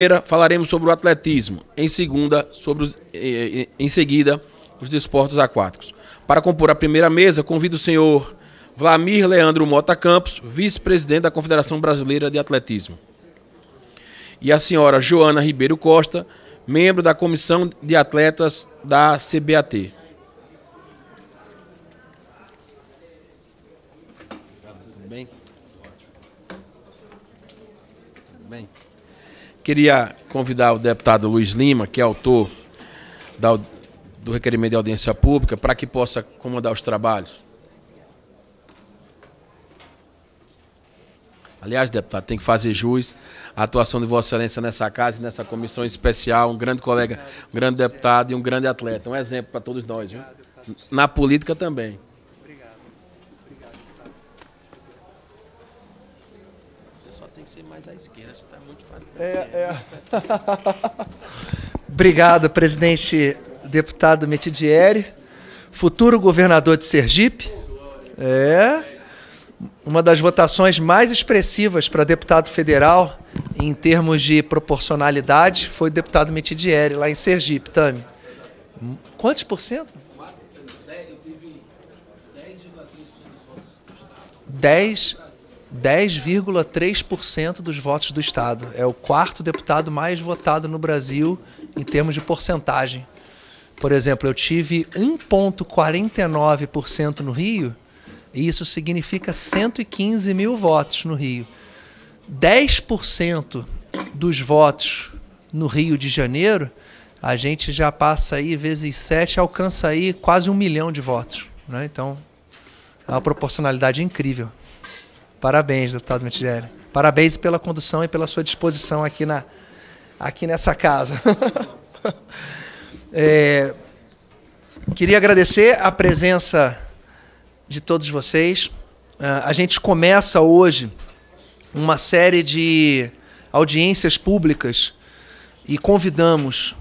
primeira falaremos sobre o atletismo, em segunda sobre os, eh, eh, eh, em seguida os desportos aquáticos. Para compor a primeira mesa, convido o senhor Vlamir Leandro Mota Campos, vice-presidente da Confederação Brasileira de Atletismo. E a senhora Joana Ribeiro Costa, membro da Comissão de Atletas da CBAT. Queria convidar o deputado Luiz Lima, que é autor da, do requerimento de audiência pública, para que possa comandar os trabalhos. Aliás, deputado, tem que fazer jus à atuação de Vossa Excelência nessa casa e nessa comissão especial. Um grande colega, um grande deputado e um grande atleta. Um exemplo para todos nós. Viu? Na política também. É, é. Obrigado, presidente deputado Metidieri, futuro governador de Sergipe. É uma das votações mais expressivas para deputado federal em termos de proporcionalidade foi o deputado Metidieri lá em Sergipe, Tami. Quantos por cento? 10,3% votos do Estado. 10 10,3% dos votos do Estado. É o quarto deputado mais votado no Brasil em termos de porcentagem. Por exemplo, eu tive 1,49% no Rio, e isso significa 115 mil votos no Rio. 10% dos votos no Rio de Janeiro, a gente já passa aí vezes 7, alcança aí quase um milhão de votos. Né? Então, é uma proporcionalidade incrível. Parabéns, deputado Mitieri. Parabéns pela condução e pela sua disposição aqui, na, aqui nessa casa. é, queria agradecer a presença de todos vocês. Ah, a gente começa hoje uma série de audiências públicas e convidamos,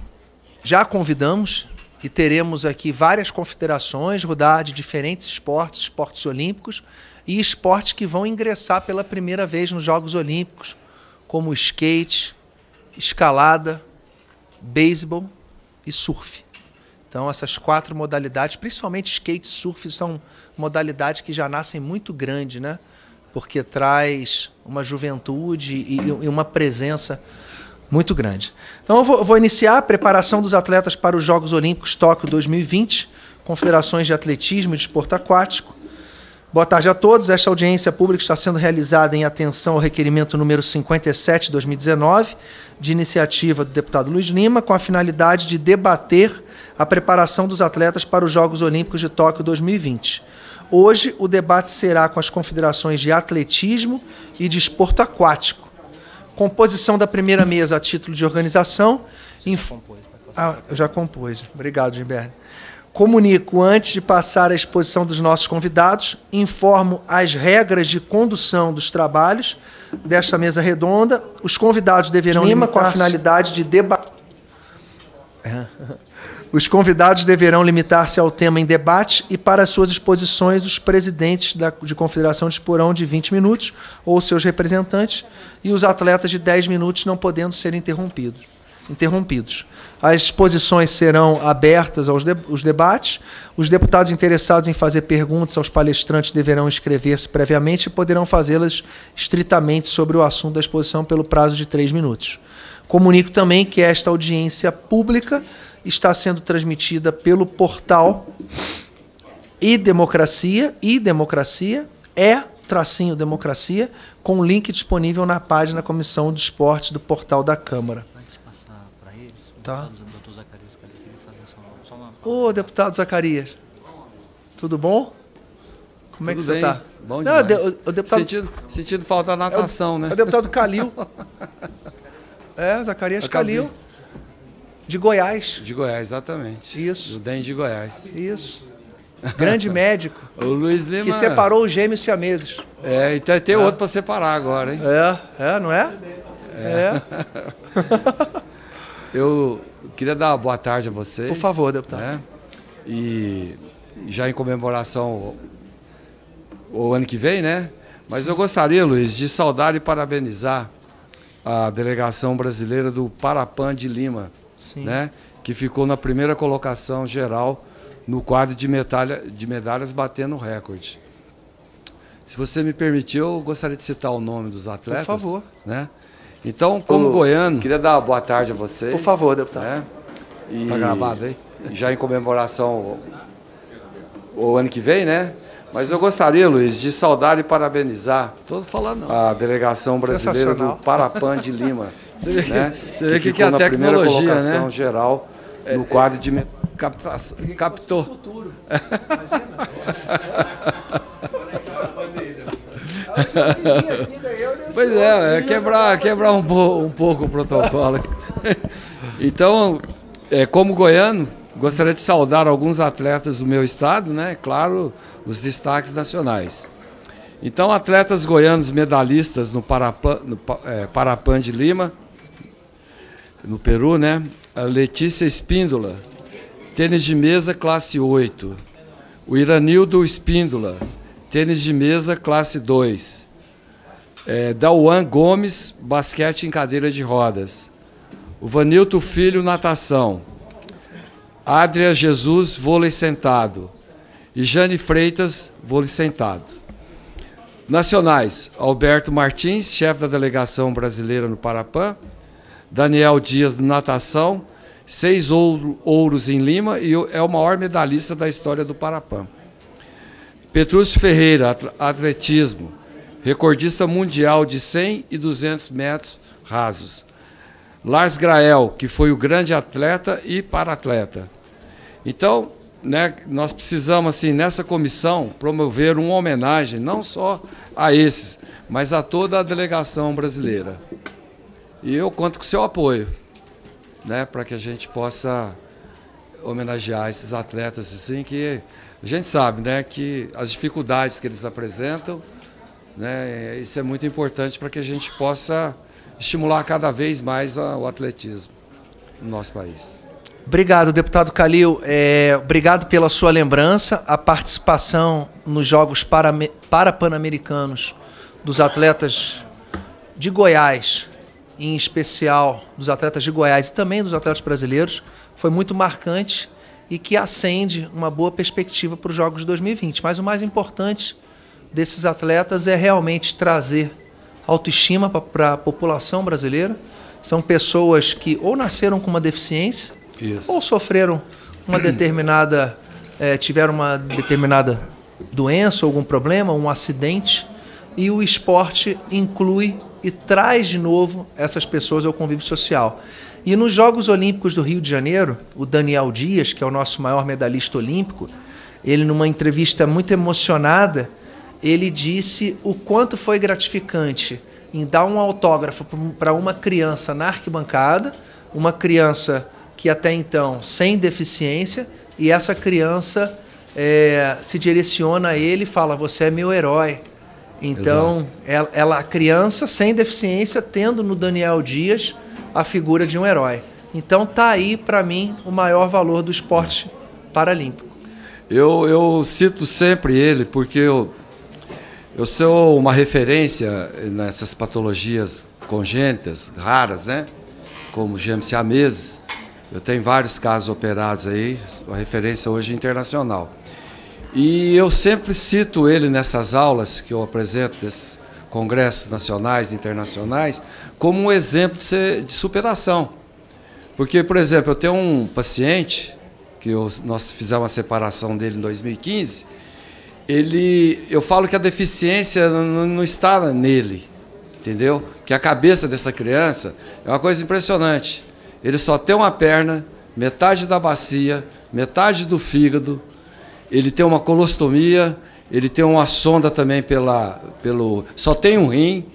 já convidamos, e teremos aqui várias confederações rodar de diferentes esportes, esportes olímpicos e esportes que vão ingressar pela primeira vez nos Jogos Olímpicos, como skate, escalada, beisebol e surf. Então, essas quatro modalidades, principalmente skate e surf, são modalidades que já nascem muito grande, né? Porque traz uma juventude e uma presença muito grande. Então, eu vou, iniciar a preparação dos atletas para os Jogos Olímpicos Tóquio 2020, confederações de atletismo e de esporte aquático, Boa tarde a todos. Esta audiência pública está sendo realizada em atenção ao requerimento número 57 2019, de iniciativa do deputado Luiz Lima, com a finalidade de debater a preparação dos atletas para os Jogos Olímpicos de Tóquio 2020. Hoje, o debate será com as confederações de atletismo e de esporto aquático. Composição da primeira mesa a título de organização. Inf... Ah, eu já compus. Obrigado, Gilberto. Comunico antes de passar a exposição dos nossos convidados, informo as regras de condução dos trabalhos desta mesa redonda. Os convidados deverão Lima, com a finalidade de debater. Os convidados deverão limitar-se ao tema em debate e, para suas exposições, os presidentes da, de confederação disporão de 20 minutos ou seus representantes e os atletas de 10 minutos, não podendo ser interrompidos. interrompidos. As exposições serão abertas aos de os debates. Os deputados interessados em fazer perguntas aos palestrantes deverão inscrever-se previamente e poderão fazê-las estritamente sobre o assunto da exposição pelo prazo de três minutos. Comunico também que esta audiência pública está sendo transmitida pelo portal e democracia e democracia é tracinho democracia com link disponível na página Comissão de Esportes do portal da Câmara tá? Zacarias, só uma, só uma... deputado Zacarias, tudo bom? Como Tudo é que bem? você tá? Bom Não, de, O, o deputado... sentido, sentido falta natação, é o, né? É o deputado Calil. é, Zacarias Calil. De Goiás. De Goiás, exatamente. Isso. Do DEM de Goiás. Isso. Grande médico. o Luiz Lima. Que separou os gêmeos siameses. É, e tem, tem é. outro para separar agora, hein? É, é, não é? É. é. Eu queria dar uma boa tarde a vocês. Por favor, deputado. Né? E já em comemoração o ano que vem, né? Mas Sim. eu gostaria, Luiz, de saudar e parabenizar a delegação brasileira do Parapan de Lima, Sim. né? Que ficou na primeira colocação geral no quadro de, medalha, de medalhas batendo recorde. Se você me permitir, eu gostaria de citar o nome dos atletas. Por favor. Né? Então, como Ô, goiano. Queria dar uma boa tarde a vocês. Por favor, deputado. Né? Está gravado aí? Já em comemoração o, o ano que vem, né? Mas eu gostaria, Luiz, de saudar e parabenizar Todo falando, a delegação brasileira do Parapan de Lima. Você vê, né? você vê que, que, que é a tecnologia, primeira né? colocação né? geral é, no é, quadro de capta, captou. Futuro. Imagina. Pois é, é quebrar, quebrar um, po, um pouco o protocolo. então, é, como goiano, gostaria de saudar alguns atletas do meu estado, né? Claro, os destaques nacionais. Então, atletas goianos medalhistas no Parapan, no, é, Parapan de Lima, no Peru, né? A Letícia Espíndola, tênis de mesa classe 8. O Iranildo Espíndola, tênis de mesa classe 2. É, Gomes, basquete em cadeira de rodas. O Vanilto Filho, natação. Adria Jesus, vôlei sentado. E Jane Freitas, vôlei sentado. Nacionais, Alberto Martins, chefe da delegação brasileira no Parapan. Daniel Dias, natação. Seis ouros em Lima e é o maior medalhista da história do Parapan. Petrúcio Ferreira, atletismo recordista mundial de 100 e 200 metros rasos. Lars Grael, que foi o grande atleta e para-atleta. Então, né, nós precisamos, assim, nessa comissão, promover uma homenagem não só a esses, mas a toda a delegação brasileira. E eu conto com o seu apoio, né, para que a gente possa homenagear esses atletas, assim, que a gente sabe, né, que as dificuldades que eles apresentam né? Isso é muito importante para que a gente possa estimular cada vez mais o atletismo no nosso país. Obrigado, deputado Calil. É, obrigado pela sua lembrança, a participação nos Jogos Parapanamericanos para dos atletas de Goiás, em especial dos atletas de Goiás e também dos atletas brasileiros, foi muito marcante e que acende uma boa perspectiva para os Jogos de 2020. Mas o mais importante desses atletas é realmente trazer autoestima para a população brasileira. São pessoas que ou nasceram com uma deficiência Isso. ou sofreram uma determinada. É, tiveram uma determinada doença, algum problema, um acidente. E o esporte inclui e traz de novo essas pessoas ao convívio social. E nos Jogos Olímpicos do Rio de Janeiro, o Daniel Dias, que é o nosso maior medalhista olímpico, ele numa entrevista muito emocionada, ele disse o quanto foi gratificante em dar um autógrafo para uma criança na arquibancada, uma criança que até então sem deficiência, e essa criança é, se direciona a ele e fala: Você é meu herói. Então, ela, ela, a criança sem deficiência, tendo no Daniel Dias a figura de um herói. Então, tá aí, para mim, o maior valor do esporte paralímpico. Eu, eu cito sempre ele, porque eu, eu sou uma referência eh, nessas patologias congênitas, raras, né? Como gêmeos siameses. Eu tenho vários casos operados aí, uma referência hoje internacional. E eu sempre cito ele nessas aulas que eu apresento, nesses congressos nacionais e internacionais, como um exemplo de superação. Porque, por exemplo, eu tenho um paciente que eu, nós fizemos a separação dele em 2015 ele, eu falo que a deficiência não, não está nele, entendeu? Que a cabeça dessa criança é uma coisa impressionante. Ele só tem uma perna, metade da bacia, metade do fígado, ele tem uma colostomia, ele tem uma sonda também pela, pelo, só tem um rim,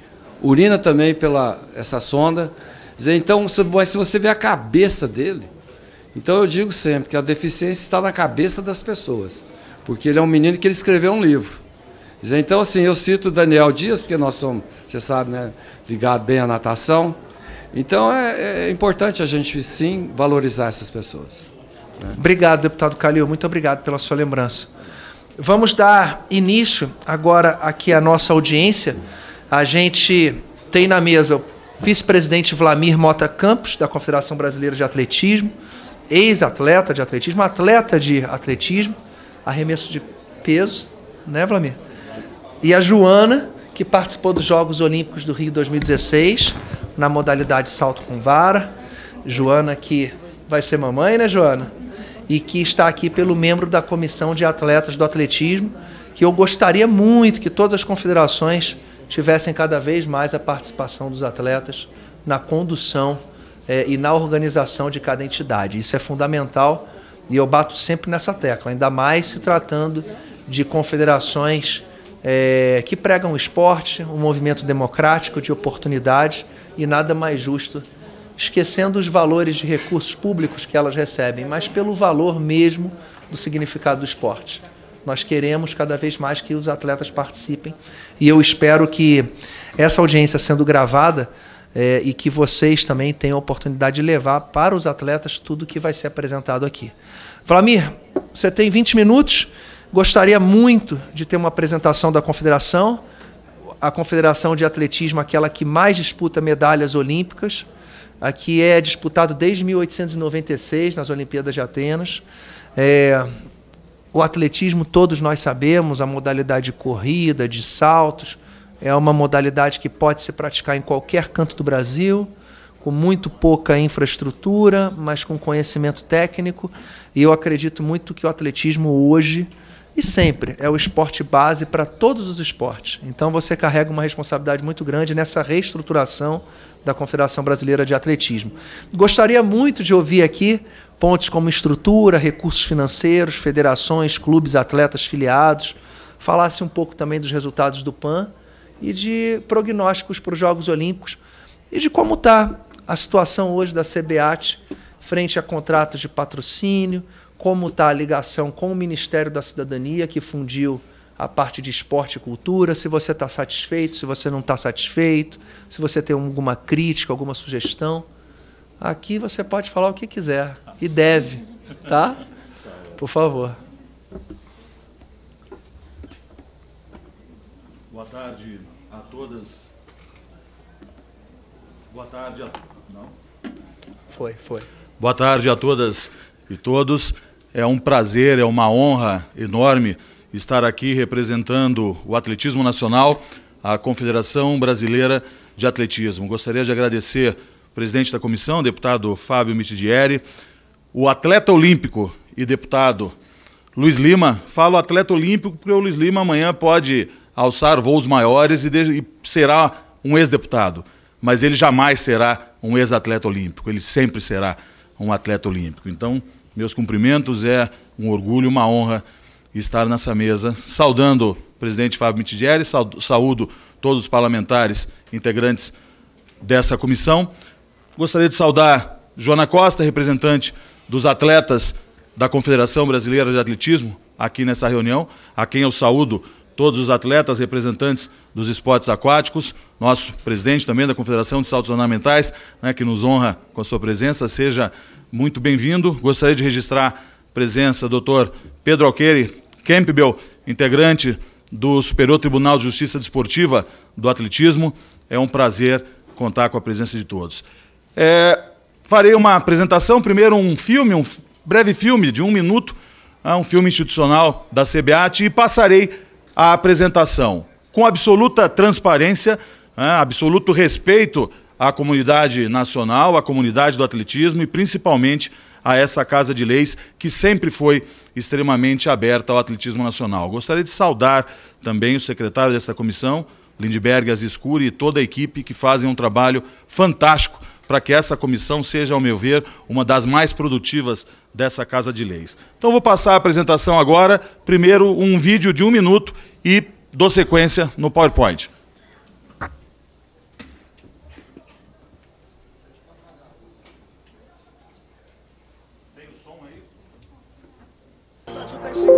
urina também pela essa sonda. Então, mas se você vê a cabeça dele, então eu digo sempre que a deficiência está na cabeça das pessoas porque ele é um menino que ele escreveu um livro. Então, assim, eu cito Daniel Dias, porque nós somos, você sabe, né, ligado bem à natação. Então, é, é importante a gente, sim, valorizar essas pessoas. Né? Obrigado, deputado Calil. Muito obrigado pela sua lembrança. Vamos dar início agora aqui à nossa audiência. A gente tem na mesa o vice-presidente Vlamir Mota Campos, da Confederação Brasileira de Atletismo, ex-atleta de atletismo, atleta de atletismo arremesso de peso, né, Vlamir? E a Joana, que participou dos Jogos Olímpicos do Rio 2016, na modalidade salto com vara. Joana, que vai ser mamãe, né, Joana? E que está aqui pelo membro da comissão de atletas do atletismo, que eu gostaria muito que todas as confederações tivessem cada vez mais a participação dos atletas na condução é, e na organização de cada entidade. Isso é fundamental e eu bato sempre nessa tecla, ainda mais se tratando de confederações é, que pregam o esporte, um movimento democrático de oportunidade e nada mais justo, esquecendo os valores de recursos públicos que elas recebem, mas pelo valor mesmo do significado do esporte. Nós queremos cada vez mais que os atletas participem e eu espero que essa audiência sendo gravada é, e que vocês também tenham a oportunidade de levar para os atletas tudo que vai ser apresentado aqui. Flamir, você tem 20 minutos. Gostaria muito de ter uma apresentação da confederação, a confederação de atletismo, aquela que mais disputa medalhas olímpicas, a que é disputado desde 1896 nas Olimpíadas de Atenas. É, o atletismo, todos nós sabemos, a modalidade de corrida, de saltos, é uma modalidade que pode se praticar em qualquer canto do Brasil com muito pouca infraestrutura, mas com conhecimento técnico. E eu acredito muito que o atletismo hoje e sempre é o esporte base para todos os esportes. Então você carrega uma responsabilidade muito grande nessa reestruturação da Confederação Brasileira de Atletismo. Gostaria muito de ouvir aqui pontos como estrutura, recursos financeiros, federações, clubes, atletas filiados, falasse um pouco também dos resultados do PAN e de prognósticos para os Jogos Olímpicos e de como está a situação hoje da CBAT frente a contratos de patrocínio, como está a ligação com o Ministério da Cidadania, que fundiu a parte de esporte e cultura, se você está satisfeito, se você não está satisfeito, se você tem alguma crítica, alguma sugestão. Aqui você pode falar o que quiser e deve, tá? Por favor. Boa tarde a todas. Boa tarde a foi, foi. Boa tarde a todas e todos. É um prazer, é uma honra enorme estar aqui representando o Atletismo Nacional, a Confederação Brasileira de Atletismo. Gostaria de agradecer o presidente da comissão, deputado Fábio Mitidieri, o atleta olímpico e deputado Luiz Lima. Falo atleta olímpico porque o Luiz Lima amanhã pode alçar voos maiores e, de... e será um ex-deputado, mas ele jamais será um ex-atleta olímpico, ele sempre será um atleta olímpico. Então, meus cumprimentos, é um orgulho, uma honra estar nessa mesa, saudando o presidente Fábio Mitidieri, saúdo todos os parlamentares integrantes dessa comissão. Gostaria de saudar Joana Costa, representante dos atletas da Confederação Brasileira de Atletismo, aqui nessa reunião, a quem eu saúdo todos os atletas, representantes dos esportes aquáticos, nosso presidente também da Confederação de Saltos Ornamentais, né, que nos honra com a sua presença. Seja muito bem-vindo. Gostaria de registrar a presença do doutor Pedro Alqueire Campbell, integrante do Superior Tribunal de Justiça Desportiva do Atletismo. É um prazer contar com a presença de todos. É, farei uma apresentação, primeiro um filme, um breve filme de um minuto, né, um filme institucional da CBAT, e passarei a apresentação com absoluta transparência, né, absoluto respeito à comunidade nacional, à comunidade do atletismo e principalmente a essa Casa de Leis que sempre foi extremamente aberta ao atletismo nacional. Gostaria de saudar também o secretário dessa comissão, Lindbergh Aziscuri, e toda a equipe que fazem um trabalho fantástico para que essa comissão seja, ao meu ver, uma das mais produtivas dessa Casa de Leis. Então vou passar a apresentação agora. Primeiro um vídeo de um minuto e dou sequência no PowerPoint.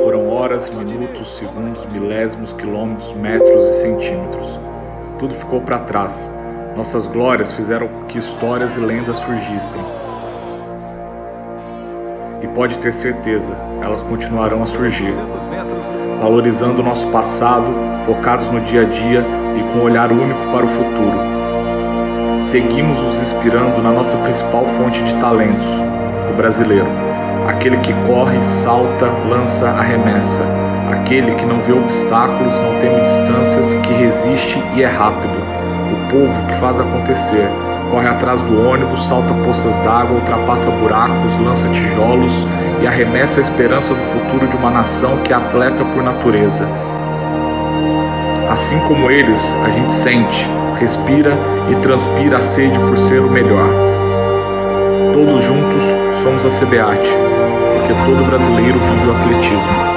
Foram horas, minutos, segundos, milésimos, quilômetros, metros e centímetros. Tudo ficou para trás. Nossas glórias fizeram com que histórias e lendas surgissem e pode ter certeza, elas continuarão a surgir. Valorizando o nosso passado, focados no dia a dia e com um olhar único para o futuro. Seguimos nos inspirando na nossa principal fonte de talentos, o brasileiro. Aquele que corre, salta, lança, arremessa. Aquele que não vê obstáculos, não teme distâncias, que resiste e é rápido. O povo que faz acontecer corre atrás do ônibus, salta poças d'água, ultrapassa buracos, lança tijolos e arremessa a esperança do futuro de uma nação que é atleta por natureza. Assim como eles, a gente sente, respira e transpira a sede por ser o melhor. Todos juntos somos a CBAT, porque todo brasileiro vive o atletismo.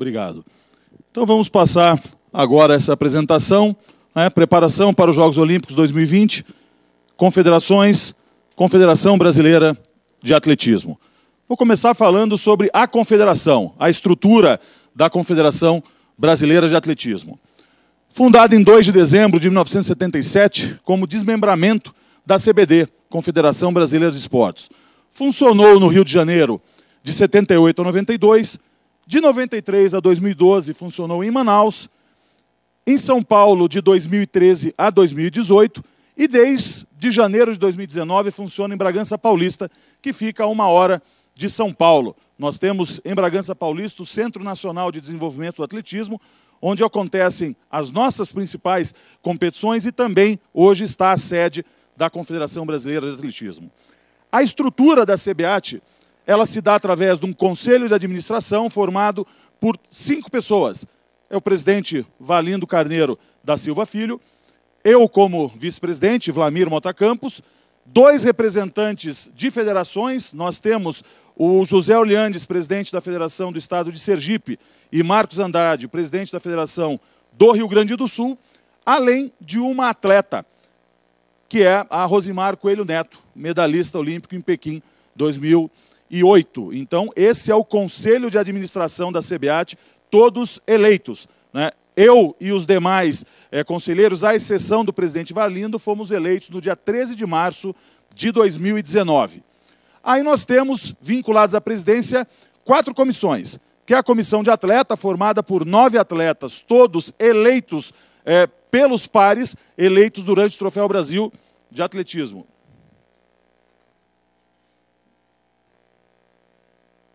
Obrigado. Então vamos passar agora essa apresentação, né? preparação para os Jogos Olímpicos 2020, confederações, Confederação Brasileira de Atletismo. Vou começar falando sobre a confederação, a estrutura da Confederação Brasileira de Atletismo. Fundada em 2 de dezembro de 1977 como desmembramento da CBD, Confederação Brasileira de Esportes. Funcionou no Rio de Janeiro de 78 a 92 de 93 a 2012 funcionou em Manaus, em São Paulo de 2013 a 2018 e desde janeiro de 2019 funciona em Bragança Paulista, que fica a uma hora de São Paulo. Nós temos em Bragança Paulista o Centro Nacional de Desenvolvimento do Atletismo, onde acontecem as nossas principais competições e também hoje está a sede da Confederação Brasileira de Atletismo. A estrutura da CBAT ela se dá através de um conselho de administração formado por cinco pessoas. É o presidente Valindo Carneiro da Silva Filho, eu como vice-presidente, Vlamir Mota Campos, dois representantes de federações, nós temos o José Oliandes, presidente da Federação do Estado de Sergipe, e Marcos Andrade, presidente da Federação do Rio Grande do Sul, além de uma atleta, que é a Rosimar Coelho Neto, medalhista olímpico em Pequim 2000 e 8. Então, esse é o conselho de administração da CBAT, todos eleitos. Né? Eu e os demais é, conselheiros, à exceção do presidente Valindo, fomos eleitos no dia 13 de março de 2019. Aí nós temos, vinculados à presidência, quatro comissões, que é a comissão de atleta, formada por nove atletas, todos eleitos é, pelos pares, eleitos durante o Troféu Brasil de Atletismo.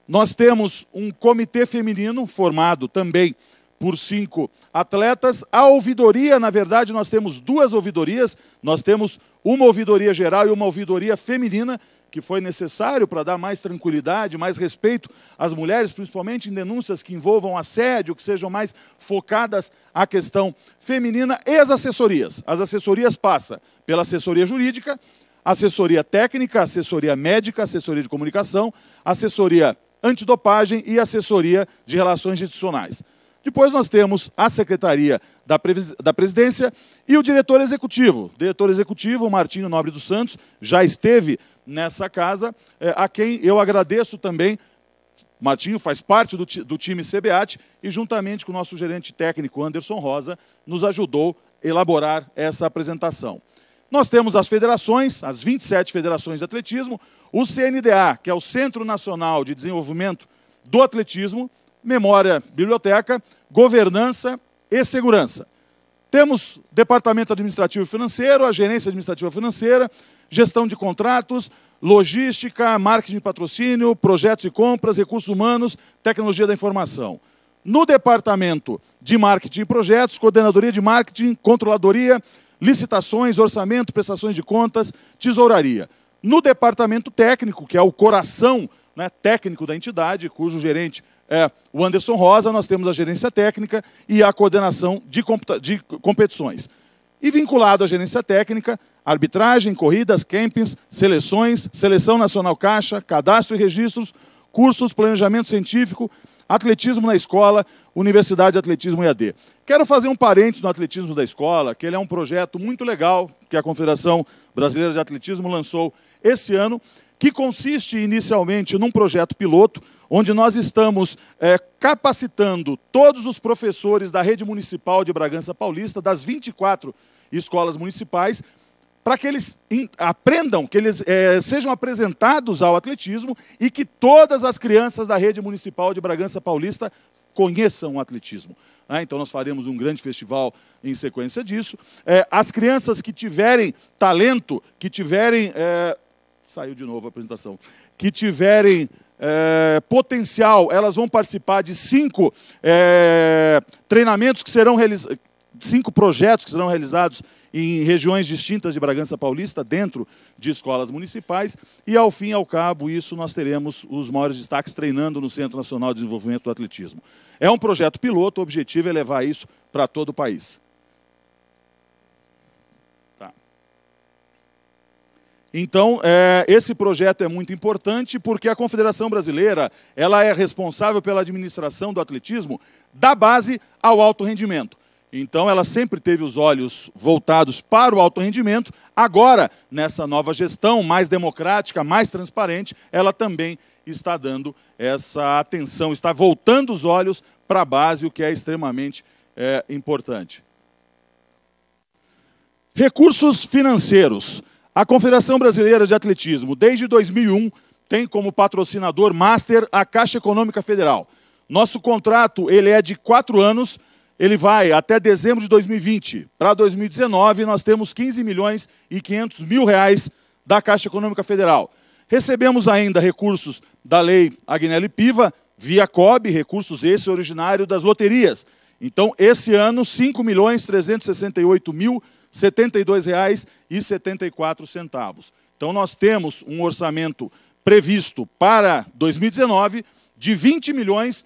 Nós temos um comitê feminino formado também por cinco atletas. A ouvidoria, na verdade, nós temos duas ouvidorias. Nós temos uma ouvidoria geral e uma ouvidoria feminina, que foi necessário para dar mais tranquilidade, mais respeito às mulheres, principalmente em denúncias que envolvam assédio, que sejam mais focadas à questão feminina. E as assessorias. As assessorias passam pela assessoria jurídica, assessoria técnica, assessoria médica, assessoria de comunicação, assessoria antidopagem e assessoria de relações institucionais. Depois nós temos a Secretaria da, da Presidência e o diretor executivo. O diretor executivo, Martinho Nobre dos Santos, já esteve nessa casa, eh, a quem eu agradeço também. Martinho faz parte do, do time CBAT e, juntamente com o nosso gerente técnico Anderson Rosa, nos ajudou a elaborar essa apresentação. Nós temos as federações, as 27 federações de atletismo, o CNDA, que é o Centro Nacional de Desenvolvimento do Atletismo, Memória, Biblioteca, Governança e Segurança. Temos Departamento Administrativo e Financeiro, a Gerência Administrativa Financeira, Gestão de Contratos, Logística, Marketing e Patrocínio, Projetos e Compras, Recursos Humanos, Tecnologia da Informação. No Departamento de Marketing e Projetos, Coordenadoria de Marketing, Controladoria licitações, orçamento, prestações de contas, tesouraria. No departamento técnico, que é o coração né, técnico da entidade, cujo gerente é o Anderson Rosa, nós temos a gerência técnica e a coordenação de, de competições. E vinculado à gerência técnica, arbitragem, corridas, campings, seleções, seleção nacional caixa, cadastro e registros, cursos, planejamento científico, Atletismo na escola, Universidade de Atletismo AD. Quero fazer um parênteses no atletismo da escola, que ele é um projeto muito legal que a Confederação Brasileira de Atletismo lançou esse ano, que consiste inicialmente num projeto piloto, onde nós estamos é, capacitando todos os professores da rede municipal de Bragança Paulista, das 24 escolas municipais, para que eles aprendam, que eles é, sejam apresentados ao atletismo e que todas as crianças da rede municipal de Bragança Paulista conheçam o atletismo. Né? Então, nós faremos um grande festival em sequência disso. É, as crianças que tiverem talento, que tiverem. É... Saiu de novo a apresentação. Que tiverem. É, potencial, elas vão participar de cinco treinamentos que serão cinco projetos que serão realizados em regiões distintas de Bragança Paulista, dentro de escolas municipais. E, ao fim e ao cabo, isso nós teremos os maiores destaques treinando no Centro Nacional de Desenvolvimento do Atletismo. É um projeto piloto, o objetivo é levar isso para todo o país. Tá. Então, é, esse projeto é muito importante porque a Confederação Brasileira ela é responsável pela administração do atletismo da base ao alto rendimento. Então ela sempre teve os olhos voltados para o alto rendimento. Agora, nessa nova gestão mais democrática, mais transparente, ela também está dando essa atenção, está voltando os olhos para a base, o que é extremamente é, importante. Recursos financeiros. A Confederação Brasileira de Atletismo, desde 2001, tem como patrocinador master a Caixa Econômica Federal. Nosso contrato ele é de quatro anos ele vai até dezembro de 2020. Para 2019, nós temos 15 milhões e 500 mil reais da Caixa Econômica Federal. Recebemos ainda recursos da Lei Agnelli Piva, via COB, recursos esse originário das loterias. Então, esse ano, R$ 5.368.072,74. Então, nós temos um orçamento previsto para 2019 de 20 milhões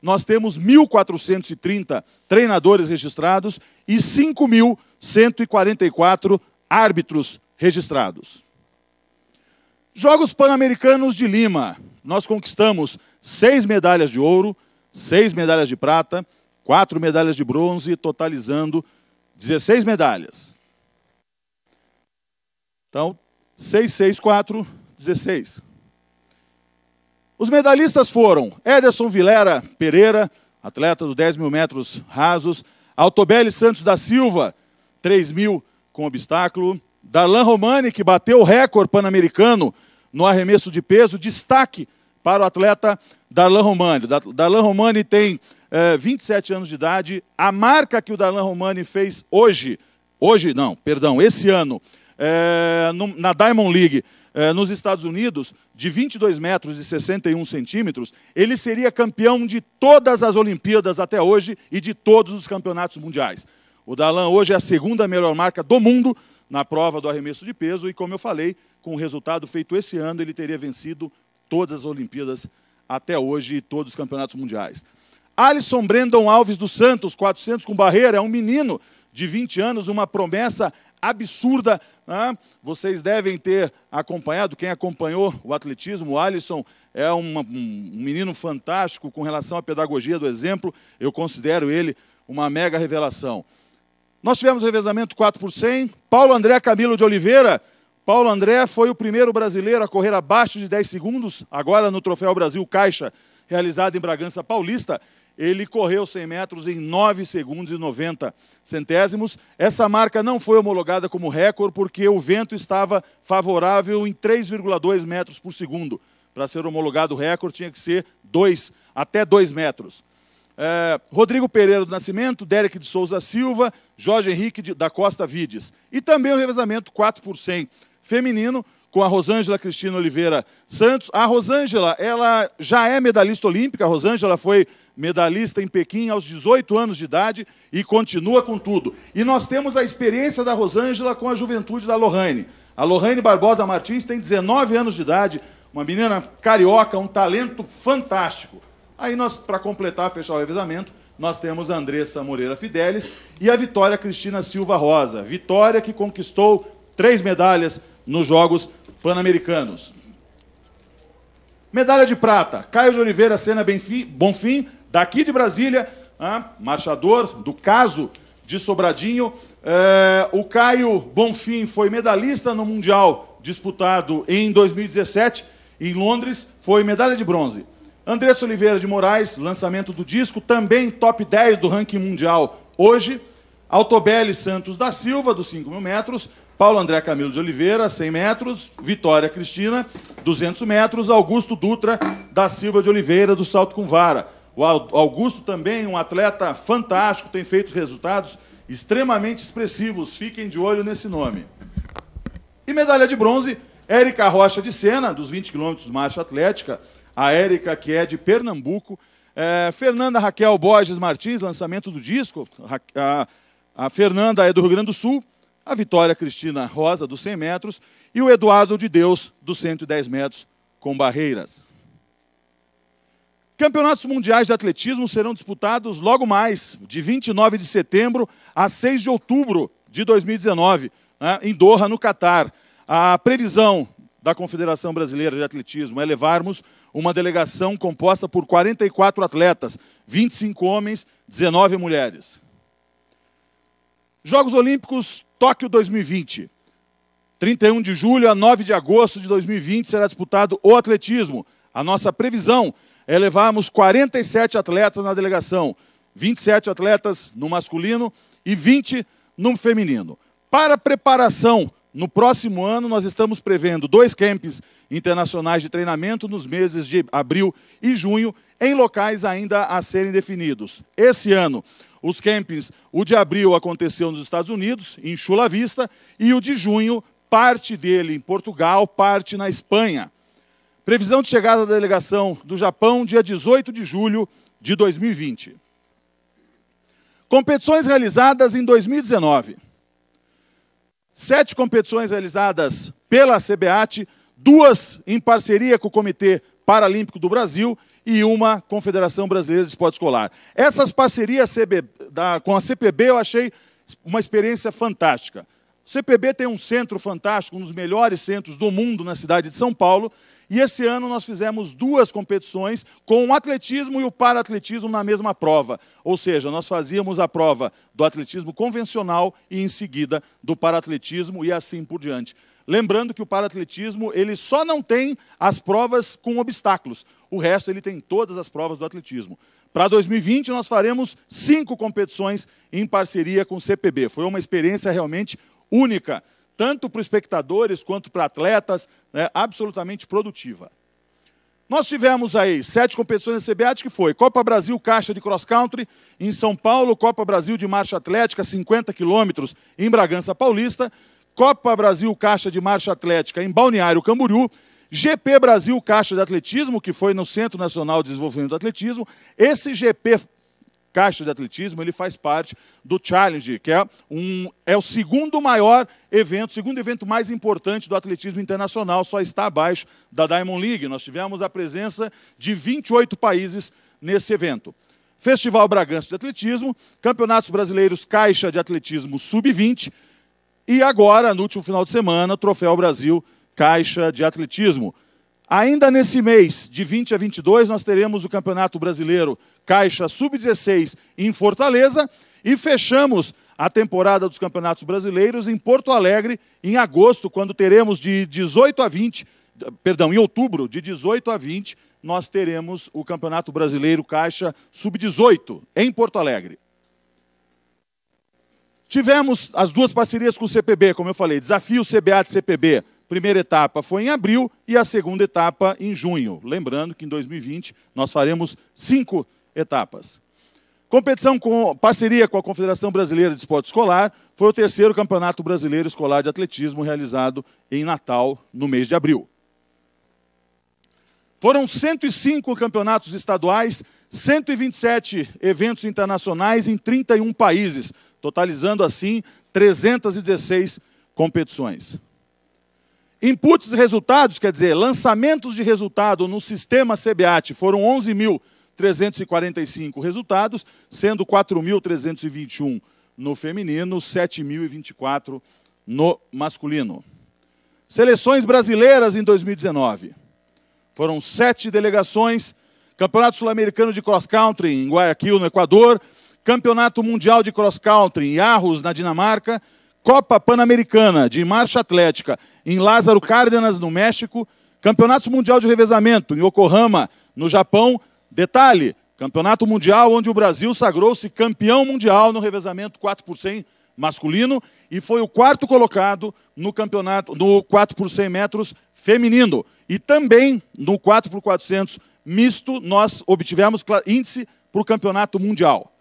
nós temos 1.430 treinadores registrados e 5.144 árbitros registrados. Jogos Pan-Americanos de Lima. Nós conquistamos seis medalhas de ouro, seis medalhas de prata, quatro medalhas de bronze, totalizando 16 medalhas. Então, 6, 6, 4, 16. Os medalhistas foram Ederson Vilera Pereira, atleta dos 10 mil metros rasos, Altobelli Santos da Silva, 3 mil com obstáculo, Darlan Romani, que bateu o recorde pan-americano no arremesso de peso, destaque para o atleta Darlan Romani. Darlan Romani tem é, eh, 27 anos de idade, a marca que o Darlan Romani fez hoje, hoje não, perdão, esse ano, é, na Diamond League, eh, nos Estados Unidos, de 22 metros e 61 centímetros, ele seria campeão de todas as Olimpíadas até hoje e de todos os campeonatos mundiais. O Dalan hoje é a segunda melhor marca do mundo na prova do arremesso de peso e, como eu falei, com o resultado feito esse ano, ele teria vencido todas as Olimpíadas até hoje e todos os campeonatos mundiais. Alisson Brandon Alves dos Santos, 400 com barreira, é um menino de 20 anos, uma promessa absurda. Né? Vocês devem ter acompanhado, quem acompanhou o atletismo, o Alisson é uma, um menino fantástico com relação à pedagogia do exemplo. Eu considero ele uma mega revelação. Nós tivemos revezamento 4 por 100. Paulo André Camilo de Oliveira. Paulo André foi o primeiro brasileiro a correr abaixo de 10 segundos, agora no Troféu Brasil Caixa, realizado em Bragança Paulista ele correu 100 metros em 9 segundos e 90 centésimos. Essa marca não foi homologada como recorde porque o vento estava favorável em 3,2 metros por segundo. Para ser homologado o recorde tinha que ser dois até 2 metros. É, Rodrigo Pereira do Nascimento, Derek de Souza Silva, Jorge Henrique de, da Costa Vides. E também o revezamento 4 por 100 feminino, com a Rosângela Cristina Oliveira Santos. A Rosângela, ela já é medalhista olímpica. A Rosângela foi medalhista em Pequim aos 18 anos de idade e continua com tudo. E nós temos a experiência da Rosângela com a juventude da Lorraine. A Lorraine Barbosa Martins tem 19 anos de idade, uma menina carioca, um talento fantástico. Aí nós, para completar, fechar o revezamento, nós temos a Andressa Moreira Fidelis e a Vitória Cristina Silva Rosa. Vitória que conquistou três medalhas nos Jogos Pan-Americanos. Medalha de prata, Caio de Oliveira Sena Bonfim, daqui de Brasília, ah, marchador do caso de Sobradinho. É, o Caio Bonfim foi medalhista no Mundial disputado em 2017, em Londres, foi medalha de bronze. Andressa Oliveira de Moraes, lançamento do disco, também top 10 do ranking mundial hoje. Altobelli Santos da Silva, dos 5 mil metros, Paulo André Camilo de Oliveira, 100 metros. Vitória Cristina, 200 metros. Augusto Dutra da Silva de Oliveira, do salto com vara. O Augusto também, um atleta fantástico, tem feito resultados extremamente expressivos. Fiquem de olho nesse nome. E medalha de bronze, Érica Rocha de Sena, dos 20 quilômetros marcha atlética. A Érica, que é de Pernambuco. É, Fernanda Raquel Borges Martins, lançamento do disco. A, a Fernanda é do Rio Grande do Sul a Vitória Cristina Rosa, dos 100 metros, e o Eduardo de Deus, dos 110 metros, com barreiras. Campeonatos mundiais de atletismo serão disputados logo mais, de 29 de setembro a 6 de outubro de 2019, né, em Doha, no Catar. A previsão da Confederação Brasileira de Atletismo é levarmos uma delegação composta por 44 atletas, 25 homens, 19 mulheres. Jogos Olímpicos Tóquio 2020. 31 de julho a 9 de agosto de 2020 será disputado o atletismo. A nossa previsão é levarmos 47 atletas na delegação, 27 atletas no masculino e 20 no feminino. Para preparação, no próximo ano nós estamos prevendo dois camps internacionais de treinamento nos meses de abril e junho, em locais ainda a serem definidos. Esse ano os campings, o de abril aconteceu nos Estados Unidos, em Chula Vista, e o de junho, parte dele em Portugal, parte na Espanha. Previsão de chegada da delegação do Japão, dia 18 de julho de 2020. Competições realizadas em 2019. Sete competições realizadas pela CBAT, duas em parceria com o Comitê Paralímpico do Brasil e uma Confederação Brasileira de Esporte Escolar. Essas parcerias com a CPB eu achei uma experiência fantástica. O CPB tem um centro fantástico, um dos melhores centros do mundo na cidade de São Paulo, e esse ano nós fizemos duas competições com o atletismo e o paraatletismo na mesma prova. Ou seja, nós fazíamos a prova do atletismo convencional e em seguida do paraatletismo e assim por diante. Lembrando que o paratletismo, ele só não tem as provas com obstáculos. O resto ele tem todas as provas do atletismo. Para 2020 nós faremos cinco competições em parceria com o CPB. Foi uma experiência realmente única, tanto para os espectadores quanto para atletas, né, absolutamente produtiva. Nós tivemos aí sete competições da CBAT, que foi Copa Brasil Caixa de Cross Country, em São Paulo, Copa Brasil de Marcha Atlética, 50 quilômetros, em Bragança Paulista, Copa Brasil Caixa de Marcha Atlética em Balneário Camboriú, GP Brasil Caixa de Atletismo, que foi no Centro Nacional de Desenvolvimento do Atletismo. Esse GP Caixa de Atletismo, ele faz parte do Challenge, que é, um, é o segundo maior evento, o segundo evento mais importante do atletismo internacional, só está abaixo da Diamond League. Nós tivemos a presença de 28 países nesse evento. Festival Bragança de Atletismo, Campeonatos Brasileiros Caixa de Atletismo Sub-20, e agora, no último final de semana, Troféu Brasil Caixa de Atletismo. Ainda nesse mês, de 20 a 22, nós teremos o Campeonato Brasileiro Caixa Sub-16 em Fortaleza e fechamos a temporada dos Campeonatos Brasileiros em Porto Alegre em agosto, quando teremos de 18 a 20, perdão, em outubro, de 18 a 20, nós teremos o Campeonato Brasileiro Caixa Sub-18 em Porto Alegre. Tivemos as duas parcerias com o CPB, como eu falei, desafio CBA de CPB. Primeira etapa foi em abril e a segunda etapa em junho. Lembrando que em 2020 nós faremos cinco etapas. Competição com parceria com a Confederação Brasileira de Esporte Escolar foi o terceiro Campeonato Brasileiro Escolar de Atletismo realizado em Natal no mês de abril. Foram 105 campeonatos estaduais, 127 eventos internacionais em 31 países totalizando assim 316 competições. Inputs e resultados, quer dizer, lançamentos de resultado no sistema CBAT foram 11.345 resultados, sendo 4.321 no feminino, 7.024 no masculino. Seleções brasileiras em 2019. Foram sete delegações. Campeonato Sul-Americano de Cross Country em Guayaquil, no Equador, Campeonato Mundial de Cross Country em Aarhus, na Dinamarca, Copa Pan-Americana de Marcha Atlética em Lázaro Cárdenas, no México, Campeonato Mundial de Revezamento em Yokohama, no Japão. Detalhe, Campeonato Mundial onde o Brasil sagrou-se campeão mundial no revezamento 4 por 100 masculino e foi o quarto colocado no campeonato no 4 por 100 metros feminino e também no 4 por 400 misto nós obtivemos índice para o campeonato mundial.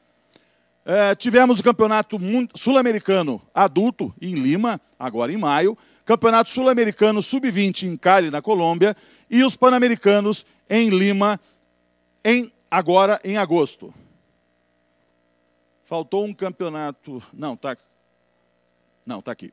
É, tivemos o Campeonato Sul-Americano Adulto em Lima, agora em maio. Campeonato Sul-Americano Sub-20 em Cali, na Colômbia. E os Pan-Americanos em Lima, em, agora em agosto. Faltou um campeonato. Não, tá. Não, tá aqui.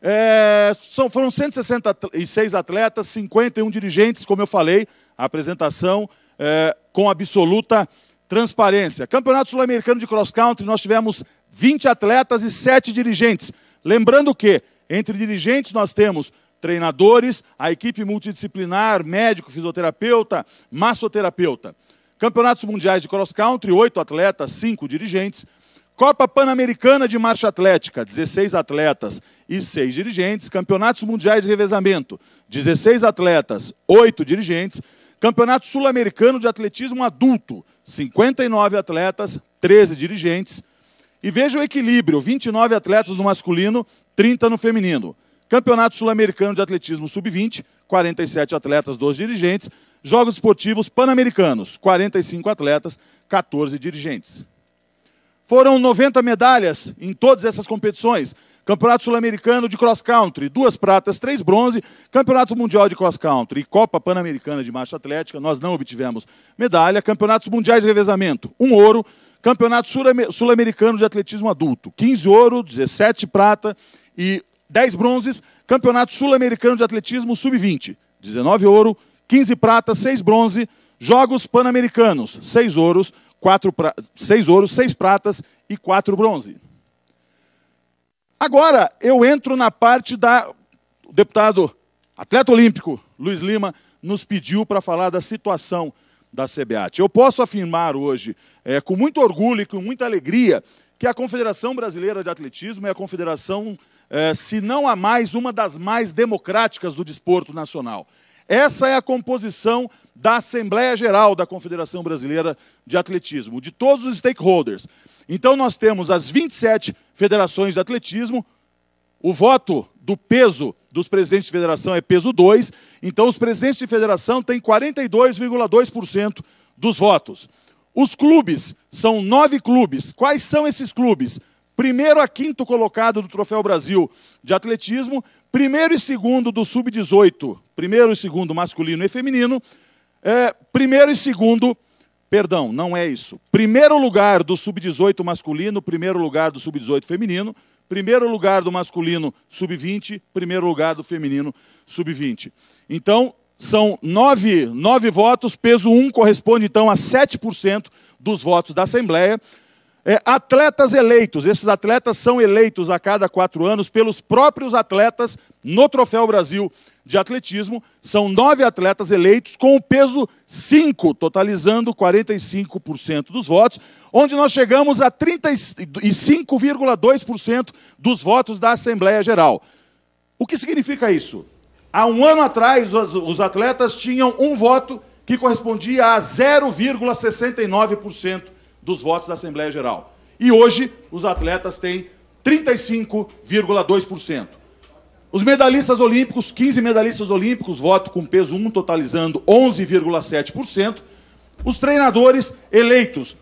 É, são, foram 166 atletas, 51 dirigentes, como eu falei, a apresentação é, com absoluta transparência. Campeonato Sul-Americano de Cross Country, nós tivemos 20 atletas e 7 dirigentes. Lembrando que, entre dirigentes, nós temos treinadores, a equipe multidisciplinar, médico, fisioterapeuta, massoterapeuta. Campeonatos mundiais de cross country, 8 atletas, 5 dirigentes. Copa Pan-Americana de Marcha Atlética, 16 atletas e 6 dirigentes. Campeonatos mundiais de revezamento, 16 atletas, 8 dirigentes. Campeonato Sul-Americano de Atletismo Adulto, 59 atletas, 13 dirigentes. E veja o equilíbrio: 29 atletas no masculino, 30 no feminino. Campeonato Sul-Americano de Atletismo Sub-20, 47 atletas, 12 dirigentes. Jogos Esportivos Pan-Americanos, 45 atletas, 14 dirigentes. Foram 90 medalhas em todas essas competições. Campeonato Sul-Americano de Cross Country, duas pratas, três bronze. Campeonato Mundial de Cross Country e Copa Pan-Americana de Marcha Atlética, nós não obtivemos medalha. Campeonatos Mundiais de Revezamento, um ouro. Campeonato Sul-Americano de Atletismo Adulto, 15 ouro, 17 prata e 10 bronzes. Campeonato Sul-Americano de Atletismo Sub-20, 19 ouro, 15 prata, 6 bronze. Jogos Pan-Americanos, 6 ouros, 4 pra... ouros, 6 pratas e 4 bronze. Agora eu entro na parte da. O deputado atleta olímpico Luiz Lima nos pediu para falar da situação da CBAT. Eu posso afirmar hoje, é, com muito orgulho e com muita alegria, que a Confederação Brasileira de Atletismo é a confederação, é, se não a mais, uma das mais democráticas do desporto nacional. Essa é a composição da Assembleia Geral da Confederação Brasileira de Atletismo, de todos os stakeholders. Então, nós temos as 27 federações de atletismo, o voto do peso dos presidentes de federação é peso 2, então os presidentes de federação têm 42,2% dos votos. Os clubes são nove clubes. Quais são esses clubes? primeiro a quinto colocado do Troféu Brasil de atletismo, primeiro e segundo do sub-18, primeiro e segundo masculino e feminino, é, primeiro e segundo, perdão, não é isso. Primeiro lugar do sub-18 masculino, primeiro lugar do sub-18 feminino, primeiro lugar do masculino sub-20, primeiro lugar do feminino sub-20. Então, são nove, nove votos, peso 1 um corresponde então a 7% dos votos da Assembleia é, atletas eleitos. Esses atletas são eleitos a cada quatro anos pelos próprios atletas no Troféu Brasil de Atletismo. São nove atletas eleitos com o peso 5, totalizando 45% dos votos, onde nós chegamos a 35,2% dos votos da Assembleia Geral. O que significa isso? Há um ano atrás, os atletas tinham um voto que correspondia a 0,69% dos votos da Assembleia Geral. E hoje, os atletas têm 35,2%. Os medalhistas olímpicos, 15 medalhistas olímpicos, voto com peso 1, totalizando 11,7%. Os treinadores eleitos,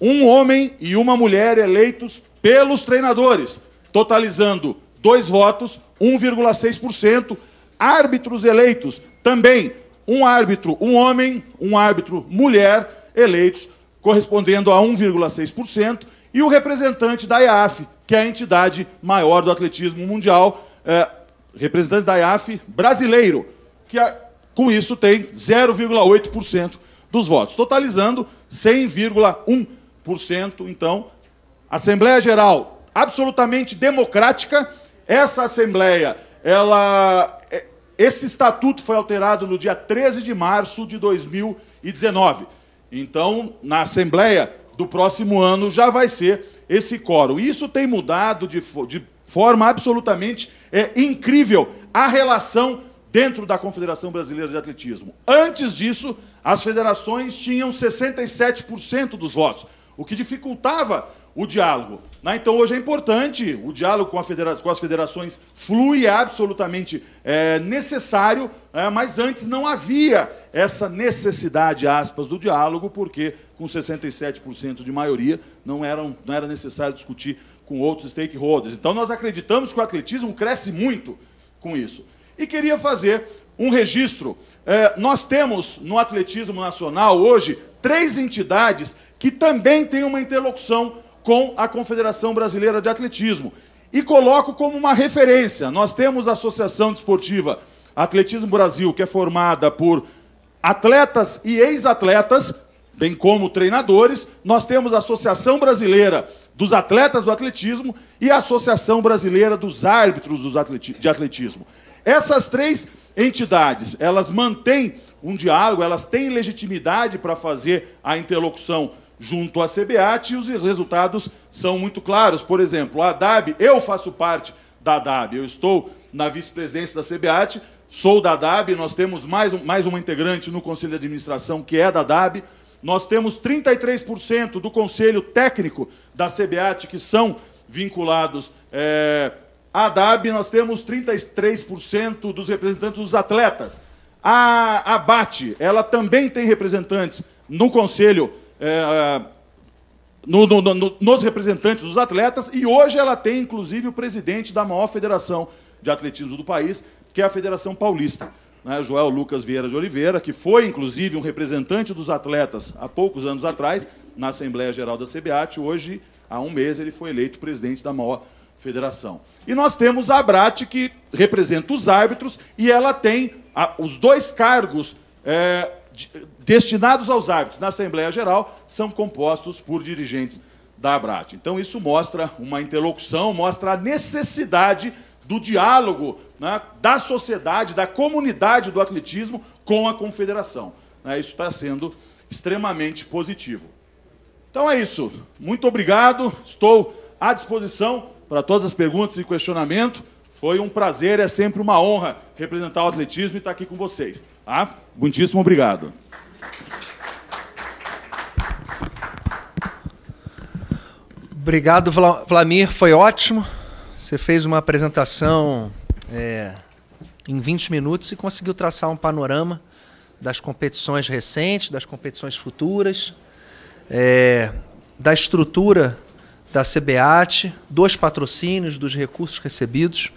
um homem e uma mulher eleitos pelos treinadores, totalizando dois votos, 1,6%. Árbitros eleitos, também um árbitro, um homem, um árbitro, mulher, eleitos, correspondendo a 1,6%, e o representante da IAF, que é a entidade maior do atletismo mundial, é, representante da IAF brasileiro, que é, com isso tem 0,8% dos votos, totalizando 100,1%. Então, Assembleia Geral absolutamente democrática, essa Assembleia, ela, é, esse estatuto foi alterado no dia 13 de março de 2019. Então, na Assembleia do próximo ano já vai ser esse coro. Isso tem mudado de, de forma absolutamente é, incrível a relação dentro da Confederação Brasileira de Atletismo. Antes disso, as federações tinham 67% dos votos, o que dificultava o diálogo. Né? Então hoje é importante, o diálogo com, federa com as federações flui, é absolutamente é, necessário, é, mas antes não havia essa necessidade, aspas, do diálogo, porque com 67% de maioria não, não era necessário discutir com outros stakeholders. Então nós acreditamos que o atletismo cresce muito com isso. E queria fazer um registro. É, nós temos no atletismo nacional hoje três entidades que também têm uma interlocução com a Confederação Brasileira de Atletismo. E coloco como uma referência: nós temos a Associação Desportiva Atletismo Brasil, que é formada por atletas e ex-atletas, bem como treinadores. Nós temos a Associação Brasileira dos Atletas do Atletismo e a Associação Brasileira dos Árbitros de Atletismo. Essas três entidades, elas mantêm um diálogo, elas têm legitimidade para fazer a interlocução junto à CBAT e os resultados são muito claros. Por exemplo, a DAB, eu faço parte da DAB, eu estou na vice-presidência da CBAT, sou da DAB, nós temos mais, um, mais uma integrante no Conselho de Administração que é da DAB, nós temos 33% do Conselho Técnico da CBAT que são vinculados é, à DAB, nós temos 33% dos representantes dos atletas. A ABAT, ela também tem representantes no Conselho é, é no, no, no, nos representantes dos atletas, e hoje ela tem, inclusive, o presidente da maior federação de atletismo do país, que é a Federação Paulista. Né, Joel Lucas Vieira de Oliveira, que foi, inclusive, um representante dos atletas há poucos anos atrás, na Assembleia Geral da CBAT, hoje, há um mês, ele foi eleito presidente da maior federação. E nós temos a Abrat, que representa os árbitros, e ela tem a, os dois cargos é, destinados aos árbitros na Assembleia Geral são compostos por dirigentes da ABRAT. Então, isso mostra uma interlocução, mostra a necessidade do diálogo né, da sociedade, da comunidade do atletismo com a confederação. Né, isso está sendo extremamente positivo. Então é isso. Muito obrigado. Estou à disposição para todas as perguntas e questionamento. Foi um prazer, é sempre uma honra representar o atletismo e estar aqui com vocês. Ah, Muitíssimo obrigado. Obrigado, Vlamir. Foi ótimo. Você fez uma apresentação é, em 20 minutos e conseguiu traçar um panorama das competições recentes, das competições futuras, é, da estrutura da CBAT, dos patrocínios, dos recursos recebidos.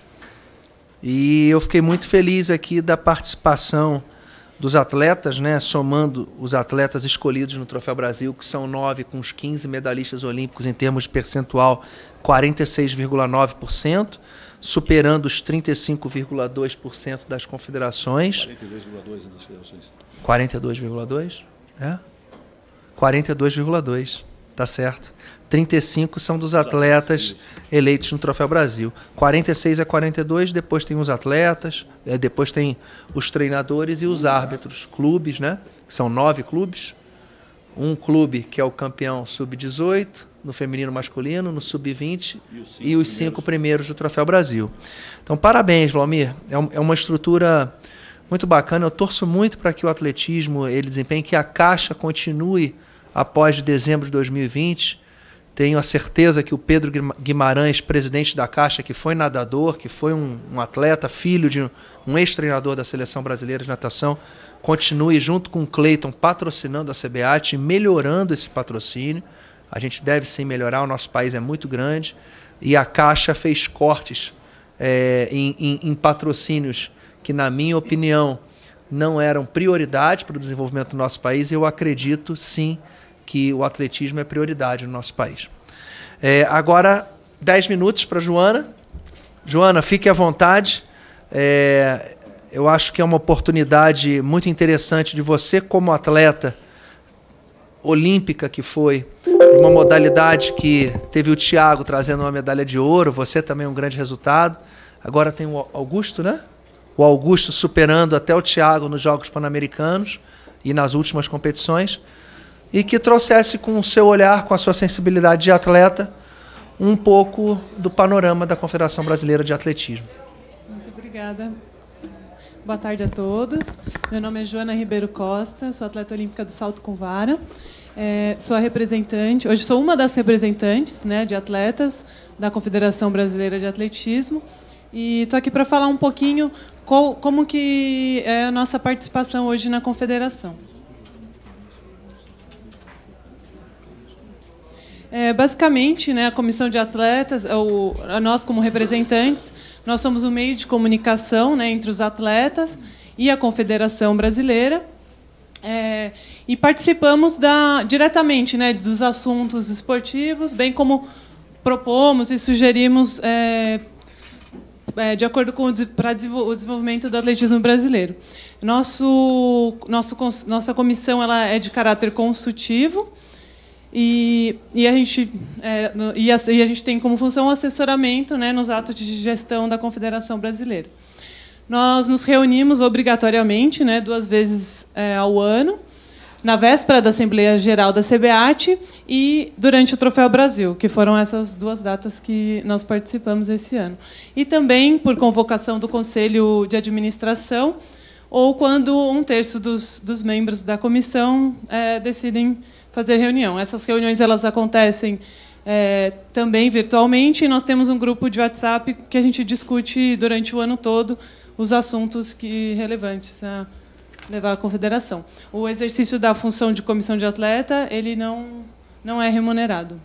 E eu fiquei muito feliz aqui da participação dos atletas, né, somando os atletas escolhidos no Troféu Brasil, que são nove com os 15 medalhistas olímpicos em termos de percentual, 46,9%, superando os 35,2% das confederações. 42,2% das federações. 42,2%? É? 42,2%, tá certo. 35 são dos atletas eleitos no Troféu Brasil. 46 a 42, depois tem os atletas, é, depois tem os treinadores e os árbitros. Clubes, né? São nove clubes. Um clube que é o campeão sub-18, no feminino masculino, no sub-20 e os, cinco, e os primeiros. primeiros do Troféu Brasil. Então, parabéns, Valmir. É, é, uma estrutura muito bacana. Eu torço muito para que o atletismo ele desempenhe, que a Caixa continue após dezembro de 2020 tenho a certeza que o Pedro Guimarães, presidente da Caixa, que foi nadador, que foi um, um atleta, filho de um, ex-treinador da Seleção Brasileira de Natação, continue junto com o Cleiton patrocinando a CBAT, melhorando esse patrocínio. A gente deve sim melhorar, o nosso país é muito grande. E a Caixa fez cortes é, em, em, em patrocínios que, na minha opinião, não eram prioridade para o desenvolvimento do nosso país. E eu acredito sim que o atletismo é prioridade no nosso país. É, agora, 10 minutos para Joana. Joana, fique à vontade. É, eu acho que é uma oportunidade muito interessante de você, como atleta olímpica que foi, uma modalidade que teve o Thiago trazendo uma medalha de ouro, você também um grande resultado. Agora tem o Augusto, né? O Augusto superando até o Thiago nos Jogos Pan-Americanos e nas últimas competições e que trouxesse com o seu olhar, com a sua sensibilidade de atleta, um pouco do panorama da Confederação Brasileira de Atletismo. Muito obrigada. Boa tarde a todos. Meu nome é Joana Ribeiro Costa, sou atleta olímpica do salto com vara. É, sou a representante, hoje sou uma das representantes né, de atletas da Confederação Brasileira de Atletismo. E estou aqui para falar um pouquinho como que é a nossa participação hoje na confederação. É, basicamente, né, a comissão de atletas, é o, a nós como representantes, nós somos um meio de comunicação né, entre os atletas e a Confederação Brasileira. É, e participamos da, diretamente né, dos assuntos esportivos, bem como propomos e sugerimos é, é de acordo com o, para o desenvolvimento do atletismo brasileiro. Nosso, nosso, nossa comissão ela é de caráter consultivo e, e, a gente, é, no, e, a, e, a, gente tem como função o assessoramento né, nos atos de gestão da Confederação Brasileira. Nós nos reunimos obrigatoriamente né, duas vezes é, ao ano, na véspera da Assembleia Geral da CBAT e durante o Troféu Brasil, que foram essas duas datas que nós participamos esse ano. E também por convocação do Conselho de Administração, ou quando um terço dos, dos membros da comissão é, decidem fazer reunião. Essas reuniões elas acontecem é, também virtualmente. E nós temos um grupo de WhatsApp que a gente discute durante o ano todo os assuntos que relevantes a levar à confederação. O exercício da função de comissão de atleta ele não não é remunerado.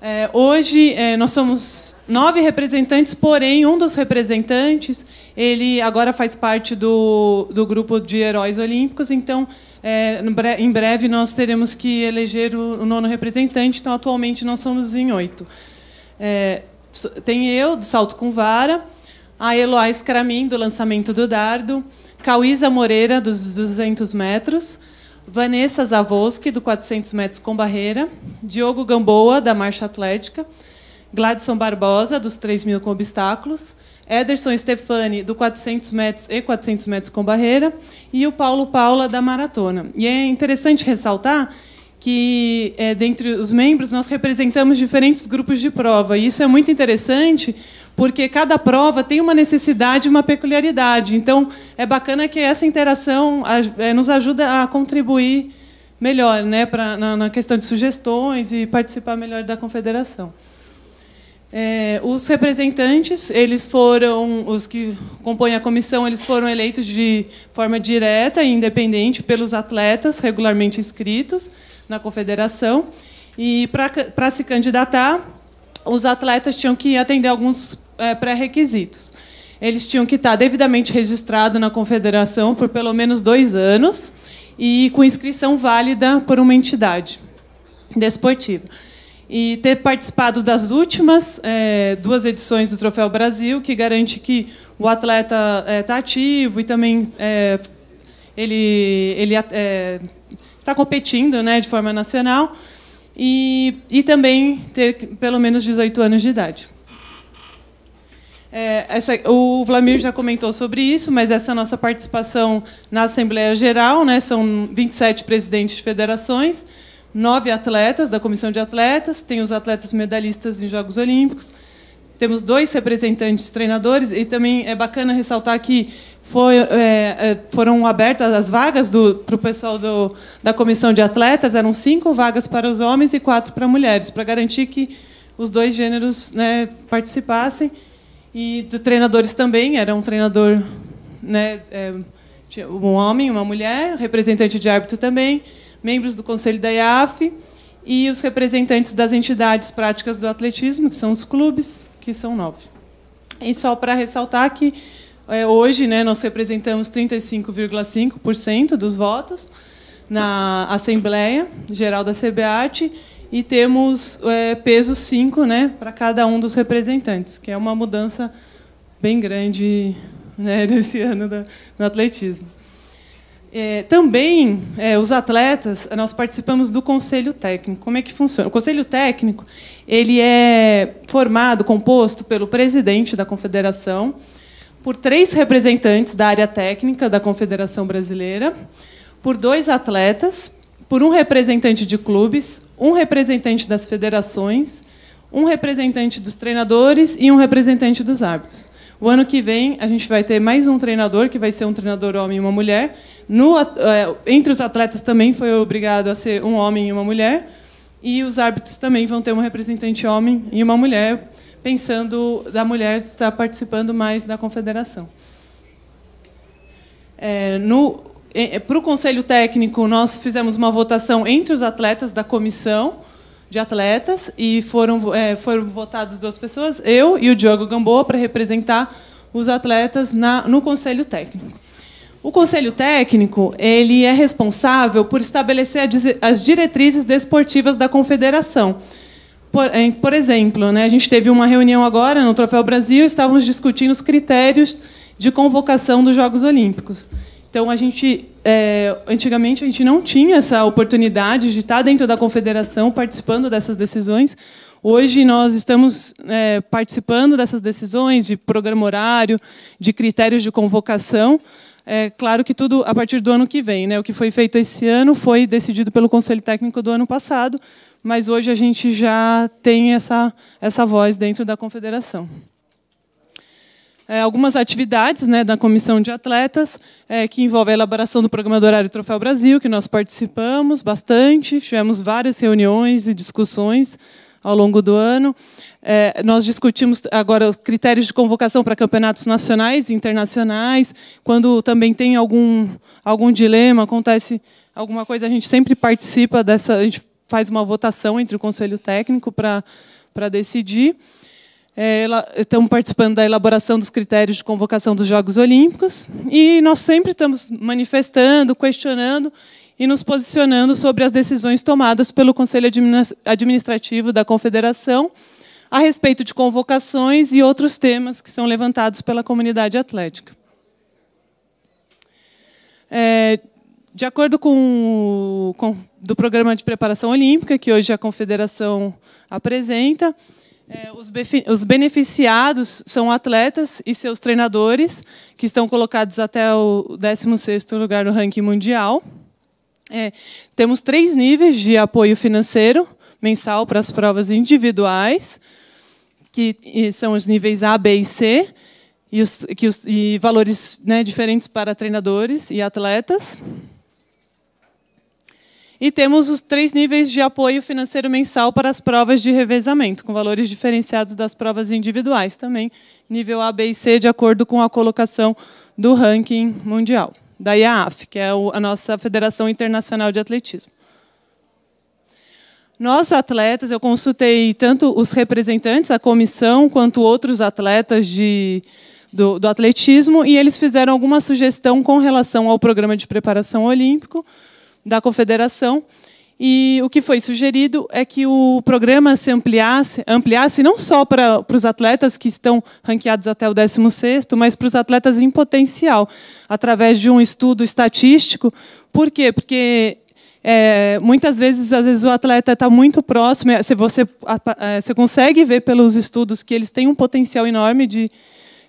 É, hoje é, nós somos nove representantes, porém um dos representantes ele agora faz parte do, do grupo de heróis olímpicos, então é, em breve nós teremos que eleger o, o, nono representante, então atualmente nós somos em oito. É, tem eu, do salto com vara, a Eloá Cramin do lançamento do dardo, Cauísa Moreira, dos 200 metros, Vanessa Zavoski, do 400 metros com barreira, Diogo Gamboa, da marcha atlética, Gladson Barbosa, dos 3 mil com obstáculos, Ederson Stefani, do 400 metros e 400 metros com barreira, e o Paulo Paula, da maratona. E é interessante ressaltar que, é, dentre os membros, nós representamos diferentes grupos de prova, e isso é muito interessante porque cada prova tem uma necessidade, uma peculiaridade. Então, é bacana que essa interação é, nos ajuda a contribuir melhor né, pra, na, na questão de sugestões e participar melhor da confederação. É, os representantes, eles foram os que compõem a comissão, eles foram eleitos de forma direta e independente pelos atletas regularmente inscritos na confederação. E para se candidatar, os atletas tinham que atender alguns é, pré-requisitos. Eles tinham que estar devidamente registrados na confederação por pelo menos dois anos e com inscrição válida por uma entidade desportiva. E ter participado das últimas é, duas edições do Troféu Brasil, que garante que o atleta está é, tá ativo e também é, ele, ele está é, competindo né, de forma nacional. E, e também ter pelo menos 18 anos de idade. É, essa, o Vlamir já comentou sobre isso, mas essa nossa participação na Assembleia Geral, né, são 27 presidentes de federações, nove atletas da Comissão de Atletas, tem os atletas medalhistas em Jogos Olímpicos, temos dois representantes treinadores e também é bacana ressaltar que foi, é, é foram abertas as vagas para o pessoal do, da comissão de atletas eram cinco vagas para os homens e quatro para mulheres para garantir que os dois gêneros né, participassem e de treinadores também. Era um treinador, né, é, um homem, uma mulher, representante de árbitro também, membros do conselho da IAF e os representantes das entidades práticas do atletismo, que são os clubes, que são nove. E só para ressaltar que é, hoje né, nós representamos 35,5% dos votos na Assembleia Geral da CBAT e temos é, peso 5 né, para cada um dos representantes, que é uma mudança bem grande né, ano do no atletismo. É, também, é, os atletas, nós participamos do Conselho Técnico. Como é que funciona? O Conselho Técnico ele é formado, composto pelo presidente da confederação, por três representantes da área técnica da Confederação Brasileira, por dois atletas, por um representante de clubes, um representante das federações, um representante dos treinadores e um representante dos árbitros. O ano que vem a gente vai ter mais um treinador, que vai ser um treinador homem e uma mulher. No, eh, entre os atletas também foi obrigado a ser um homem e uma mulher. E os árbitros também vão ter um representante homem e uma mulher, pensando da mulher estar participando mais da confederação. É, no é, é, para o Conselho Técnico, nós fizemos uma votação entre os atletas da comissão de atletas e foram, é, foram votados duas pessoas, eu e o Diogo Gamboa, para representar os atletas na, no Conselho Técnico. O Conselho Técnico ele é responsável por estabelecer as diretrizes desportivas da Confederação. Por, é, por exemplo, né, a gente teve uma reunião agora no Troféu Brasil, estávamos discutindo os critérios de convocação dos Jogos Olímpicos. Então, a gente, é, antigamente, a gente não tinha essa oportunidade de estar dentro da confederação participando dessas decisões. Hoje, nós estamos é, participando dessas decisões de programa horário, de critérios de convocação. É claro que tudo a partir do ano que vem. Né? O que foi feito esse ano foi decidido pelo Conselho Técnico do ano passado, mas hoje a gente já tem essa, essa voz dentro da confederação é, algumas atividades né, da comissão de atletas, é, que envolve a elaboração do programa do horário Troféu Brasil, que nós participamos bastante, tivemos várias reuniões e discussões ao longo do ano. É, nós discutimos agora os critérios de convocação para campeonatos nacionais e internacionais. Quando também tem algum, algum dilema, acontece alguma coisa, a gente sempre participa dessa, a gente faz uma votação entre o conselho técnico para, para decidir. É, estamos participando da elaboração dos critérios de convocação dos Jogos Olímpicos e nós sempre estamos manifestando, questionando e nos posicionando sobre as decisões tomadas pelo Conselho Administrativo da Confederação a respeito de convocações e outros temas que são levantados pela comunidade atlética. É, de acordo com o com, do programa de preparação olímpica que hoje a Confederação apresenta, é, os, os, beneficiados são atletas e seus treinadores, que estão colocados até o 16º lugar no ranking mundial. É, temos três níveis de apoio financeiro mensal para as provas individuais, que são os níveis A, B e C, e, os, que os, e valores né, diferentes para treinadores e atletas. E temos os três níveis de apoio financeiro mensal para as provas de revezamento, com valores diferenciados das provas individuais também, nível A, B e C, de acordo com a colocação do ranking mundial, da IAAF, que é a nossa Federação Internacional de Atletismo. Nós, atletas, eu consultei tanto os representantes, a comissão, quanto outros atletas de, do, do atletismo, e eles fizeram alguma sugestão com relação ao programa de preparação olímpico, da confederação. E o que foi sugerido é que o programa se ampliasse, ampliasse não só para, para os atletas que estão ranqueados até o 16º, mas para os atletas em potencial, através de um estudo estatístico. Por quê? Porque é, muitas vezes, às vezes o atleta está muito próximo, é, se você, é, você consegue ver pelos estudos que eles têm um potencial enorme de,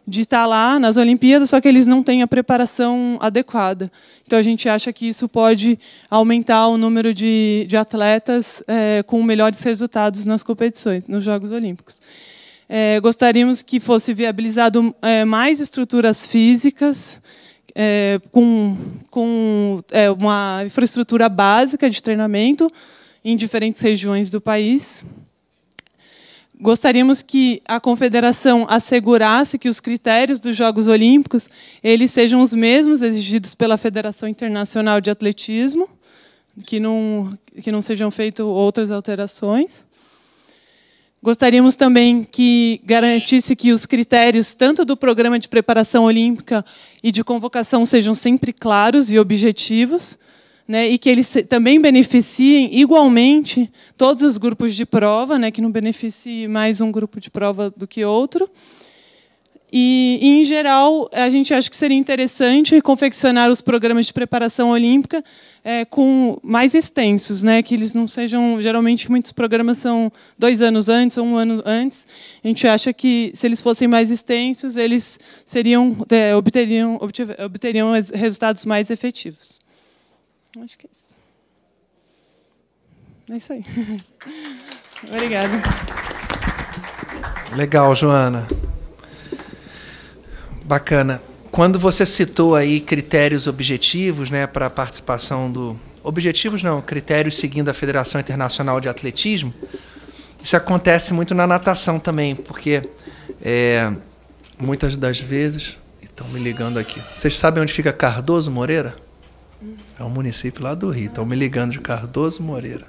de estar tá lá nas Olimpíadas, só que eles não têm a preparação adequada. Então a gente acha que isso pode aumentar o número de, de atletas é, com melhores resultados nas competições, nos Jogos Olímpicos. É, gostaríamos que fosse viabilizado é, mais estruturas físicas, com, com uma infraestrutura básica de treinamento em diferentes regiões do país gostaríamos que a confederação assegurasse que os critérios dos Jogos Olímpicos eles sejam os mesmos exigidos pela Federação Internacional de Atletismo, que não que não sejam feitas outras alterações. Gostaríamos também que garantisse que os critérios tanto do programa de preparação olímpica e de convocação sejam sempre claros e objetivos né, e que eles também beneficiem igualmente todos os grupos de prova, né, que não beneficie mais um grupo de prova do que outro. E, em geral, a gente acha que seria interessante confeccionar os programas de preparação olímpica é, com mais extensos, né, que eles não sejam. Geralmente, muitos programas são dois anos antes ou um ano antes. A gente acha que, se eles fossem mais extensos, eles seriam, é, obteriam, obteriam resultados mais efetivos. Acho que é isso. É isso aí. Obrigada. Legal, Joana. Bacana. Quando você citou aí critérios objetivos, né, para a participação do objetivos não, critérios seguindo a Federação Internacional de Atletismo, isso acontece muito na natação também, porque é, muitas das vezes estão me ligando aqui. Vocês sabem onde fica Cardoso Moreira? É um município lá do Rio. Estão me ligando de Cardoso Moreira,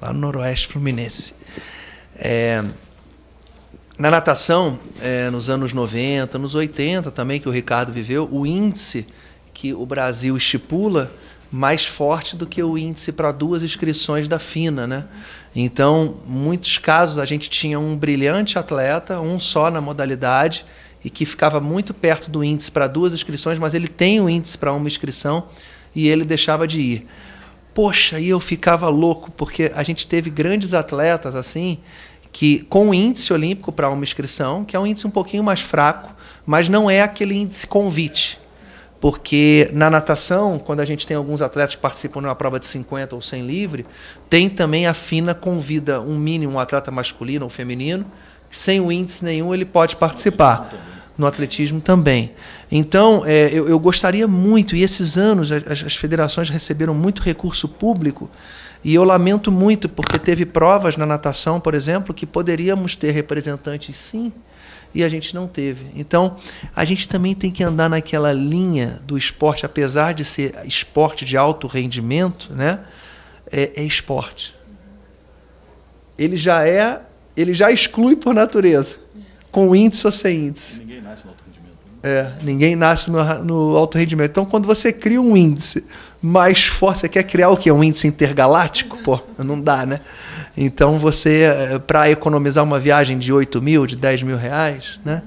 lá no Noroeste Fluminense. É, na natação, é, nos anos 90, nos 80 também, que o Ricardo viveu, o índice que o Brasil estipula mais forte do que o índice para duas inscrições da FINA, né? Então, muitos casos a gente tinha um brilhante atleta, um só na modalidade e que ficava muito perto do índice para duas inscrições, mas ele tem o índice para uma inscrição e ele deixava de ir. Poxa, e eu ficava louco, porque a gente teve grandes atletas assim, que com o índice olímpico para uma inscrição, que é um índice um pouquinho mais fraco, mas não é aquele índice convite. Porque na natação, quando a gente tem alguns atletas que participam de uma prova de 50 ou 100 livre, tem também a FINA convida um mínimo, um atleta masculino ou feminino, sem o índice nenhum ele pode participar no atletismo também. Então, é, eu, eu, gostaria muito, e esses anos as, as, federações receberam muito recurso público, e eu lamento muito, porque teve provas na natação, por exemplo, que poderíamos ter representantes sim, e a gente não teve. Então, a gente também tem que andar naquela linha do esporte, apesar de ser esporte de alto rendimento, né? é, é esporte. Ele já é, ele já exclui por natureza com índice ou sem índice. Ninguém nasce no alto rendimento. Né? É, ninguém nasce no, no alto rendimento. Então, quando você cria um índice mais forte, você quer criar o quê? Um índice intergaláctico? Pô, não dá, né? Então, você, eh, para economizar uma viagem de 8 mil, de 10 mil reais, né?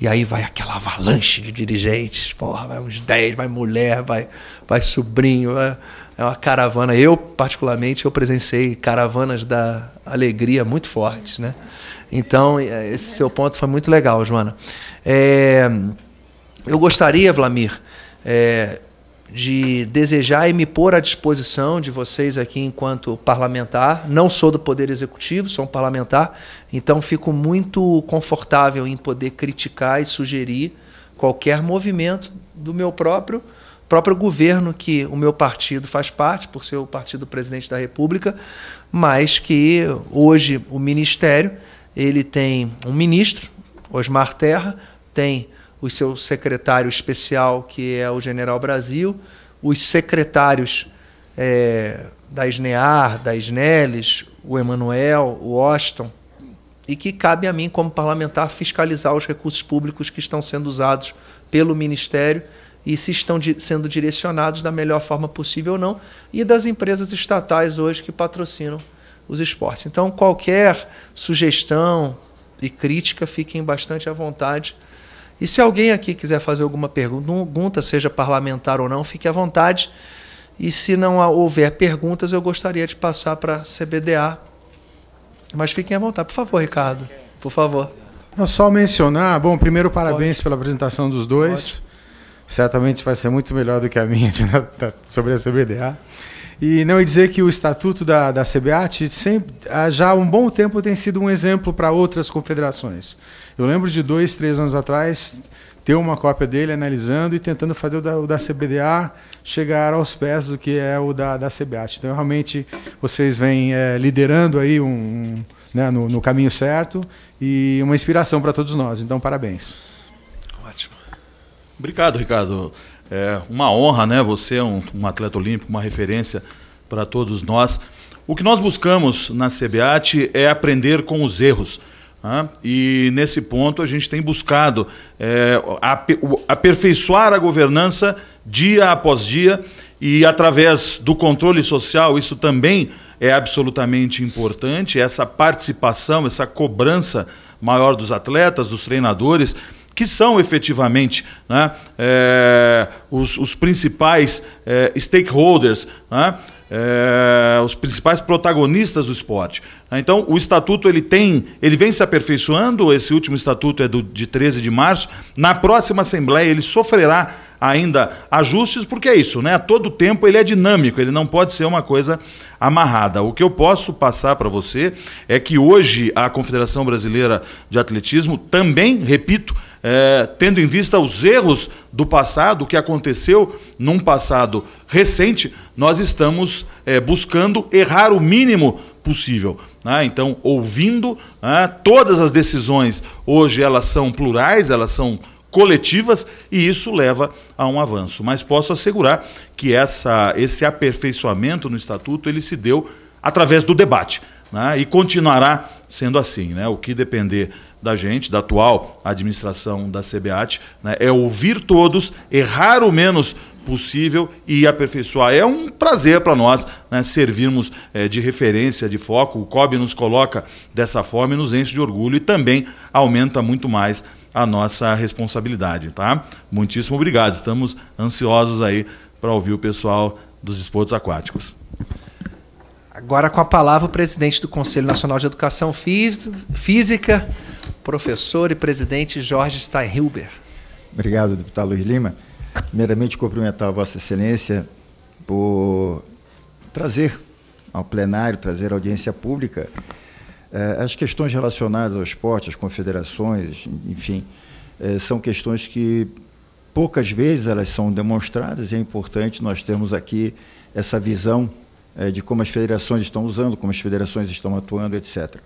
E aí vai aquela avalanche de dirigentes, porra, vai uns 10, vai mulher, vai, vai sobrinho, vai, é, é uma caravana. Eu, particularmente, eu presenciei caravanas da alegria muito fortes, né? Então, é, esse seu ponto foi muito legal, Joana. É, eu gostaria, Vlamir, é, de desejar e me pôr à disposição de vocês aqui enquanto parlamentar. Não sou do Poder Executivo, sou um parlamentar, então fico muito confortável em poder criticar e sugerir qualquer movimento do meu próprio próprio governo que o meu partido faz parte, por ser o partido do presidente da República, mas que hoje o ministério ele tem um ministro, Osmar Terra, tem o seu secretário especial, que é o General Brasil, os secretários é, da SNEAR, da SNELES, o Emanuel, o Austin, e que cabe a mim, como parlamentar, fiscalizar os recursos públicos que estão sendo usados pelo Ministério e se estão di sendo direcionados da melhor forma possível ou não, e das empresas estatais hoje que patrocinam os esportes. Então, qualquer sugestão e crítica, fiquem bastante à vontade. E se alguém aqui quiser fazer alguma pergunta, seja parlamentar ou não, fique à vontade. E se não houver perguntas, eu gostaria de passar para a CBDA. Mas fiquem à vontade. Por favor, Ricardo. Por favor. Não, só mencionar, bom, primeiro parabéns pela apresentação dos dois. Certamente vai ser muito melhor do que a minha de, sobre a CBDA. E não ia dizer que o estatuto da, da CBAT sempre, ah, já há um bom tempo tem sido um exemplo para outras confederações. Eu lembro de dois, três anos atrás ter uma cópia dele, analisando e tentando fazer o da, o da CBDA chegar aos pés do que é o da, da CBAT. Então, realmente, vocês vêm é, liderando aí um, um né, no, no caminho certo e uma inspiração para todos nós. Então, parabéns. Ótimo. Obrigado, Ricardo. É uma honra, né? Você é um, um atleta olímpico, uma referência para todos nós. O que nós buscamos na CBAT é aprender com os erros. Né? e nesse ponto a gente tem buscado é, aperfeiçoar a governança dia após dia e através do controle social isso também é absolutamente importante essa participação essa cobrança maior dos atletas dos treinadores que são efetivamente né, é, os, os, principais é, stakeholders, né, é, os principais protagonistas do esporte. Então, o estatuto ele tem, ele vem se aperfeiçoando. Esse último estatuto é do, de 13 de março. Na próxima assembleia ele sofrerá ainda ajustes, porque é isso, né? A todo tempo ele é dinâmico, ele não pode ser uma coisa amarrada. O que eu posso passar para você é que hoje a Confederação Brasileira de Atletismo também, repito, é, tendo em vista os erros do passado, o que aconteceu num passado recente, nós estamos é, buscando errar o mínimo possível. Ah, então, ouvindo, ah, todas as decisões hoje elas são plurais, elas são coletivas e isso leva a um avanço. Mas posso assegurar que essa, esse aperfeiçoamento no estatuto ele se deu através do debate né? e continuará sendo assim. Né? O que depender da gente, da atual administração da CBAT, né, é ouvir todos, errar o menos possível e aperfeiçoar. É um prazer para nós né, servirmos é, de referência, de foco. O COB nos coloca dessa forma e nos enche de orgulho e também aumenta muito mais a nossa responsabilidade, tá? Muitíssimo obrigado. Estamos ansiosos aí para ouvir o pessoal dos esportes aquáticos. Agora com a palavra o presidente do Conselho Nacional de Educação Física, professor e presidente Jorge Steinhilber. Obrigado, deputado Luiz Lima. Primeiramente, cumprimentar a Vossa Excelência por trazer ao plenário, trazer à audiência pública eh, as questões relacionadas ao esporte, às confederações, enfim, eh, são questões que poucas vezes elas são demonstradas e é importante nós termos aqui essa visão eh, de como as federações estão usando, como as federações estão atuando, etc.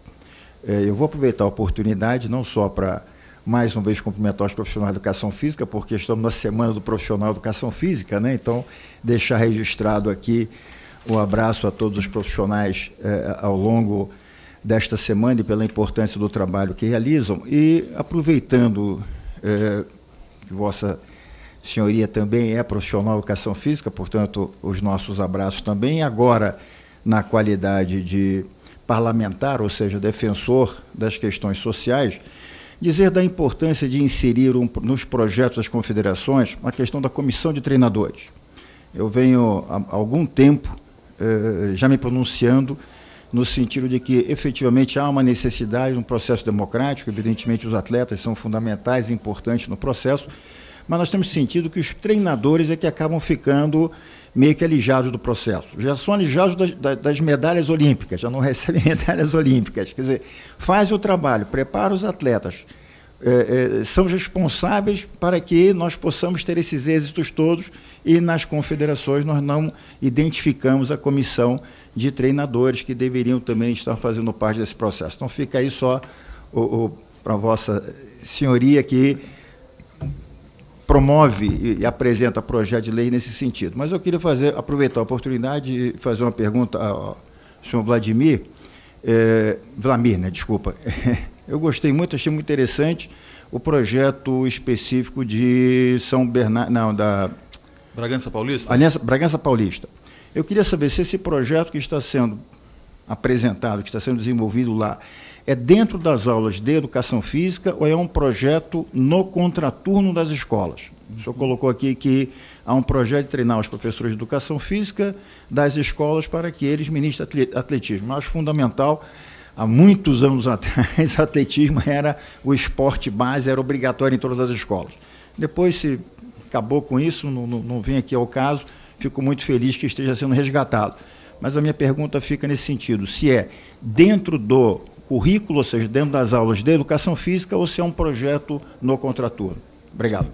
É, eu vou aproveitar a oportunidade não só para mais uma vez cumprimentar os profissionais de educação física, porque estamos na semana do profissional de educação física, né? Então, deixar registrado aqui um abraço a todos os profissionais é, ao longo desta semana e pela importância do trabalho que realizam. E aproveitando é, que Vossa Senhoria também é profissional de educação física, portanto, os nossos abraços também. Agora, na qualidade de parlamentar, ou seja, defensor das questões sociais, dizer da importância de inserir um, nos projetos das confederações a questão da comissão de treinadores. Eu venho há algum tempo eh, já me pronunciando no sentido de que efetivamente há uma necessidade, um processo democrático, evidentemente os atletas são fundamentais e importantes no processo, mas nós temos sentido que os treinadores é que acabam ficando meio que alijado do processo. Já são alijados das, das, medalhas olímpicas, já não recebem medalhas olímpicas. Quer dizer, faz o trabalho, prepara os atletas, é, é, são responsáveis para que nós possamos ter esses êxitos todos e nas confederações nós não identificamos a comissão de treinadores que deveriam também estar fazendo parte desse processo. Então fica aí só para vossa senhoria que promove e apresenta projeto de lei nesse sentido. Mas eu queria fazer, aproveitar a oportunidade e fazer uma pergunta ao senhor Vladimir. É, Vladimir, né, desculpa. Eu gostei muito, achei muito interessante o projeto específico de São Bernardo, não, da... Bragança Paulista? Aliança, Bragança Paulista. Eu queria saber se esse projeto que está sendo apresentado, que está sendo desenvolvido lá, é dentro das aulas de educação física ou é um projeto no contraturno das escolas? O senhor colocou aqui que há um projeto de treinar os professores de educação física das escolas para que eles ministrem atletismo. Mas fundamental. Há muitos anos atrás, atletismo era o esporte base, era obrigatório em todas as escolas. Depois se acabou com isso, não, não, não vem aqui ao caso, fico muito feliz que esteja sendo resgatado. Mas a minha pergunta fica nesse sentido: se é dentro do currículo, ou seja, dentro das aulas de educação física, ou se é um projeto no contraturno. Obrigado.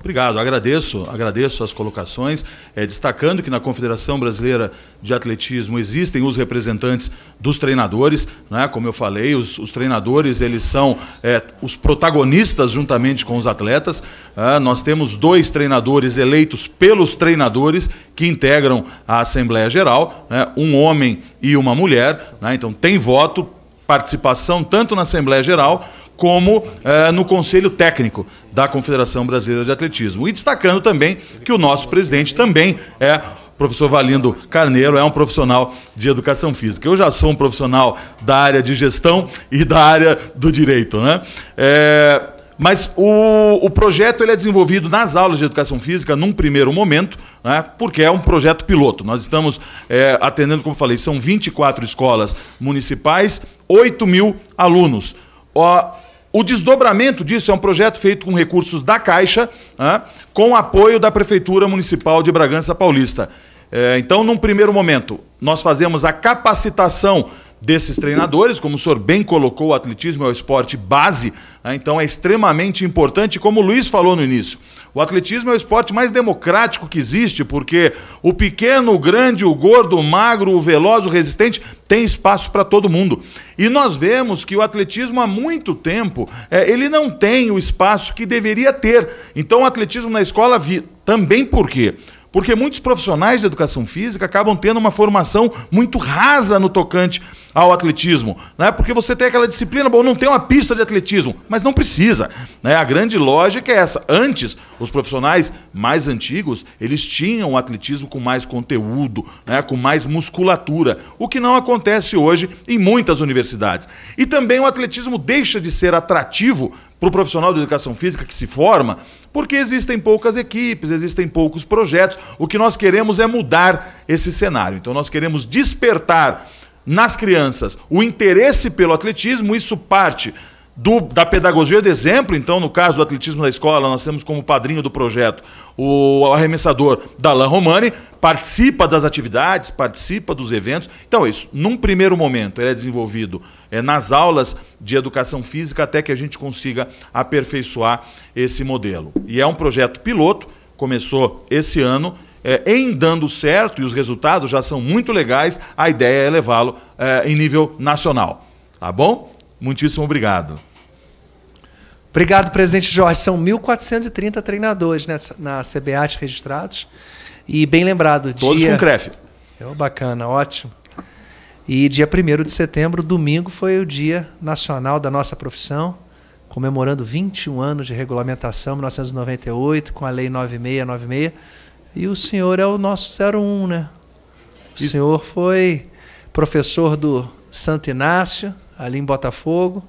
Obrigado, agradeço, agradeço as colocações, é, destacando que na Confederação Brasileira de Atletismo existem os representantes dos treinadores, né? como eu falei, os, os treinadores eles são é, os protagonistas juntamente com os atletas. É, nós temos dois treinadores eleitos pelos treinadores que integram a Assembleia Geral, né? um homem e uma mulher, né? então tem voto, participação tanto na Assembleia Geral como eh, no Conselho Técnico da Confederação Brasileira de Atletismo. E destacando também que o nosso presidente também é professor Valindo Carneiro é um profissional de educação física. Eu já sou um profissional da área de gestão e da área do direito, né? É... Mas o, o projeto ele é desenvolvido nas aulas de educação física num primeiro momento, né, porque é um projeto piloto. Nós estamos é, atendendo, como falei, são 24 escolas municipais, 8 mil alunos. Ó, o desdobramento disso é um projeto feito com recursos da Caixa, né, com apoio da Prefeitura Municipal de Bragança Paulista. É, então, num primeiro momento, nós fazemos a capacitação desses treinadores. Como o senhor bem colocou, o atletismo é o esporte base, né? então é extremamente importante, como o Luiz falou no início. O atletismo é o esporte mais democrático que existe, porque o pequeno, o grande, o gordo, o magro, o veloz, o resistente, tem espaço para todo mundo. E nós vemos que o atletismo há muito tempo, é, ele não tem o espaço que deveria ter. Então o atletismo na escola vi, também por quê? Porque muitos profissionais de educação física acabam tendo uma formação muito rasa no tocante ao atletismo, né? Porque você tem aquela disciplina, bom, não tem uma pista de atletismo, mas não precisa, né? A grande lógica é essa. Antes, os profissionais mais antigos, eles tinham o atletismo com mais conteúdo, né? Com mais musculatura, o que não acontece hoje em muitas universidades. E também o atletismo deixa de ser atrativo para o profissional de educação física que se forma, porque existem poucas equipes, existem poucos projetos. O que nós queremos é mudar esse cenário. Então, nós queremos despertar nas crianças o interesse pelo atletismo, isso parte do, da pedagogia de exemplo, então, no caso do atletismo da escola, nós temos como padrinho do projeto o arremessador Dalan Romani, participa das atividades, participa dos eventos. Então, é isso, num primeiro momento, ele é desenvolvido é, nas aulas de educação física até que a gente consiga aperfeiçoar esse modelo. E é um projeto piloto, começou esse ano é, em dando certo, e os resultados já são muito legais, a ideia é levá-lo é, em nível nacional. Tá bom? Muitíssimo obrigado. Obrigado, presidente Jorge. São 1.430 treinadores nessa, na CBAT registrados. E bem lembrado, Todos dia... com CREF. Oh, é, bacana, ótimo. E dia 1 de setembro, domingo, foi o Dia Nacional da Nossa Profissão, comemorando 21 anos de regulamentação, 1998, com a Lei 9696 e o senhor é o nosso 01, né? O Isso. senhor foi professor do Santo Inácio, ali em Botafogo,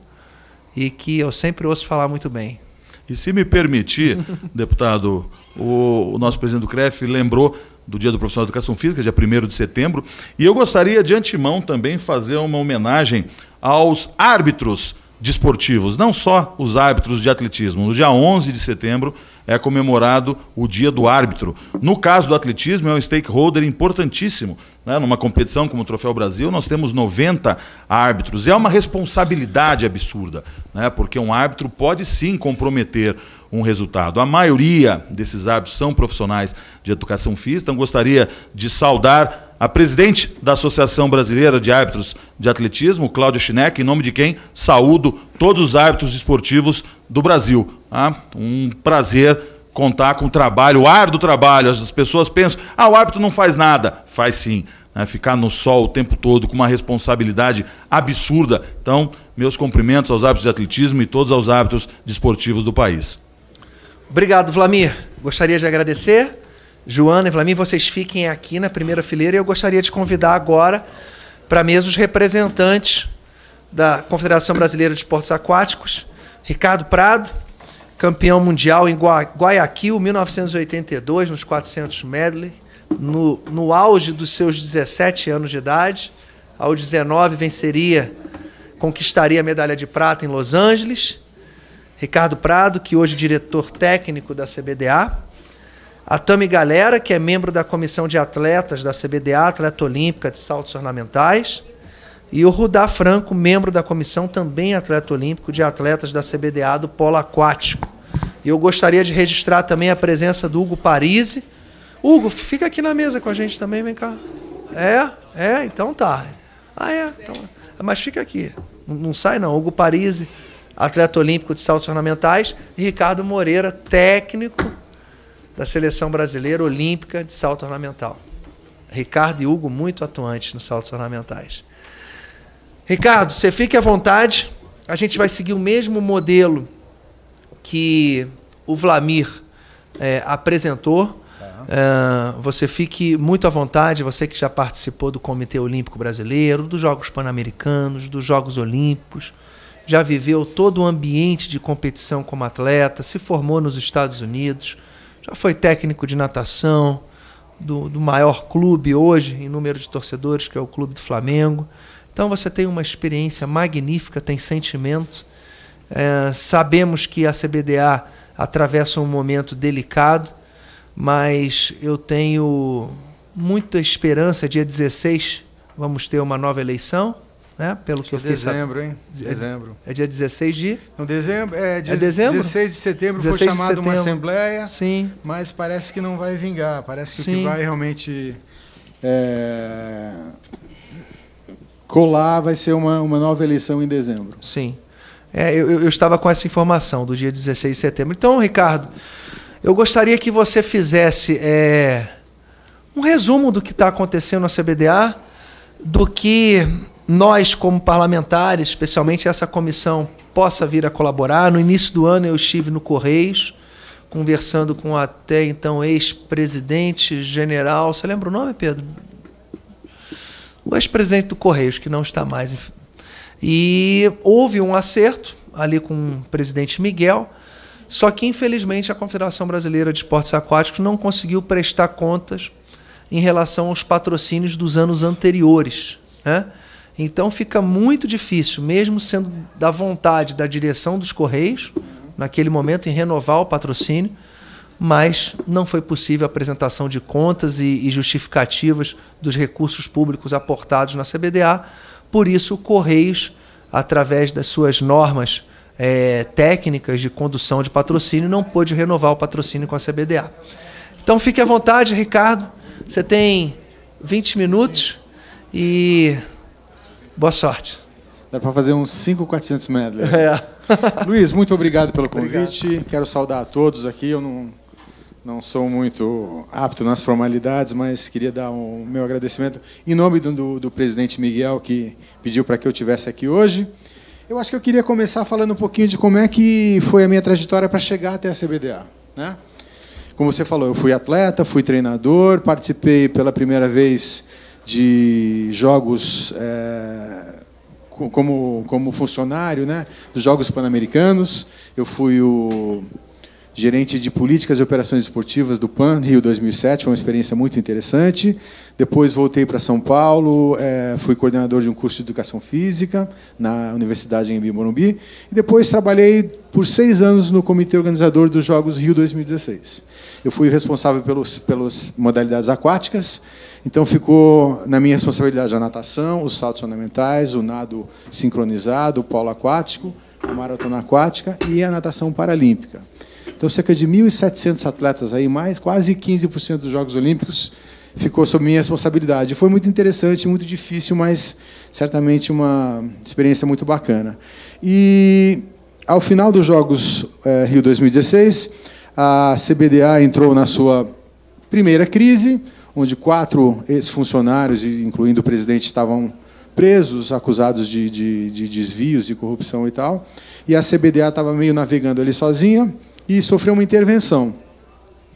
e que eu sempre ouço falar muito bem. E se me permitir, deputado, o, o nosso presidente do CREF lembrou do Dia do Profissional de Educação Física, dia 1 de setembro. E eu gostaria de antemão também fazer uma homenagem aos árbitros desportivos, não só os árbitros de atletismo. No dia 11 de setembro, é comemorado o dia do árbitro. No caso do atletismo, é um stakeholder importantíssimo. Né? Numa competição como o Troféu Brasil, nós temos 90 árbitros. É uma responsabilidade absurda, né? porque um árbitro pode sim comprometer um resultado. A maioria desses árbitros são profissionais de educação física, então gostaria de saudar a presidente da Associação Brasileira de Árbitros de Atletismo, Cláudia Schneck, em nome de quem saúdo todos os árbitros esportivos do Brasil. Ah, Um prazer contar com o trabalho, o ar do trabalho. As pessoas pensam, ah, o árbitro não faz nada. Faz sim. Né? Ficar no sol o tempo todo com uma responsabilidade absurda. Então, meus cumprimentos aos árbitros de atletismo e todos aos árbitros desportivos do país. Obrigado, Vlamir. Gostaria de agradecer Joana e Flamim, vocês fiquem aqui na primeira fileira e eu gostaria de convidar agora para a mesa os representantes da Confederação Brasileira de Esportes Aquáticos, Ricardo Prado, campeão mundial em Guayaquil, 1982, nos 400 medley, no, no auge dos seus 17 anos de idade. Aos 19, venceria, conquistaria a medalha de prata em Los Angeles. Ricardo Prado, que hoje é diretor técnico da CBDA. A Tami Galera, que é membro da comissão de atletas da CBDA, atleta olímpica de saltos ornamentais. E o Rudá Franco, membro da comissão, também atleta olímpico de atletas da CBDA do polo aquático. E eu gostaria de registrar também a presença do Hugo Parisi. Hugo, fica aqui na mesa com a gente também, vem cá. É? É? Então tá. Ah, é? Então, mas fica aqui. Não, não sai não. Hugo Parisi, atleta olímpico de saltos ornamentais. E Ricardo Moreira, técnico da seleção brasileira olímpica de salto ornamental. Ricardo e Hugo muito atuantes nos saltos ornamentais. Ricardo, você fique à vontade. A gente vai seguir o mesmo modelo que o Vlamir é, apresentou. Uh, você fique muito à vontade, você que já participou do Comitê Olímpico Brasileiro, dos Jogos Pan-Americanos, dos Jogos Olímpicos, já viveu todo o ambiente de competição como atleta, se formou nos Estados Unidos já foi técnico de natação do, do maior clube hoje em número de torcedores, que é o Clube do Flamengo. Então você tem uma experiência magnífica, tem sentimento. É, sabemos que a CBDA atravessa um momento delicado, mas eu tenho muita esperança. Dia 16 vamos ter uma nova eleição né? Pelo que, que eu é fiquei Dezembro, sabendo. hein? É dezembro. É, é dia 16 de? Não, dezembro, é, de, é dezembro? 16 de setembro 16 foi chamada uma assembleia. Sim. Mas parece que não vai vingar. Parece que Sim. o que vai realmente é, colar vai ser uma, uma nova eleição em dezembro. Sim. É, eu, eu estava com essa informação do dia 16 de setembro. Então, Ricardo, eu gostaria que você fizesse é, um resumo do que está acontecendo na CBDA, do que nós, como parlamentares, especialmente essa comissão, possa vir a colaborar. No início do ano, eu estive no Correios, conversando com até então ex-presidente general. Você lembra o nome, Pedro? O ex-presidente do Correios, que não está mais. E houve um acerto ali com o presidente Miguel. Só que, infelizmente, a Confederação Brasileira de Esportes Aquáticos não conseguiu prestar contas em relação aos patrocínios dos anos anteriores. Né? Então fica muito difícil, mesmo sendo da vontade da direção dos Correios, naquele momento, em renovar o patrocínio, mas não foi possível a apresentação de contas e, e justificativas dos recursos públicos aportados na CBDA. Por isso, o Correios, através das suas normas é, técnicas de condução de patrocínio, não pôde renovar o patrocínio com a CBDA. Então fique à vontade, Ricardo. Você tem 20 minutos e Boa sorte. Dá para fazer uns 5.400 medley. É. Luiz, muito obrigado pelo convite. Obrigado. Quero saudar a todos aqui. Eu não, não sou muito apto nas formalidades, mas queria dar o um, meu agradecimento em nome do, do presidente Miguel, que pediu para que eu estivesse aqui hoje. Eu acho que eu queria começar falando um pouquinho de como é que foi a minha trajetória para chegar até a CBDA. Né? Como você falou, eu fui atleta, fui treinador, participei pela primeira vez de jogos é, como, como funcionário né, dos Jogos Pan-Americanos. Eu fui o gerente de políticas e operações esportivas do PAN, Rio 2007, foi uma experiência muito interessante. Depois voltei para São Paulo, eh, fui coordenador de um curso de educação física na Universidade em Morumbi. E depois trabalhei por seis anos no comitê organizador dos Jogos Rio 2016. Eu fui responsável pelos, pelas modalidades aquáticas, então ficou na minha responsabilidade a natação, os saltos fundamentais, o nado sincronizado, o polo aquático, a maratona aquática e a natação paralímpica. Então, cerca de 1.700 atletas aí, mais quase 15% dos Jogos Olímpicos ficou sob minha responsabilidade. Foi muito interessante, muito difícil, mas certamente uma experiência muito bacana. E ao final dos Jogos é, Rio 2016, a CBDA entrou na sua primeira crise, onde quatro ex-funcionários, incluindo o presidente, estavam presos, acusados de, de, de desvios, de corrupção e tal. E a CBDA estava meio navegando ali sozinha e sofreu uma intervenção.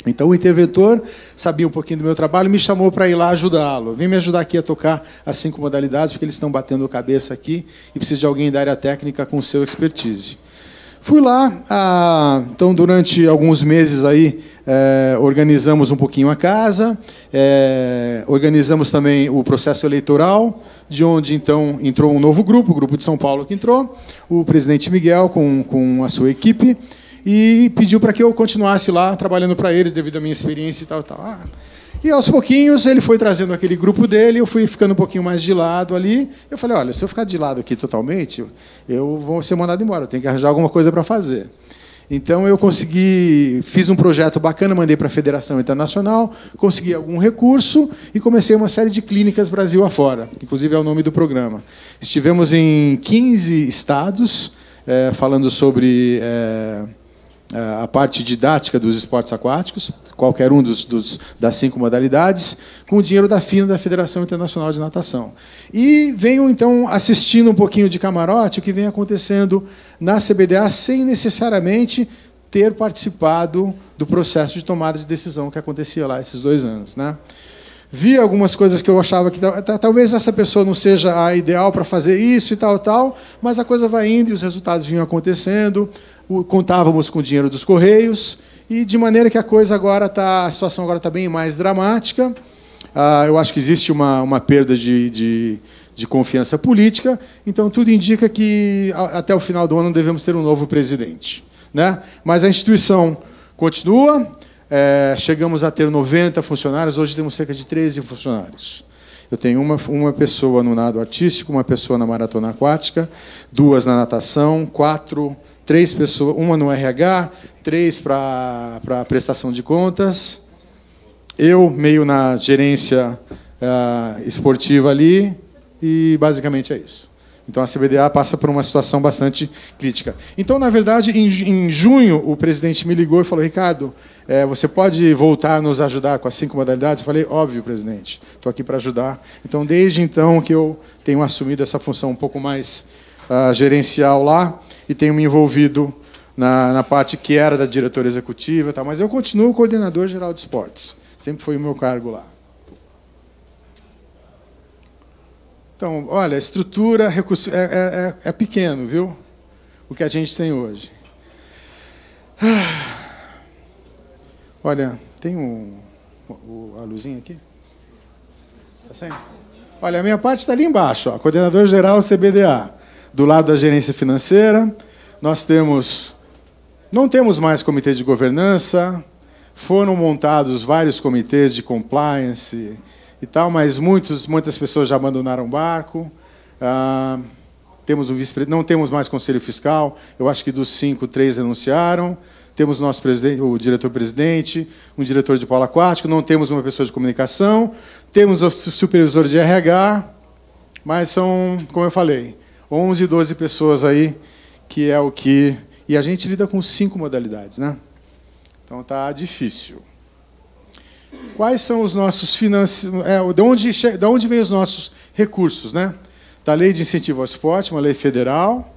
Então o interventor sabia um pouquinho do meu trabalho e me chamou para ir lá ajudá-lo. Vem me ajudar aqui a tocar as cinco modalidades, porque eles estão batendo cabeça aqui e precisa de alguém da área técnica com seu expertise. Fui lá, ah, então durante alguns meses aí eh, organizamos um pouquinho a casa, eh, organizamos também o processo eleitoral, de onde então entrou um novo grupo, o grupo de São Paulo que entrou, o presidente Miguel com, com a sua equipe, e pediu para que eu continuasse lá trabalhando para eles devido à minha experiência e tal, tal. Ah. E aos pouquinhos ele foi trazendo aquele grupo dele, eu fui ficando um pouquinho mais de lado ali. Eu falei: olha, se eu ficar de lado aqui totalmente, eu vou ser mandado embora, eu tenho que arranjar alguma coisa para fazer. Então eu consegui, fiz um projeto bacana, mandei para a Federação Internacional, consegui algum recurso e comecei uma série de clínicas Brasil afora, que inclusive é o nome do programa. Estivemos em 15 estados é, falando sobre. É, ah, a parte didática dos esportes aquáticos, qualquer um dos, dos, das cinco modalidades, com o dinheiro da FINA, da Federação Internacional de Natação. E venho, então, assistindo um pouquinho de camarote o que vem acontecendo na CBDA, sem necessariamente ter participado do processo de tomada de decisão que acontecia lá esses dois anos. Né? Vi algumas coisas que eu achava que talvez essa pessoa não seja a ideal para fazer isso e tal, tal, mas a coisa vai indo e os resultados vinham acontecendo contávamos com o dinheiro dos Correios, e de maneira que a coisa agora está. A situação agora está bem mais dramática. Ah, eu acho que existe uma, uma perda de, de, de confiança política, então tudo indica que até o final do ano devemos ter um novo presidente. Né? Mas a instituição continua, é, chegamos a ter 90 funcionários, hoje temos cerca de 13 funcionários. Eu tenho uma, uma pessoa no nado artístico, uma pessoa na maratona aquática, duas na natação, quatro Três pessoas, uma no RH, três para a prestação de contas. Eu meio na gerência uh, esportiva ali e basicamente é isso. Então a CBDA passa por uma situação bastante crítica. Então, na verdade, em, junho, o presidente me ligou e falou: Ricardo, é, você pode voltar a nos ajudar com as cinco modalidades? Eu falei: óbvio, presidente, estou aqui para ajudar. Então, desde então que eu tenho assumido essa função um pouco mais uh, gerencial lá e tenho me envolvido na, na parte que era da diretora executiva, tá? mas eu continuo coordenador geral de esportes. Sempre foi o meu cargo lá. Então, olha, estrutura recurso, é, é, é, é pequeno, viu? O que a gente tem hoje. Ah. Olha, tem um, a luzinha aqui? Tá Olha, a minha parte está ali embaixo, ó, coordenador geral CBDA. Do lado da gerência financeira, nós temos não temos mais comitê de governança, foram montados vários comitês de compliance e tal, mas muitos, muitas pessoas já abandonaram o barco. Ah, temos um vice não temos mais conselho fiscal, eu acho que dos cinco, três renunciaram. Temos nosso presidente, o diretor-presidente, um diretor de polo aquático, não temos uma pessoa de comunicação, temos o supervisor de RH, mas são, como eu falei, 11, 12 pessoas aí, que é o que. E a gente lida com cinco modalidades, né? Então tá difícil. Quais são os nossos financiamentos? É, de, onde che... de onde vem os nossos recursos, né? Da lei de incentivo ao esporte, uma lei federal,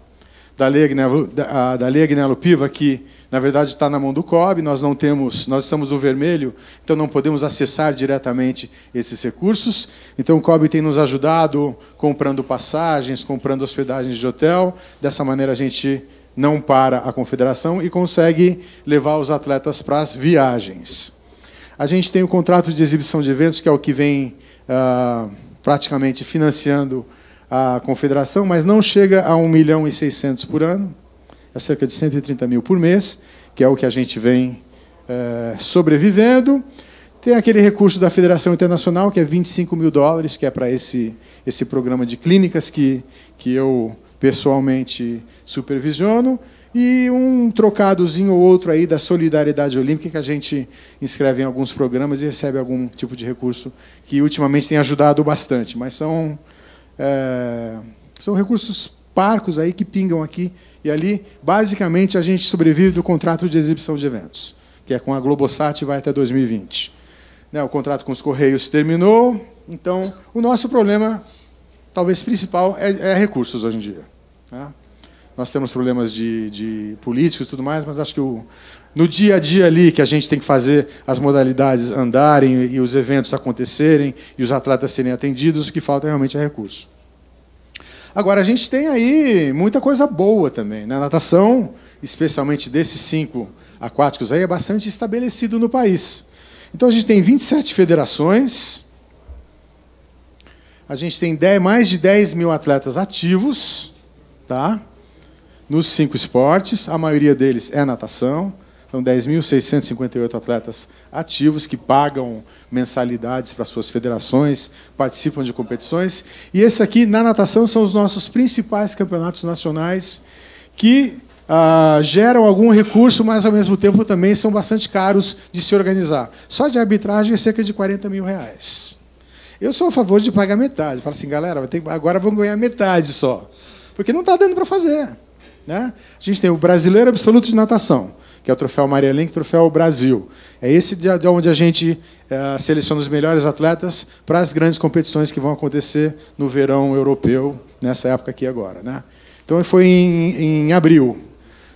da lei Agnello, da, da lei Agnello Piva, que na verdade está na mão do COB, nós não temos, nós estamos no vermelho, então não podemos acessar diretamente esses recursos. Então o COB tem nos ajudado comprando passagens, comprando hospedagens de hotel. Dessa maneira a gente não para a confederação e consegue levar os atletas para as viagens. A gente tem o contrato de exibição de eventos, que é o que vem ah, praticamente financiando a confederação, mas não chega a 1 milhão e 600 por ano a é cerca de 130 mil por mês, que é o que a gente vem é, sobrevivendo. Tem aquele recurso da Federação Internacional, que é 25 mil dólares, que é para esse, esse programa de clínicas que, que eu pessoalmente supervisiono. E um trocadozinho ou outro aí da Solidariedade Olímpica, que a gente inscreve em alguns programas e recebe algum tipo de recurso que ultimamente tem ajudado bastante. Mas são, é, são recursos parcos aí que pingam aqui e ali. Basicamente, a gente sobrevive do contrato de exibição de eventos, que é com a Globosat e vai até 2020. Né, o contrato com os Correios terminou, então o nosso problema, talvez principal, é, é recursos hoje em dia. Né. Nós temos problemas de, de políticos e tudo mais, mas acho que o, no dia a dia ali que a gente tem que fazer as modalidades andarem e os eventos acontecerem e os atletas serem atendidos, o que falta realmente é recurso. Agora, a gente tem aí muita coisa boa também. Na né? natação, especialmente desses cinco aquáticos aí, é bastante estabelecido no país. Então, a gente tem 27 federações, a gente tem 10, mais de 10 mil atletas ativos, tá? Nos cinco esportes, a maioria deles é natação. São então, 10.658 atletas ativos que pagam mensalidades para suas federações, participam de competições. E esse aqui, na natação, são os nossos principais campeonatos nacionais que ah, geram algum recurso, mas ao mesmo tempo também são bastante caros de se organizar. Só de arbitragem é cerca de 40 mil reais. Eu sou a favor de pagar metade. Fala assim, galera, agora vão ganhar metade só. Porque não está dando para fazer. Né? A gente tem o brasileiro absoluto de natação que é o troféu Maria Link, troféu Brasil. É esse de onde a gente é, seleciona os melhores atletas para as grandes competições que vão acontecer no verão europeu, nessa época aqui agora. Né? Então foi em, em abril.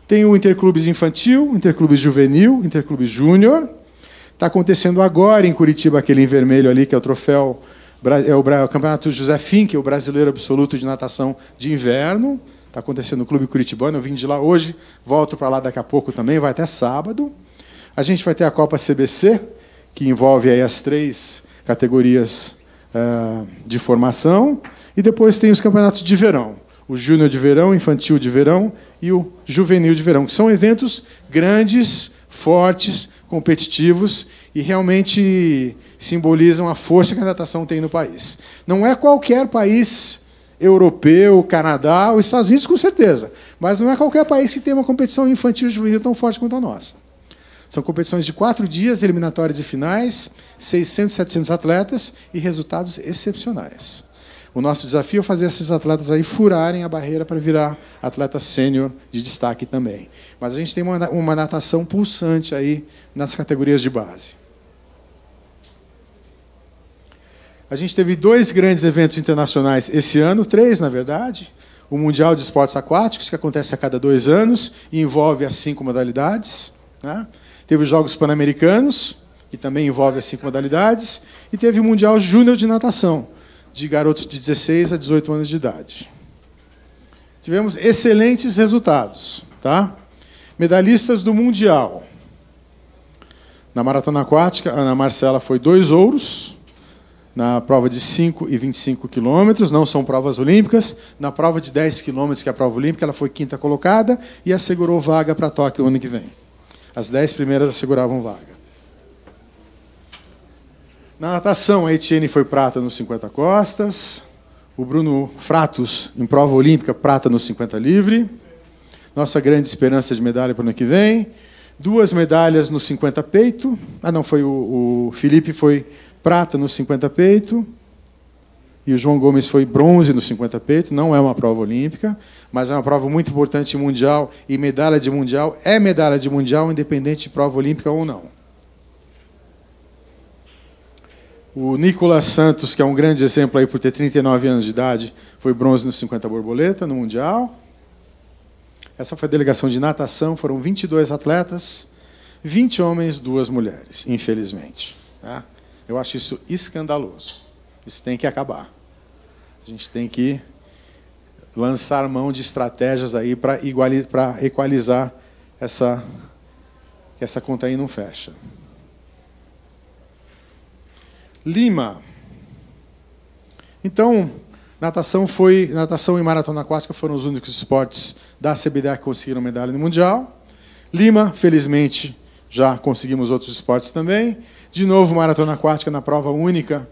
Tem o Interclubes Infantil, Interclubes Juvenil, Interclubes Júnior. Está acontecendo agora em Curitiba aquele em vermelho ali, que é o troféu, é o Campeonato José Fink, o brasileiro absoluto de natação de inverno. Está acontecendo no Clube Curitibano, eu vim de lá hoje, volto para lá daqui a pouco também, vai até sábado. A gente vai ter a Copa CBC, que envolve aí as três categorias uh, de formação. E depois tem os campeonatos de verão. O júnior de verão, infantil de verão e o juvenil de verão. Que são eventos grandes, fortes, competitivos e realmente simbolizam a força que a natação tem no país. Não é qualquer país europeu, Canadá, os Estados Unidos, com certeza. Mas não é qualquer país que tem uma competição infantil de juvenil tão forte quanto a nossa. São competições de quatro dias, eliminatórias e finais, 600, 700 atletas e resultados excepcionais. O nosso desafio é fazer esses atletas aí furarem a barreira para virar atleta sênior de destaque também. Mas a gente tem uma natação pulsante aí nas categorias de base. A gente teve dois grandes eventos internacionais esse ano, três, na verdade. O Mundial de Esportes Aquáticos, que acontece a cada dois anos e envolve as cinco modalidades. Né? Teve os Jogos Pan-Americanos, que também envolve as cinco modalidades. E teve o Mundial Júnior de Natação, de garotos de 16 a 18 anos de idade. Tivemos excelentes resultados. Tá? Medalhistas do Mundial. Na maratona aquática, Ana Marcela foi dois ouros na prova de 5 e 25 quilômetros, não são provas olímpicas. Na prova de 10 quilômetros, que é a prova olímpica, ela foi quinta colocada e assegurou vaga para Tóquio ano que vem. As 10 primeiras asseguravam vaga. Na natação, a Etienne foi prata nos 50 costas. O Bruno Fratos, em prova olímpica, prata nos 50 livre. Nossa grande esperança de medalha para o ano que vem. Duas medalhas nos 50 peito. Ah, não, foi o, o Felipe foi prata no 50 peito, e o João Gomes foi bronze no 50 peito, não é uma prova olímpica, mas é uma prova muito importante mundial, e medalha de mundial é medalha de mundial, independente de prova olímpica ou não. O Nicolas Santos, que é um grande exemplo aí por ter 39 anos de idade, foi bronze no 50 borboleta no mundial. Essa foi a delegação de natação, foram 22 atletas, 20 homens, duas mulheres, infelizmente. Tá? Eu acho isso escandaloso. Isso tem que acabar. A gente tem que lançar mão de estratégias aí para equalizar essa que essa conta aí não fecha. Lima. Então, natação foi natação e maratona aquática foram os únicos esportes da CBDA que conseguiram medalha no mundial. Lima, felizmente, já conseguimos outros esportes também. De novo, maratona aquática na prova única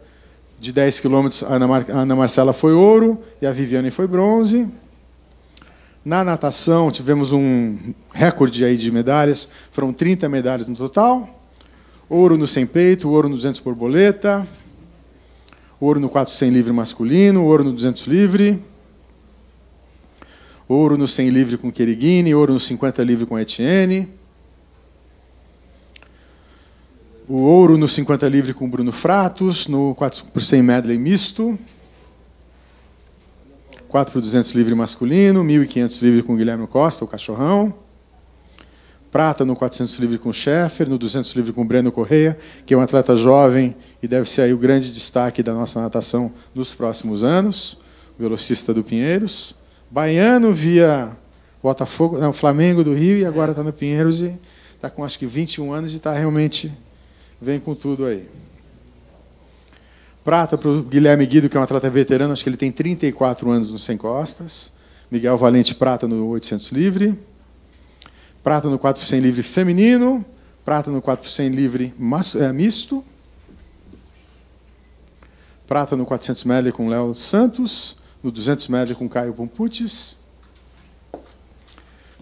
de 10 quilômetros. A Ana Marcela foi ouro e a Viviane foi bronze. Na natação, tivemos um recorde aí de medalhas. Foram 30 medalhas no total. Ouro no 100 peito, ouro no 200 borboleta, ouro no 400 livre masculino, ouro no 200 livre, ouro no 100 livre com Querigini, ouro no 50 livre com Etienne, o ouro no 50 livre com Bruno Fratos, no 4 por 100 medley misto, 4 por 200 livre masculino, 1.500 livre com Guilherme Costa, o cachorrão, prata no 400 livre com Schaefer no 200 livre com Breno Correia, que é um atleta jovem e deve ser aí o grande destaque da nossa natação nos próximos anos, velocista do Pinheiros, baiano via Botafogo, não, Flamengo do Rio e agora está no Pinheiros e está com acho que 21 anos e está realmente Vem com tudo aí. Prata para o Guilherme Guido, que é um atleta veterano, acho que ele tem 34 anos no Sem Costas. Miguel Valente, prata no 800 livre. Prata no 4 100 livre feminino. Prata no 4 100 livre é, misto. Prata no 400 medley com Léo Santos. No 200 medley com Caio Pomputis.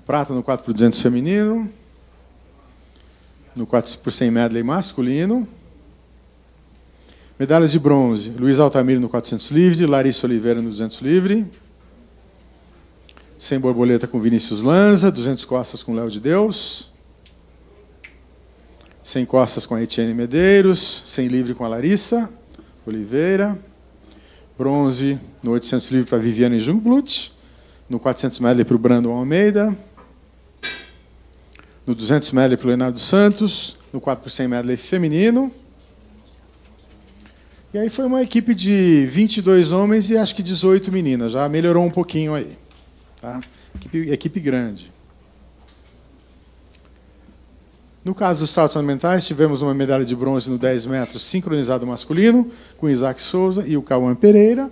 Prata no 4 200 feminino no 4 por 100 medley masculino. Medalhas de bronze, Luiz Altamiro no 400 livre, Larissa Oliveira no 200 livre. Sem borboleta com Vinícius Lanza, 200 costas com Léo de Deus. Sem costas com a Etienne Medeiros, sem livre com a Larissa Oliveira. Bronze no 800 livre para Viviane Jungblut, no 400 medley para o Brandon Almeida no 200 medley para o Leonardo Santos, no 4 por 100 medley feminino. E aí foi uma equipe de 22 homens e acho que 18 meninas, já melhorou um pouquinho aí. Tá? Equipe, equipe grande. No caso dos saltos ornamentais, tivemos uma medalha de bronze no 10 metros sincronizado masculino, com Isaac Souza e o Cauã Pereira.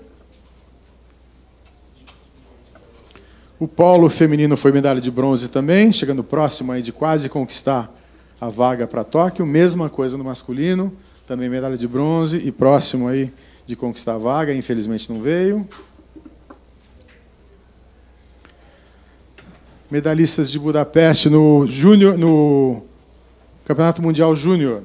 O polo feminino foi medalha de bronze também, chegando próximo aí de quase conquistar a vaga para Tóquio. Mesma coisa no masculino, também medalha de bronze e próximo aí de conquistar a vaga, infelizmente não veio. Medalhistas de Budapeste no júnior no Campeonato Mundial Júnior,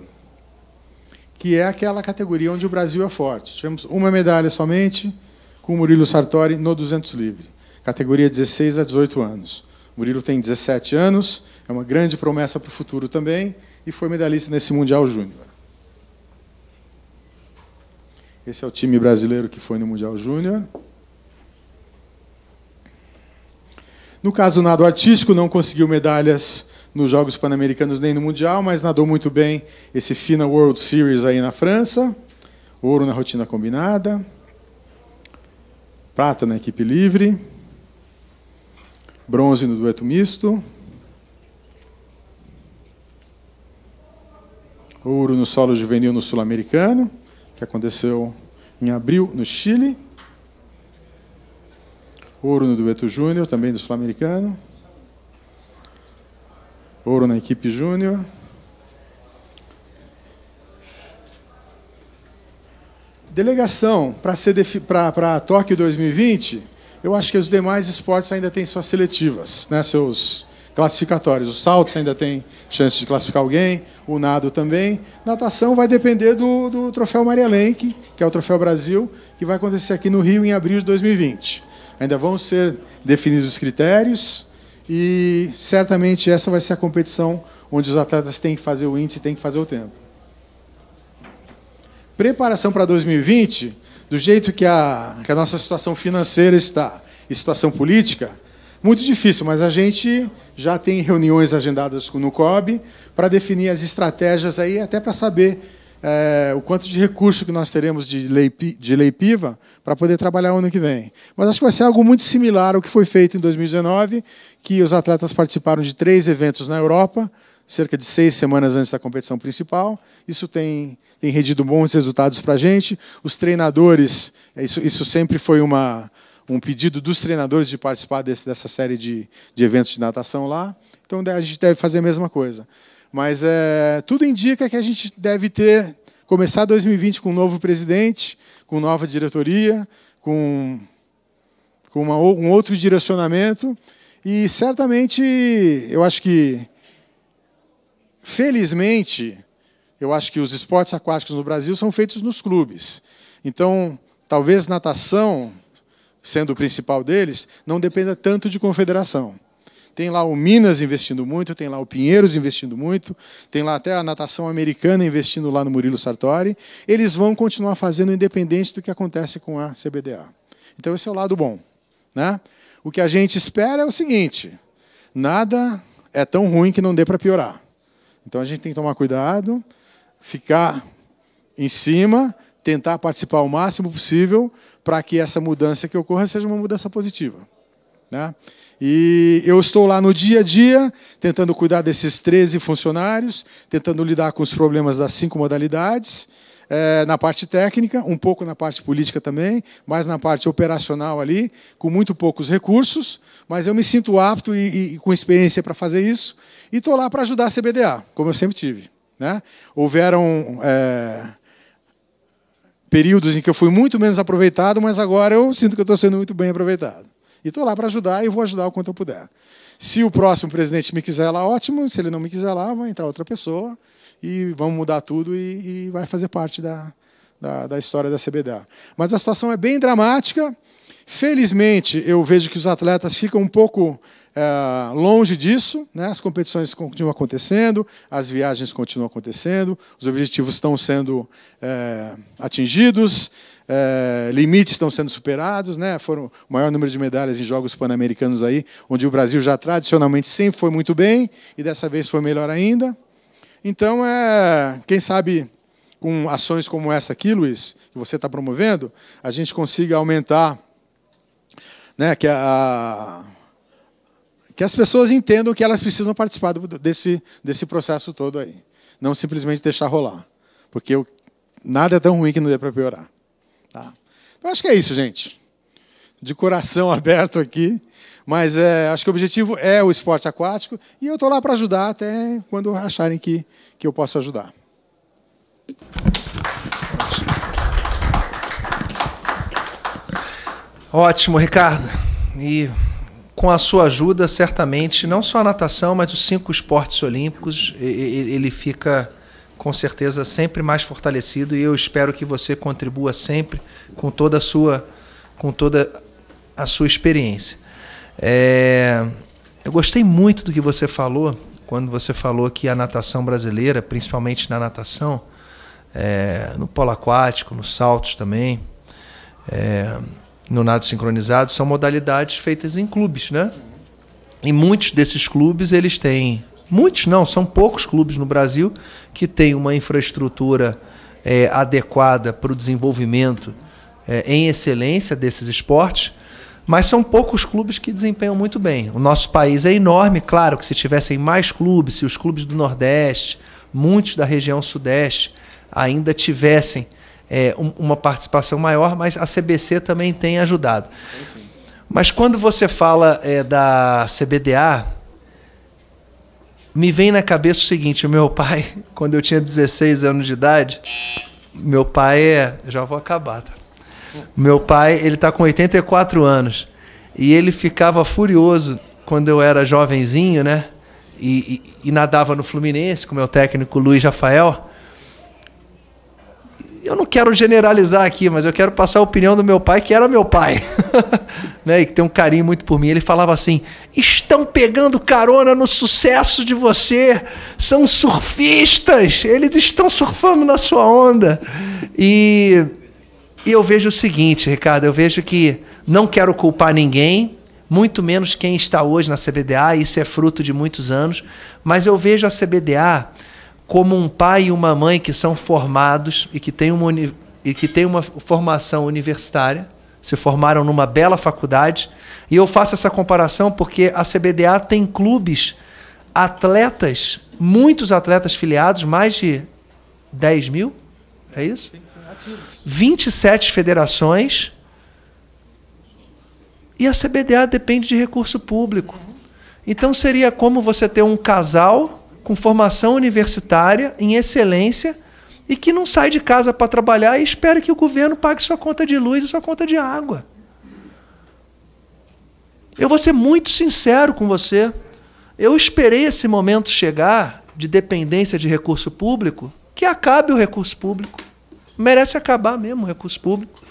que é aquela categoria onde o Brasil é forte. Tivemos uma medalha somente com Murilo Sartori no 200 livre categoria 16 a 18 anos. O Murilo tem 17 anos, é uma grande promessa para o futuro também e foi medalhista nesse Mundial Júnior. Esse é o time brasileiro que foi no Mundial Júnior. No caso, o nado artístico não conseguiu medalhas nos Jogos Pan-Americanos nem no Mundial, mas nadou muito bem esse FINA World Series aí na França. Ouro na rotina combinada. Prata na equipe livre bronze no dueto misto, ouro no solo juvenil no sul-americano, que aconteceu em abril no Chile, ouro no dueto júnior, também do sul-americano, ouro na equipe júnior, Delegação para Tóquio 2020, eu acho que os demais esportes ainda têm suas seletivas, né? seus classificatórios. O saltos ainda tem chance de classificar alguém, o nado também. Natação vai depender do, do troféu Maria Lenk, que é o troféu Brasil, que vai acontecer aqui no Rio em abril de 2020. Ainda vão ser definidos os critérios e certamente essa vai ser a competição onde os atletas têm que fazer o índice, têm que fazer o tempo. Preparação para 2020, do jeito que a, que a nossa situação financeira está e situação política, muito difícil, mas a gente já tem reuniões agendadas no COB para definir as estratégias aí, até para saber é, o quanto de recurso que nós teremos de lei, de lei PIVA para poder trabalhar ano que vem. Mas acho que vai ser algo muito similar ao que foi feito em 2019, que os atletas participaram de três eventos na Europa, cerca de seis semanas antes da competição principal. Isso tem, tem rendido bons resultados para a gente. Os treinadores, é, isso, isso sempre foi uma, um pedido dos treinadores de participar desse, dessa série de, de eventos de natação lá. Então a gente deve fazer a mesma coisa. Mas é, tudo indica que a gente deve ter começar 2020 com um novo presidente, com nova diretoria, com, com uma, um outro direcionamento. E certamente eu acho que Felizmente, eu acho que os esportes aquáticos no Brasil são feitos nos clubes. Então, talvez natação, sendo o principal deles, não dependa tanto de confederação. Tem lá o Minas investindo muito, tem lá o Pinheiros investindo muito, tem lá até a natação americana investindo lá no Murilo Sartori. Eles vão continuar fazendo independente do que acontece com a CBDA. Então esse é o lado bom, né? O que a gente espera é o seguinte: nada é tão ruim que não dê para piorar. Então a gente tem que tomar cuidado, ficar em cima, tentar participar o máximo possível para que essa mudança que ocorra seja uma mudança positiva. Né? E eu estou lá no dia a dia, tentando cuidar desses 13 funcionários, tentando lidar com os problemas das cinco modalidades é, na parte técnica, um pouco na parte política também, mas na parte operacional ali, com muito poucos recursos, mas eu me sinto apto e, e com experiência para fazer isso, e estou lá para ajudar a CBDA, como eu sempre tive. Né? Houveram é, períodos em que eu fui muito menos aproveitado, mas agora eu sinto que estou sendo muito bem aproveitado. E estou lá para ajudar e vou ajudar o quanto eu puder. Se o próximo presidente me quiser lá, ótimo. Se ele não me quiser lá, vai entrar outra pessoa e vamos mudar tudo e, e vai fazer parte da, da, da, história da CBDA. Mas a situação é bem dramática. Felizmente, eu vejo que os atletas ficam um pouco é, longe disso. Né? As competições continuam acontecendo, as viagens continuam acontecendo, os objetivos estão sendo é, atingidos, é, limites estão sendo superados, né? Foram o maior número de medalhas em jogos pan-americanos aí, onde o Brasil já tradicionalmente sempre foi muito bem e dessa vez foi melhor ainda. Então, é, quem sabe com ações como essa aqui, Luiz, que você está promovendo, a gente consiga aumentar, né, que, a, que as pessoas entendam que elas precisam participar desse, desse processo todo aí. Não simplesmente deixar rolar. Porque eu, nada é tão ruim que não dê para piorar. Tá? Então, acho que é isso, gente. De coração aberto aqui. Mas é, acho que o objetivo é o esporte aquático e eu estou lá para ajudar até quando acharem que, que eu posso ajudar. Ótimo, Ricardo. E com a sua ajuda, certamente, não só a natação, mas os cinco esportes olímpicos, ele fica com certeza sempre mais fortalecido e eu espero que você contribua sempre com toda a sua com toda a sua experiência. É, eu gostei muito do que você falou quando você falou que a natação brasileira, principalmente na natação, é, no polo aquático, nos saltos também, é, no nado sincronizado, são modalidades feitas em clubes, né? E muitos desses clubes eles têm, muitos não, são poucos clubes no Brasil que têm uma infraestrutura é, adequada para o desenvolvimento é, em excelência desses esportes mas são poucos clubes que desempenham muito bem. O nosso país é enorme, claro que se tivessem mais clubes, se os clubes do Nordeste, muitos da região Sudeste, ainda tivessem é, um, uma participação maior, mas a CBC também tem ajudado. mas quando você fala é, da CBDA, me vem na cabeça o seguinte: o meu pai, quando eu tinha 16 anos de idade, meu pai é. Já vou acabar, tá? Meu pai, ele tá com 84 anos. E ele ficava furioso quando eu era jovenzinho, né? E, e, e nadava no Fluminense com meu técnico Luiz Rafael. Eu não quero generalizar aqui, mas eu quero passar a opinião do meu pai, que era meu pai, né? E que tem um carinho muito por mim. Ele falava assim: estão pegando carona no sucesso de você, são surfistas, eles estão surfando na sua onda. E e eu vejo o seguinte, Ricardo, eu vejo que não quero culpar ninguém, muito menos quem está hoje na CBDA, isso é fruto de muitos anos, mas eu vejo a CBDA como um pai e uma mãe que são formados e que têm uma, e que têm uma formação universitária, se formaram numa bela faculdade, e eu faço essa comparação porque a CBDA tem clubes, atletas, muitos atletas filiados, mais de 10 mil, é isso? Sim, sim, ativos. 27 federações. E a CBDA depende de recurso público. Então seria como você ter um casal com formação universitária em excelência e que não sai de casa para trabalhar e espera que o governo pague sua conta de luz e sua conta de água. Eu vou ser muito sincero com você. Eu esperei esse momento chegar de dependência de recurso público que acabe o recurso público. Merece acabar mesmo o recurso público.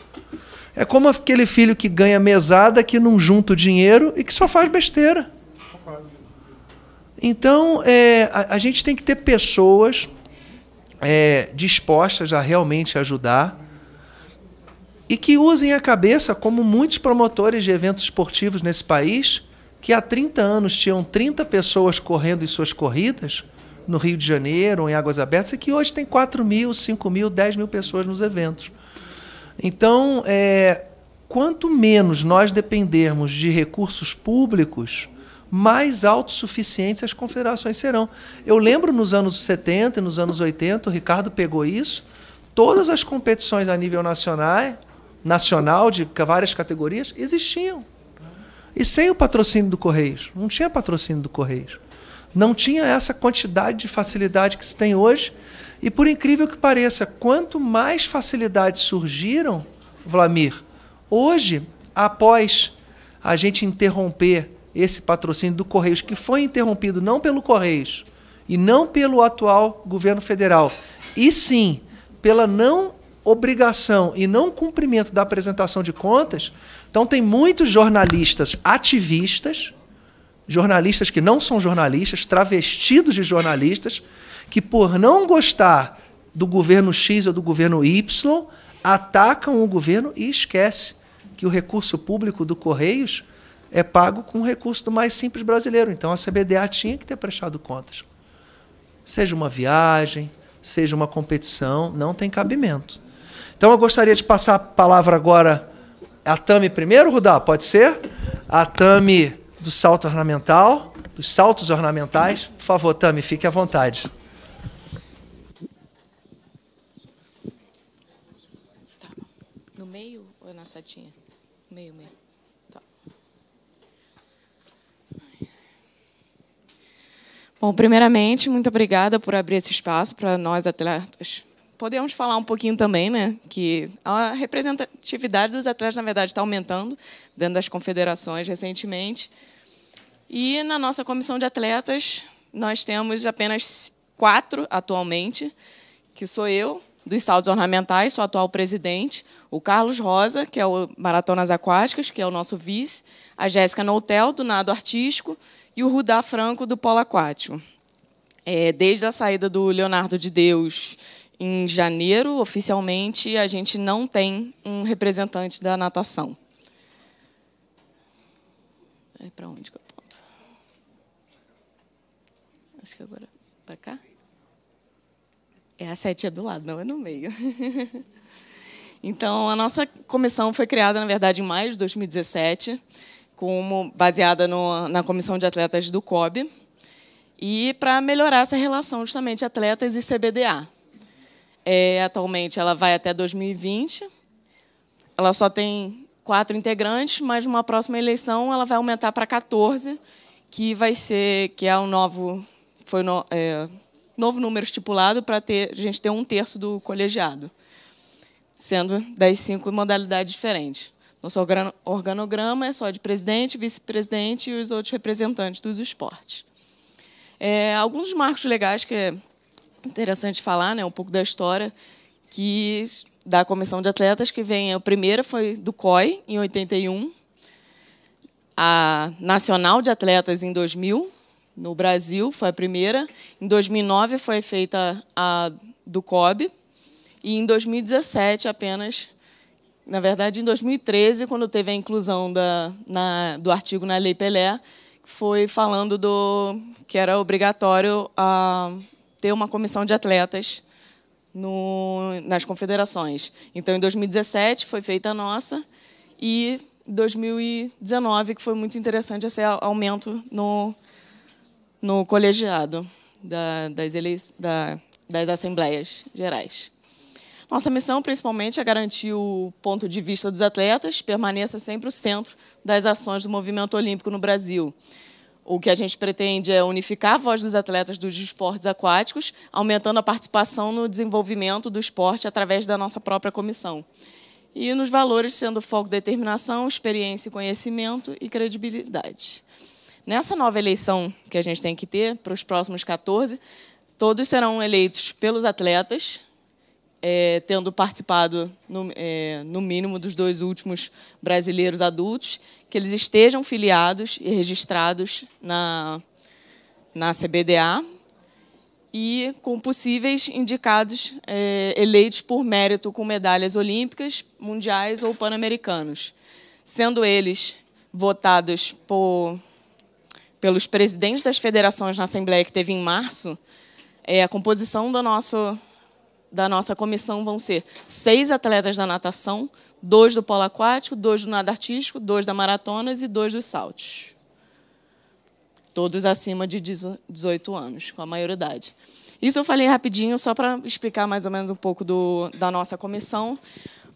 É como aquele filho que ganha mesada, que não junta o dinheiro e que só faz besteira. Então, é, a, a, gente tem que ter pessoas é, dispostas a realmente ajudar e que usem a cabeça, como muitos promotores de eventos esportivos nesse país, que há 30 anos tinham 30 pessoas correndo em suas corridas no Rio de Janeiro, ou em Águas Abertas, é que hoje tem 4 mil, 5 mil, 10 mil pessoas nos eventos. Então, é, quanto menos nós dependermos de recursos públicos, mais autossuficientes as confederações serão. Eu lembro nos anos 70 e nos anos 80, o Ricardo pegou isso, todas as competições a nível nacional, nacional de várias categorias existiam. E sem o patrocínio do Correios, não tinha patrocínio do Correios não tinha essa quantidade de facilidade que se tem hoje. E por incrível que pareça, quanto mais facilidades surgiram, Vlamir, hoje, após a gente interromper esse patrocínio do Correios, que foi interrompido não pelo Correios e não pelo atual governo federal, e sim pela não obrigação e não cumprimento da apresentação de contas, então tem muitos jornalistas ativistas jornalistas que não são jornalistas, travestidos de jornalistas, que por não gostar do governo X ou do governo Y, atacam o governo e esquece que o recurso público do Correios é pago com o recurso do mais simples brasileiro. Então a CBDA tinha que ter prestado contas. Seja uma viagem, seja uma competição, não tem cabimento. Então eu gostaria de passar a palavra agora a Tami primeiro, Rudá, pode ser? A Tami do salto ornamental, dos saltos ornamentais. Por favor, Tami, fique à vontade. Tá. No meio ou na setinha? Meio, meio. Tá. Bom, primeiramente, muito obrigada por abrir esse espaço para nós atletas podemos falar um pouquinho também, né, que a representatividade dos atletas na verdade está aumentando dentro das confederações recentemente. E na nossa comissão de atletas, nós temos apenas quatro atualmente, que sou eu, dos saltos ornamentais, sou atual presidente, o Carlos Rosa, que é o Maratonas Aquáticas, que é o nosso vice, a Jéssica Noutel, do Nado Artístico, e o Rudá Franco, do Polo Aquático. É, desde a saída do Leonardo de Deus em janeiro, oficialmente, a gente não tem um representante da natação. É para onde que eu Acho que agora para cá. É a sete é do lado, não é no meio. então, a nossa comissão foi criada, na verdade, em maio de 2017, como, baseada no, na comissão de atletas do COB, e para melhorar essa relação justamente atletas e CBDA. É, atualmente, ela vai até 2020. Ela só tem quatro integrantes, mas numa próxima eleição ela vai aumentar para 14, que vai ser que é o um novo foi no, é, novo número estipulado para ter, a gente ter um terço do colegiado, sendo das cinco modalidades diferentes. Nosso organograma é só de presidente, vice-presidente e os outros representantes dos esportes. É, alguns marcos legais que é interessante falar, né, um pouco da história, que da comissão de atletas que vem a primeira foi do COI em 81, a nacional de atletas em 2000, no Brasil, foi a primeira. Em 2009 foi feita a do COB. E em 2017 apenas, na verdade, em 2013, quando teve a inclusão da, na, do artigo na Lei Pelé, foi falando do que era obrigatório a ter uma comissão de atletas no, nas confederações. Então, em 2017 foi feita a nossa e 2019 que foi muito interessante esse aumento no no colegiado da, das, da, das assembleias gerais. Nossa missão, principalmente, é garantir o ponto de vista dos atletas permaneça sempre o centro das ações do movimento olímpico no Brasil. O que a gente pretende é unificar a voz dos atletas dos esportes aquáticos, aumentando a participação no desenvolvimento do esporte através da nossa própria comissão. E nos valores, sendo foco determinação, experiência e conhecimento e credibilidade. Nessa nova eleição que a gente tem que ter para os próximos 14, todos serão eleitos pelos atletas, é, tendo participado, no, é, no, mínimo, dos dois últimos brasileiros adultos, que eles estejam filiados e registrados na, na CBDA e com possíveis indicados é, eleitos por mérito com medalhas olímpicas, mundiais ou pan-americanos, sendo eles votados por pelos presidentes das federações na Assembleia que teve em março, é, a composição do nosso, da nossa comissão vão ser seis atletas da natação, dois do polo aquático, dois do nado artístico, dois da maratona e dois dos saltos. Todos acima de 18 anos, com a maioridade. Isso eu falei rapidinho, só para explicar mais ou menos um pouco do, da nossa comissão.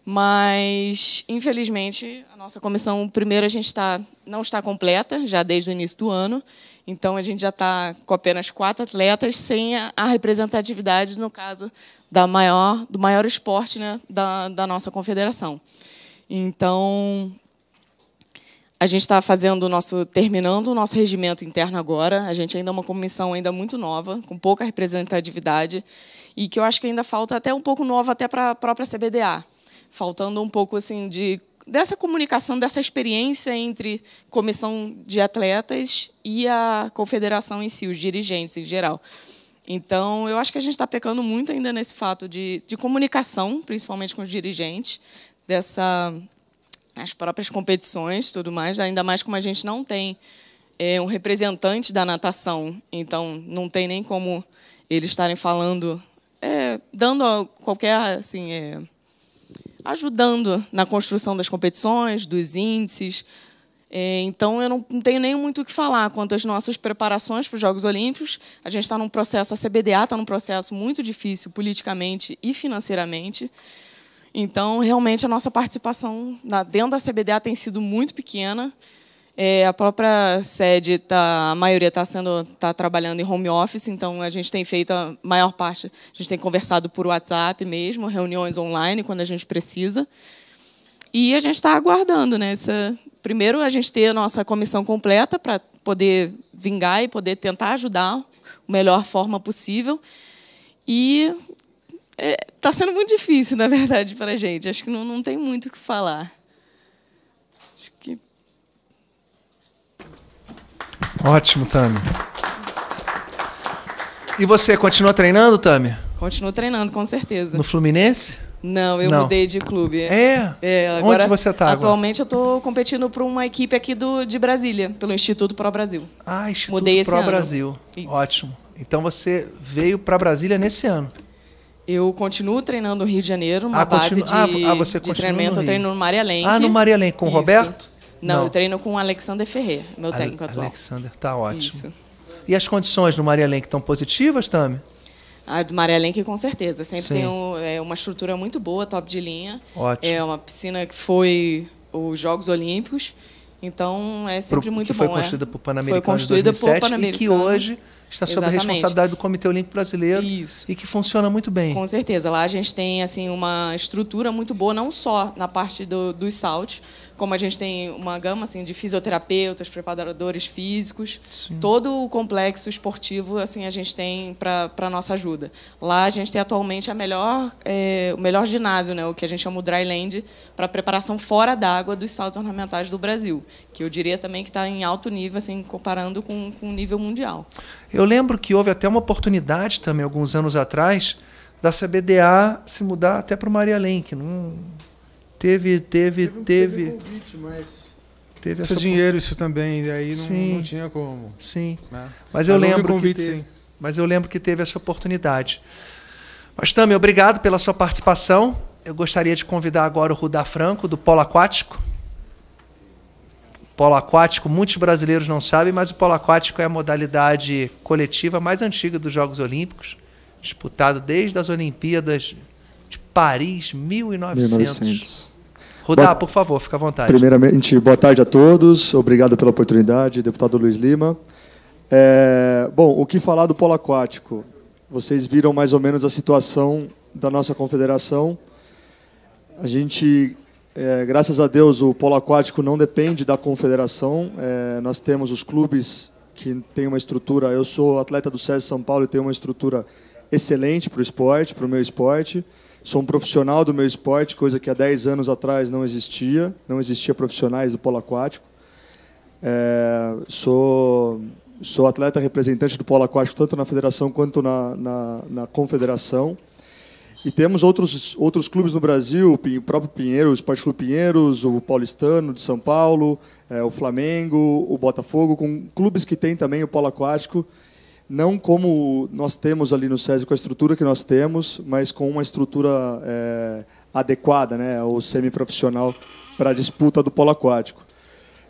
Mas, infelizmente, a nossa comissão, primeiro, a gente está não está completa, já desde o início do ano. Então, a gente já está com apenas quatro atletas, sem a, a representatividade, no caso, da maior, do maior esporte né, da, da nossa confederação. Então, a gente está fazendo o nosso, terminando o nosso regimento interno agora. A gente ainda é uma comissão ainda muito nova, com pouca representatividade, e que eu acho que ainda falta até um pouco nova até para a própria CBDA faltando um pouco assim de dessa comunicação, dessa experiência entre comissão de atletas e a confederação em si, os dirigentes em geral. Então, eu acho que a gente está pecando muito ainda nesse fato de, de comunicação, principalmente com os dirigentes, dessa as próprias competições, tudo mais, ainda mais como a gente não tem é, um representante da natação, então não tem nem como eles estarem falando, é, dando qualquer assim é, ajudando na construção das competições, dos índices. É, então, eu não tenho nem muito o que falar quanto às nossas preparações para os Jogos Olímpicos. A gente está num processo, a CBDA está num processo muito difícil politicamente e financeiramente. Então, realmente, a nossa participação dentro da CBDA tem sido muito pequena. É, a própria sede, tá, a maioria está tá trabalhando em home office, então a gente tem feito a maior parte, a gente tem conversado por WhatsApp mesmo, reuniões online quando a gente precisa. E a gente está aguardando. Né, essa, primeiro, a gente ter a nossa comissão completa para poder vingar e poder tentar ajudar da melhor forma possível. E está é, tá sendo muito difícil, na verdade, para a gente. Acho que não, não tem muito o que falar. Ótimo, Tami. E você, continua treinando, Tami? Continuo treinando, com certeza. No Fluminense? Não, eu Não. mudei de clube. É? é agora, Onde você está Atualmente agora? eu estou competindo para uma equipe aqui do, de Brasília, pelo Instituto Pro Brasil. Ah, Instituto mudei esse Pro Brasil. Isso. Ótimo. Então você veio para Brasília nesse ano? Eu continuo treinando no Rio de Janeiro, uma ah, base continu... de, ah, ah, você de treinamento. Eu treino no Maria Lenk. Ah, no Maria Lenk, com o Roberto? Não, Não, eu treino com o Alexander Ferrer, meu técnico Ale atual. Alexander, tá ótimo. Isso. E as condições no Maria Lenk estão positivas, Tami? A ah, do Maria Lenk, com certeza. Sempre Sim. tem um, é, uma estrutura muito boa, top de linha. Ótimo. É uma piscina que foi os Jogos Olímpicos. Então, é sempre Pro, muito que foi é. Construída é. por Pan-Americano foi construída por Panamericano. E que hoje está sob Exatamente. a responsabilidade do Comitê Olímpico Brasileiro Isso. e que funciona muito bem. Com certeza. Lá a gente tem assim uma estrutura muito boa, não só na parte do, dos saltos, como a gente tem uma gama assim de fisioterapeutas, preparadores físicos, Sim. todo o complexo esportivo assim a gente tem para nossa ajuda. Lá a gente tem atualmente a melhor é, o melhor ginásio, né, o que a gente chama o dryland para preparação fora d'água dos saltos ornamentais do Brasil, que eu diria também que está em alto nível assim comparando com com o nível mundial. Eu lembro que houve até uma oportunidade também alguns anos atrás da CBDA se mudar até para o Maria Lenk, não Teve, teve, teve. Teve, teve convite, mas. Teve essa dinheiro, isso também, e aí não, sim, não tinha como. Sim. Né? Mas eu Alonso lembro. Convite, que teve, sim. Mas eu lembro que teve essa oportunidade. Mas, Tami, obrigado pela sua participação. Eu gostaria de convidar agora o Rudá Franco, do Polo Aquático. polo aquático, muitos brasileiros não sabem, mas o polo aquático é a modalidade coletiva mais antiga dos Jogos Olímpicos, disputada desde as Olimpíadas de Paris, 1900. 1900. Rudá, boa... por favor, fica à vontade. Primeiramente, boa tarde a todos. Obrigado pela oportunidade, deputado Luiz Lima. É... Bom, o que falar do polo aquático? Vocês viram mais ou menos a situação da nossa confederação. A gente, é, graças a Deus, o polo aquático não depende da confederação. É, nós temos os clubes que têm uma estrutura. Eu sou atleta do SESI São Paulo e tenho uma estrutura excelente para o esporte, para o meu esporte. Sou um profissional do meu esporte, coisa que há 10 anos atrás não existia, não existia profissionais do polo aquático. É, sou, sou atleta representante do polo aquático tanto na federação quanto na, na, na confederação. E temos outros, outros clubes no Brasil, o próprio Pinheiros, o Esporte Clube Pinheiros, o Paulistano de São Paulo, é, o Flamengo, o Botafogo, com clubes que têm também o polo aquático não como nós temos ali no SESI, com a estrutura que nós temos, mas com uma estrutura é, adequada, né, ou semiprofissional, para a disputa do polo aquático.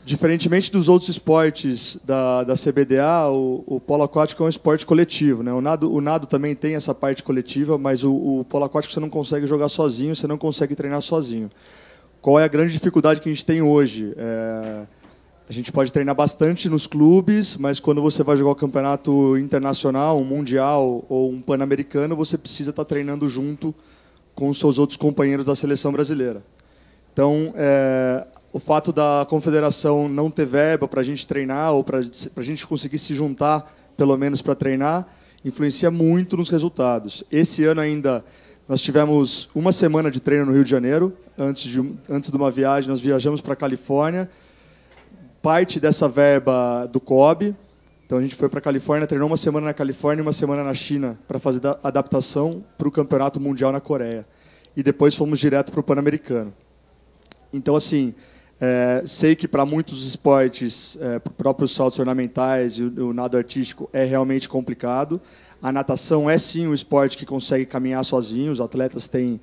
Diferentemente dos outros esportes da, da CBDA, o, o polo aquático é um esporte coletivo. Né? O, nado, o nado também tem essa parte coletiva, mas o, o polo aquático você não consegue jogar sozinho, você não consegue treinar sozinho. Qual é a grande dificuldade que a gente tem hoje? É a gente pode treinar bastante nos clubes, mas quando você vai jogar o um campeonato internacional, um mundial ou um pan-americano, você precisa estar treinando junto com os seus outros companheiros da seleção brasileira. Então, é, o fato da confederação não ter verba para a gente treinar ou para a gente conseguir se juntar, pelo menos para treinar, influencia muito nos resultados. Esse ano ainda nós tivemos uma semana de treino no Rio de Janeiro. Antes de, antes de uma viagem, nós viajamos para a Califórnia parte dessa verba do COB. Então a gente foi para a Califórnia, treinou uma semana na Califórnia e uma semana na China para fazer adaptação para o Campeonato Mundial na Coreia. E depois fomos direto para o Pan-Americano. Então, assim, é, sei que para muitos esportes, é, próprios saltos ornamentais e o, o nado artístico é realmente complicado. A natação é sim um esporte que consegue caminhar sozinho, os atletas têm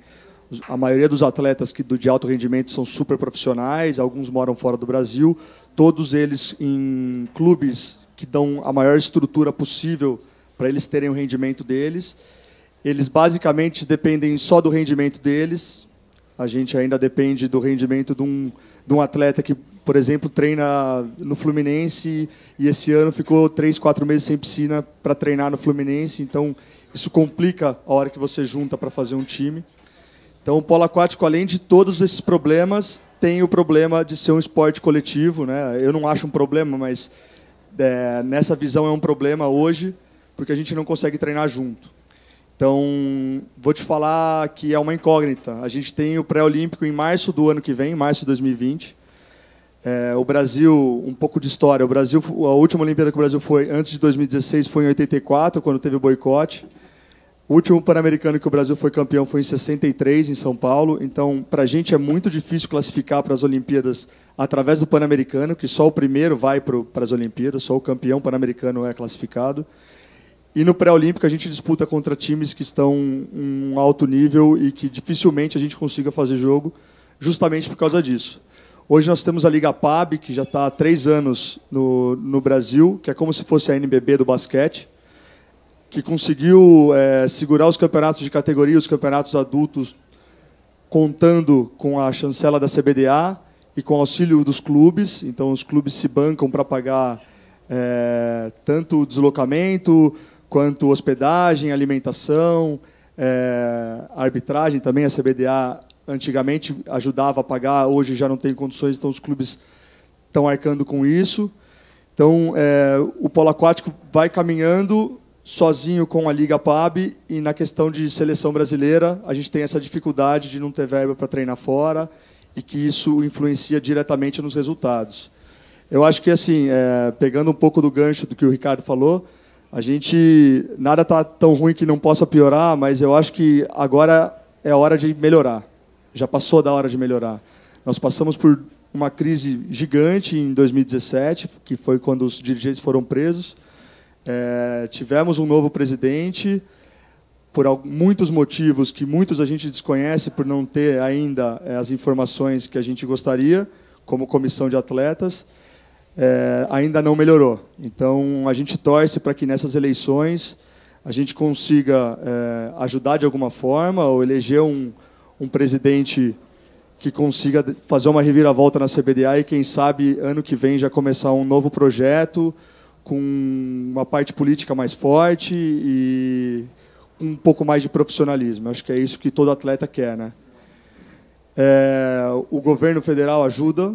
a maioria dos atletas que, de alto rendimento são super profissionais, alguns moram fora do Brasil, todos eles em clubes que dão a maior estrutura possível para eles terem o rendimento deles. Eles basicamente dependem só do rendimento deles. A gente ainda depende do rendimento de um, de um atleta que, por exemplo, treina no Fluminense e esse ano ficou três, quatro meses sem piscina para treinar no Fluminense. Então, isso complica a hora que você junta para fazer um time. Então, o polo aquático, além de todos esses problemas, tem o problema de ser um esporte coletivo. Né? Eu não acho um problema, mas é, nessa visão é um problema hoje, porque a gente não consegue treinar junto. Então, vou te falar que é uma incógnita. A gente tem o pré-olímpico em março do ano que vem, março de 2020. É, o Brasil, um pouco de história. O Brasil, a última Olimpíada que o Brasil foi antes de 2016 foi em 84, quando teve o boicote. O último Pan-Americano que o Brasil foi campeão foi em 63, em São Paulo. Então, para a gente é muito difícil classificar para as Olimpíadas através do Pan-Americano, que só o primeiro vai para as Olimpíadas, só o campeão Pan-Americano é classificado. E no pré-olímpico a gente disputa contra times que estão em um alto nível e que dificilmente a gente consiga fazer jogo, justamente por causa disso. Hoje nós temos a Liga PAB, que já está há três anos no, no Brasil, que é como se fosse a NBB do basquete que conseguiu é, segurar os campeonatos de categoria, os campeonatos adultos, contando com a chancela da CBDA e com o auxílio dos clubes. Então, os clubes se bancam para pagar é, tanto o deslocamento, quanto hospedagem, alimentação, é, arbitragem também. A CBDA antigamente ajudava a pagar, hoje já não tem condições, então os clubes estão arcando com isso. Então, é, o polo aquático vai caminhando sozinho com a Liga PAB e na questão de seleção brasileira, a gente tem essa dificuldade de não ter verba para treinar fora e que isso influencia diretamente nos resultados. Eu acho que, assim, é, pegando um pouco do gancho do que o Ricardo falou, a gente. Nada está tão ruim que não possa piorar, mas eu acho que agora é hora de melhorar. Já passou da hora de melhorar. Nós passamos por uma crise gigante em 2017, que foi quando os dirigentes foram presos é, tivemos um novo presidente, por muitos motivos que muitos a gente desconhece por não ter ainda é, as informações que a gente gostaria, como comissão de atletas, é, ainda não melhorou. Então, a gente torce para que nessas eleições a gente consiga é, ajudar de alguma forma ou eleger um, um presidente que consiga fazer uma reviravolta na CBDA e, quem sabe, ano que vem já começar um novo projeto com uma parte política mais forte e um pouco mais de profissionalismo. Acho que é isso que todo atleta quer, né? É, o governo federal ajuda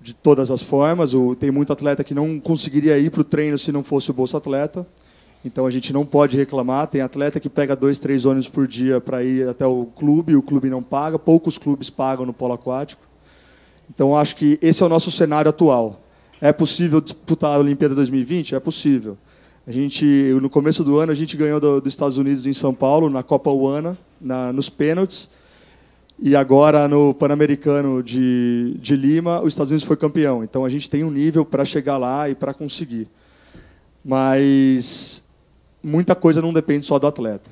de todas as formas. O, tem muito atleta que não conseguiria ir para o treino se não fosse o Bolsa Atleta. Então a gente não pode reclamar. Tem atleta que pega dois, três ônibus por dia para ir até o clube, o clube não paga. Poucos clubes pagam no polo aquático. Então acho que esse é o nosso cenário atual. É possível disputar a Olimpíada 2020? É possível. A gente, no começo do ano, a gente ganhou do, dos Estados Unidos em São Paulo, na Copa Uana, na, nos pênaltis. E agora, no Pan-Americano de, de Lima, os Estados Unidos foi campeão. Então, a gente tem um nível para chegar lá e para conseguir. Mas muita coisa não depende só do atleta.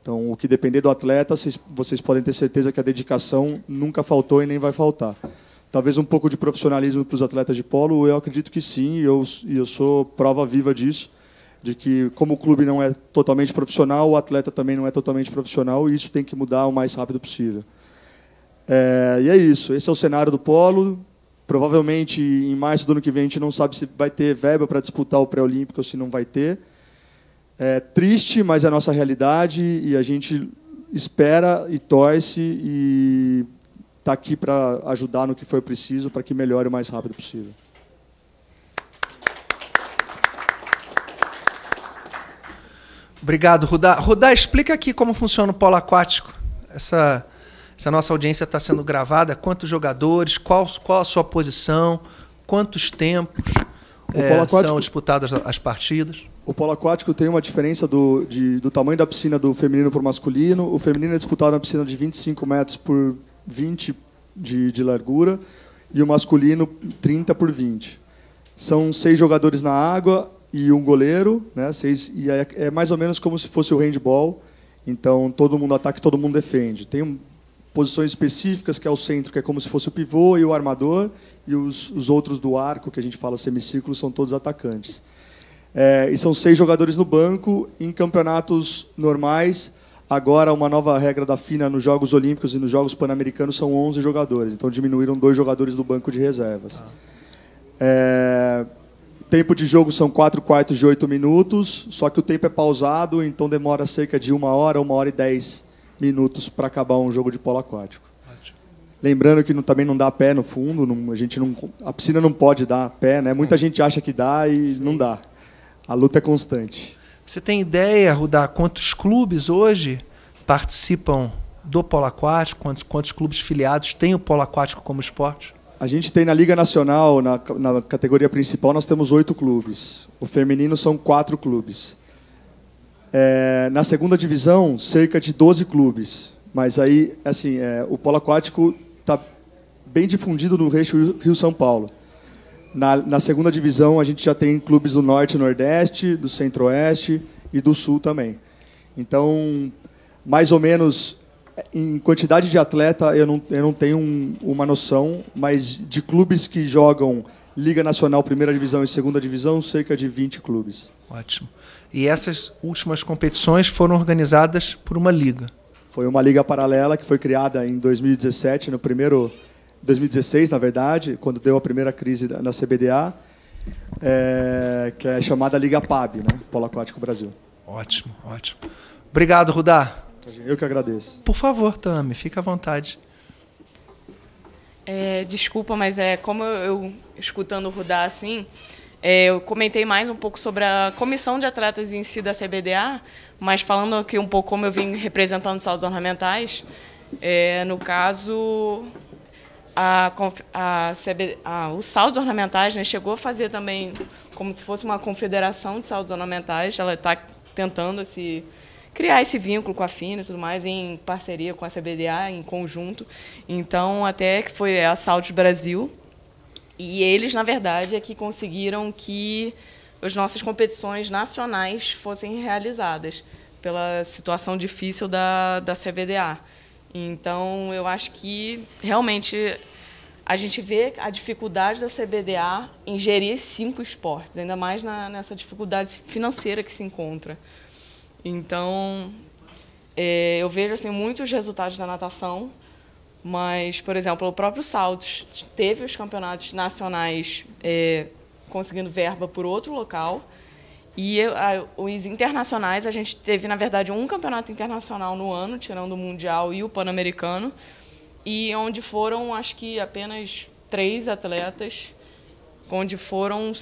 Então, o que depender do atleta, vocês, vocês podem ter certeza que a dedicação nunca faltou e nem vai faltar talvez um pouco de profissionalismo para os atletas de polo? Eu acredito que sim, e eu, eu sou prova viva disso, de que como o clube não é totalmente profissional, o atleta também não é totalmente profissional, e isso tem que mudar o mais rápido possível. É, e é isso, esse é o cenário do polo. Provavelmente em março do ano que vem a gente não sabe se vai ter verba para disputar o pré-olímpico ou se não vai ter. É triste, mas é a nossa realidade e a gente espera e torce e está aqui para ajudar no que for preciso para que melhore o mais rápido possível. Obrigado, Rudá. Rudá, explica aqui como funciona o polo aquático. Essa, essa nossa audiência está sendo gravada. Quantos jogadores? Qual, qual a sua posição? Quantos tempos eh, aquático, são disputadas as partidas? O polo aquático tem uma diferença do, de, do tamanho da piscina do feminino para o masculino. O feminino é disputado na piscina de 25 metros por 20 de, de largura e o masculino 30 por 20. São seis jogadores na água e um goleiro, né? Seis, e é, é mais ou menos como se fosse o handball. Então todo mundo ataca, todo mundo defende. Tem posições específicas que é o centro, que é como se fosse o pivô e o armador, e os, os outros do arco que a gente fala semicírculo são todos atacantes. É, e são seis jogadores no banco. Em campeonatos normais Agora, uma nova regra da FINA nos Jogos Olímpicos e nos Jogos Pan-Americanos são 11 jogadores. Então, diminuíram dois jogadores do banco de reservas. Ah. É... Tempo de jogo são 4 quartos de 8 minutos, só que o tempo é pausado, então demora cerca de uma hora, uma hora e 10 minutos para acabar um jogo de polo aquático. Lembrando que não, também não dá pé no fundo, não, a, gente não, a piscina não pode dar pé, né? Muita gente acha que dá e não dá. A luta é constante. Você tem ideia, Rudá, quantos clubes hoje participam do polo aquático? Quantos, quantos clubes filiados têm o polo aquático como esporte? A gente tem na Liga Nacional, na, na categoria principal, nós temos oito clubes. O feminino são quatro clubes. É, na segunda divisão, cerca de 12 clubes. Mas aí, assim, é, o polo aquático está bem difundido no Rio São Paulo. Na, na, segunda divisão, a gente já tem clubes do Norte e Nordeste, do Centro-Oeste e do Sul também. Então, mais ou menos, em quantidade de atleta, eu não, eu não tenho um, uma noção, mas de clubes que jogam Liga Nacional, Primeira Divisão e Segunda Divisão, cerca de 20 clubes. Ótimo. E essas últimas competições foram organizadas por uma liga? Foi uma liga paralela que foi criada em 2017, no primeiro 2016, na verdade, quando deu a primeira crise na CBDA, é, que é chamada Liga PAB, né? Polo Aquático Brasil. Ótimo, ótimo. Obrigado, Rudá. Eu que agradeço. Por favor, Tami, fica à vontade. É, desculpa, mas é como eu, eu escutando o Rudá assim, é, eu comentei mais um pouco sobre a comissão de atletas em si da CBDA, mas falando aqui um pouco como eu vim representando os saldos ornamentais, é, no caso a, a, CB, a, os saldos ornamentais né, chegou a fazer também como se fosse uma confederação de saldos ornamentais. Ela está tentando se criar esse vínculo com a FINA e tudo mais, em parceria com a CBDA, em conjunto. Então, até que foi a Saldos Brasil. E eles, na verdade, é que conseguiram que as nossas competições nacionais fossem realizadas pela situação difícil da, da CBDA. Então, eu acho que realmente a gente vê a dificuldade da CBDA em gerir cinco esportes, ainda mais na, nessa dificuldade financeira que se encontra. Então, é, eu vejo assim, muitos resultados da natação, mas, por exemplo, o próprio Saltos teve os campeonatos nacionais é, conseguindo verba por outro local, e a, os internacionais, a gente teve, na verdade, um campeonato internacional no ano, tirando o Mundial e o Pan-Americano, e onde foram, acho que, apenas três atletas, onde foram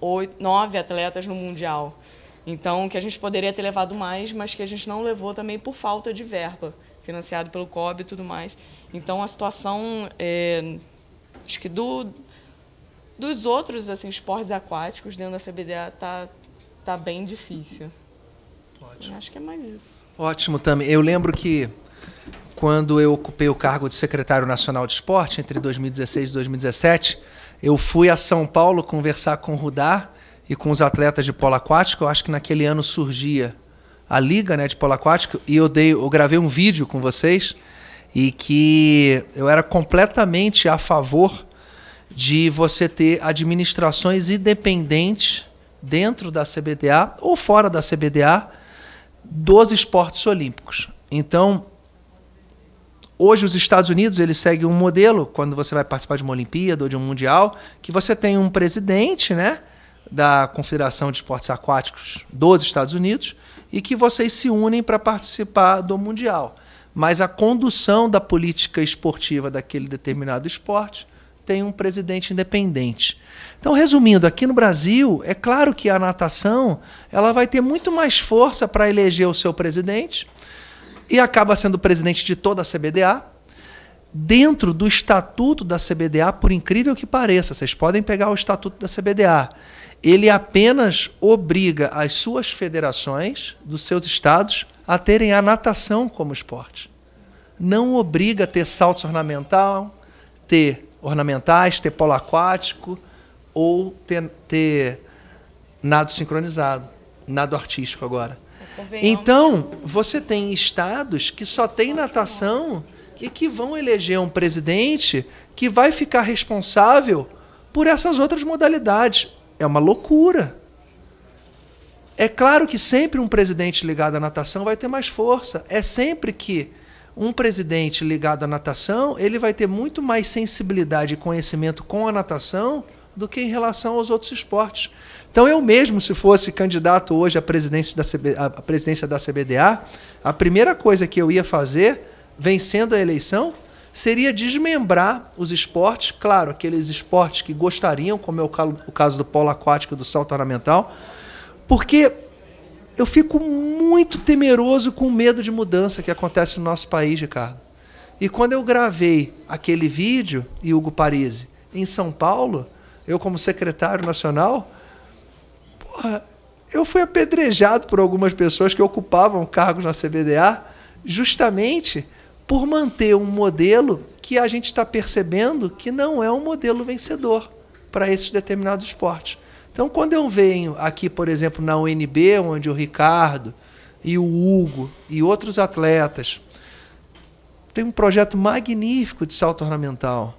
oito, nove atletas no Mundial. Então, que a gente poderia ter levado mais, mas que a gente não levou também por falta de verba, financiado pelo COB e tudo mais. Então, a situação, é, acho que do, dos outros assim esportes aquáticos dentro da CBDA tá tá bem difícil. Ótimo. acho que é mais isso. Ótimo, também. Eu lembro que quando eu ocupei o cargo de secretário nacional de esporte entre 2016 e 2017, eu fui a São Paulo conversar com o Rudar e com os atletas de polo aquático. Eu acho que naquele ano surgia a liga, né, de polo aquático e eu dei, eu gravei um vídeo com vocês e que eu era completamente a favor de você ter administrações independentes dentro da CBDA ou fora da CBDA dos esportes olímpicos. Então, hoje os Estados Unidos eles seguem um modelo quando você vai participar de uma Olimpíada ou de um mundial que você tem um presidente, né, da Confederação de Esportes Aquáticos dos Estados Unidos e que vocês se unem para participar do mundial. Mas a condução da política esportiva daquele determinado esporte tem um presidente independente. Então, resumindo, aqui no Brasil, é claro que a natação ela vai ter muito mais força para eleger o seu presidente e acaba sendo presidente de toda a CBDA. Dentro do estatuto da CBDA, por incrível que pareça, vocês podem pegar o estatuto da CBDA. Ele apenas obriga as suas federações dos seus estados a terem a natação como esporte. Não obriga a ter salto ornamental, ter ornamentais, ter polo aquático ou ter, ter nado sincronizado, nado artístico agora. Então, você tem estados que só tem natação e que vão eleger um presidente que vai ficar responsável por essas outras modalidades. É uma loucura. É claro que sempre um presidente ligado à natação vai ter mais força. É sempre que um presidente ligado à natação, ele vai ter muito mais sensibilidade e conhecimento com a natação do que em relação aos outros esportes. Então, eu mesmo, se fosse candidato hoje à presidência da, CB, à presidência da CBDA, a primeira coisa que eu ia fazer, vencendo a eleição, seria desmembrar os esportes, claro, aqueles esportes que gostariam, como é o caso do polo aquático e do salto ornamental, porque eu fico muito temeroso com o medo de mudança que acontece no nosso país, Ricardo. E quando eu gravei aquele vídeo, e Hugo Parisi, em São Paulo, eu como secretário nacional, porra, eu fui apedrejado por algumas pessoas que ocupavam cargos na CBDA, justamente por manter um modelo que a gente está percebendo que não é um modelo vencedor para esses determinados esportes. Então, quando eu venho aqui, por exemplo, na UNB, onde o Ricardo e o Hugo e outros atletas têm um projeto magnífico de salto ornamental.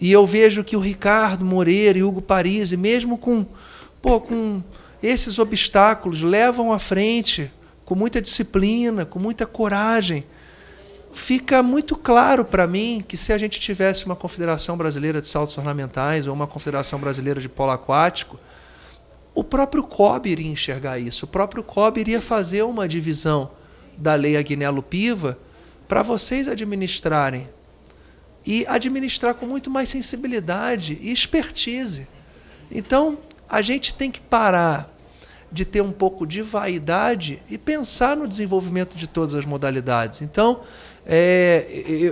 E eu vejo que o Ricardo Moreira e Hugo Paris, mesmo com, pô, com esses obstáculos, levam à frente com muita disciplina, com muita coragem. Fica muito claro para mim que se a gente tivesse uma Confederação Brasileira de Saltos Ornamentais ou uma Confederação Brasileira de Polo Aquático, o próprio COB iria enxergar isso, o próprio COB iria fazer uma divisão da lei Agnello Piva para vocês administrarem. E administrar com muito mais sensibilidade e expertise. Então, a gente tem que parar de ter um pouco de vaidade e pensar no desenvolvimento de todas as modalidades. Então, é,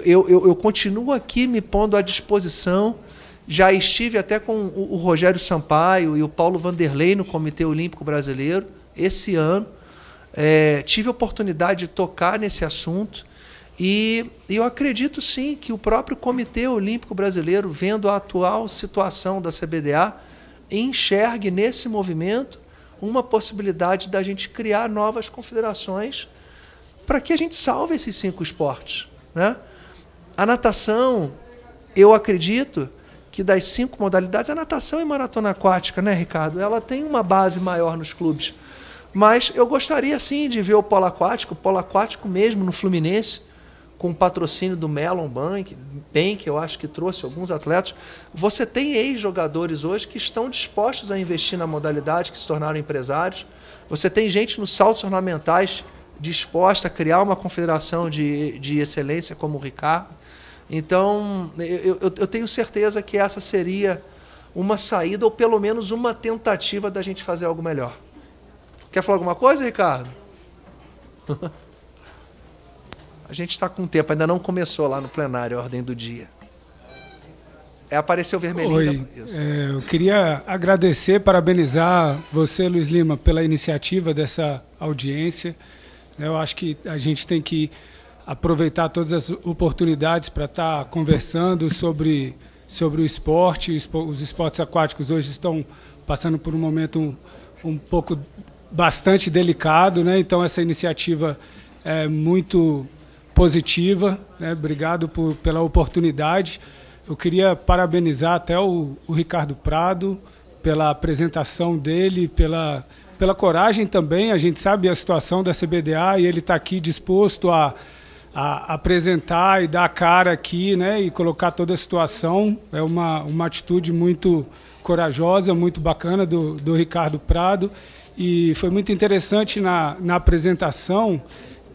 eu, eu, eu continuo aqui me pondo à disposição já estive até com o, o Rogério Sampaio e o Paulo Vanderlei no Comitê Olímpico Brasileiro esse ano. É, tive a oportunidade de tocar nesse assunto e eu acredito sim que o próprio Comitê Olímpico Brasileiro, vendo a atual situação da CBDA, enxergue nesse movimento uma possibilidade da gente criar novas confederações para que a gente salve esses cinco esportes. Né? A natação, eu acredito que das cinco modalidades, a natação e maratona aquática, né, Ricardo? Ela tem uma base maior nos clubes. Mas eu gostaria sim de ver o polo aquático, o polo aquático mesmo no Fluminense, com o patrocínio do Melon Bank, bem que eu acho que trouxe alguns atletas. Você tem ex-jogadores hoje que estão dispostos a investir na modalidade, que se tornaram empresários. Você tem gente nos saltos ornamentais disposta a criar uma confederação de, de excelência como o Ricardo. Então, eu, eu, eu tenho certeza que essa seria uma saída, ou pelo menos uma tentativa da gente fazer algo melhor. Quer falar alguma coisa, Ricardo? A gente está com tempo, ainda não começou lá no plenário a ordem do dia. É, apareceu vermelhinho. Oi, da... é, eu queria agradecer, parabenizar você, Luiz Lima, pela iniciativa dessa audiência. Eu acho que a gente tem que aproveitar todas as oportunidades para estar tá conversando sobre, sobre o esporte. Os esportes aquáticos hoje estão passando por um momento um, um pouco bastante delicado, né? Então essa iniciativa é muito positiva. Né? Obrigado por, pela oportunidade. Eu queria parabenizar até o, o Ricardo Prado pela apresentação dele, pela pela coragem também. A gente sabe a situação da CBDA e ele está aqui disposto a a apresentar e dar a cara aqui, né, e colocar toda a situação. É uma, uma atitude muito corajosa, muito bacana do, do Ricardo Prado. E foi muito interessante na, na apresentação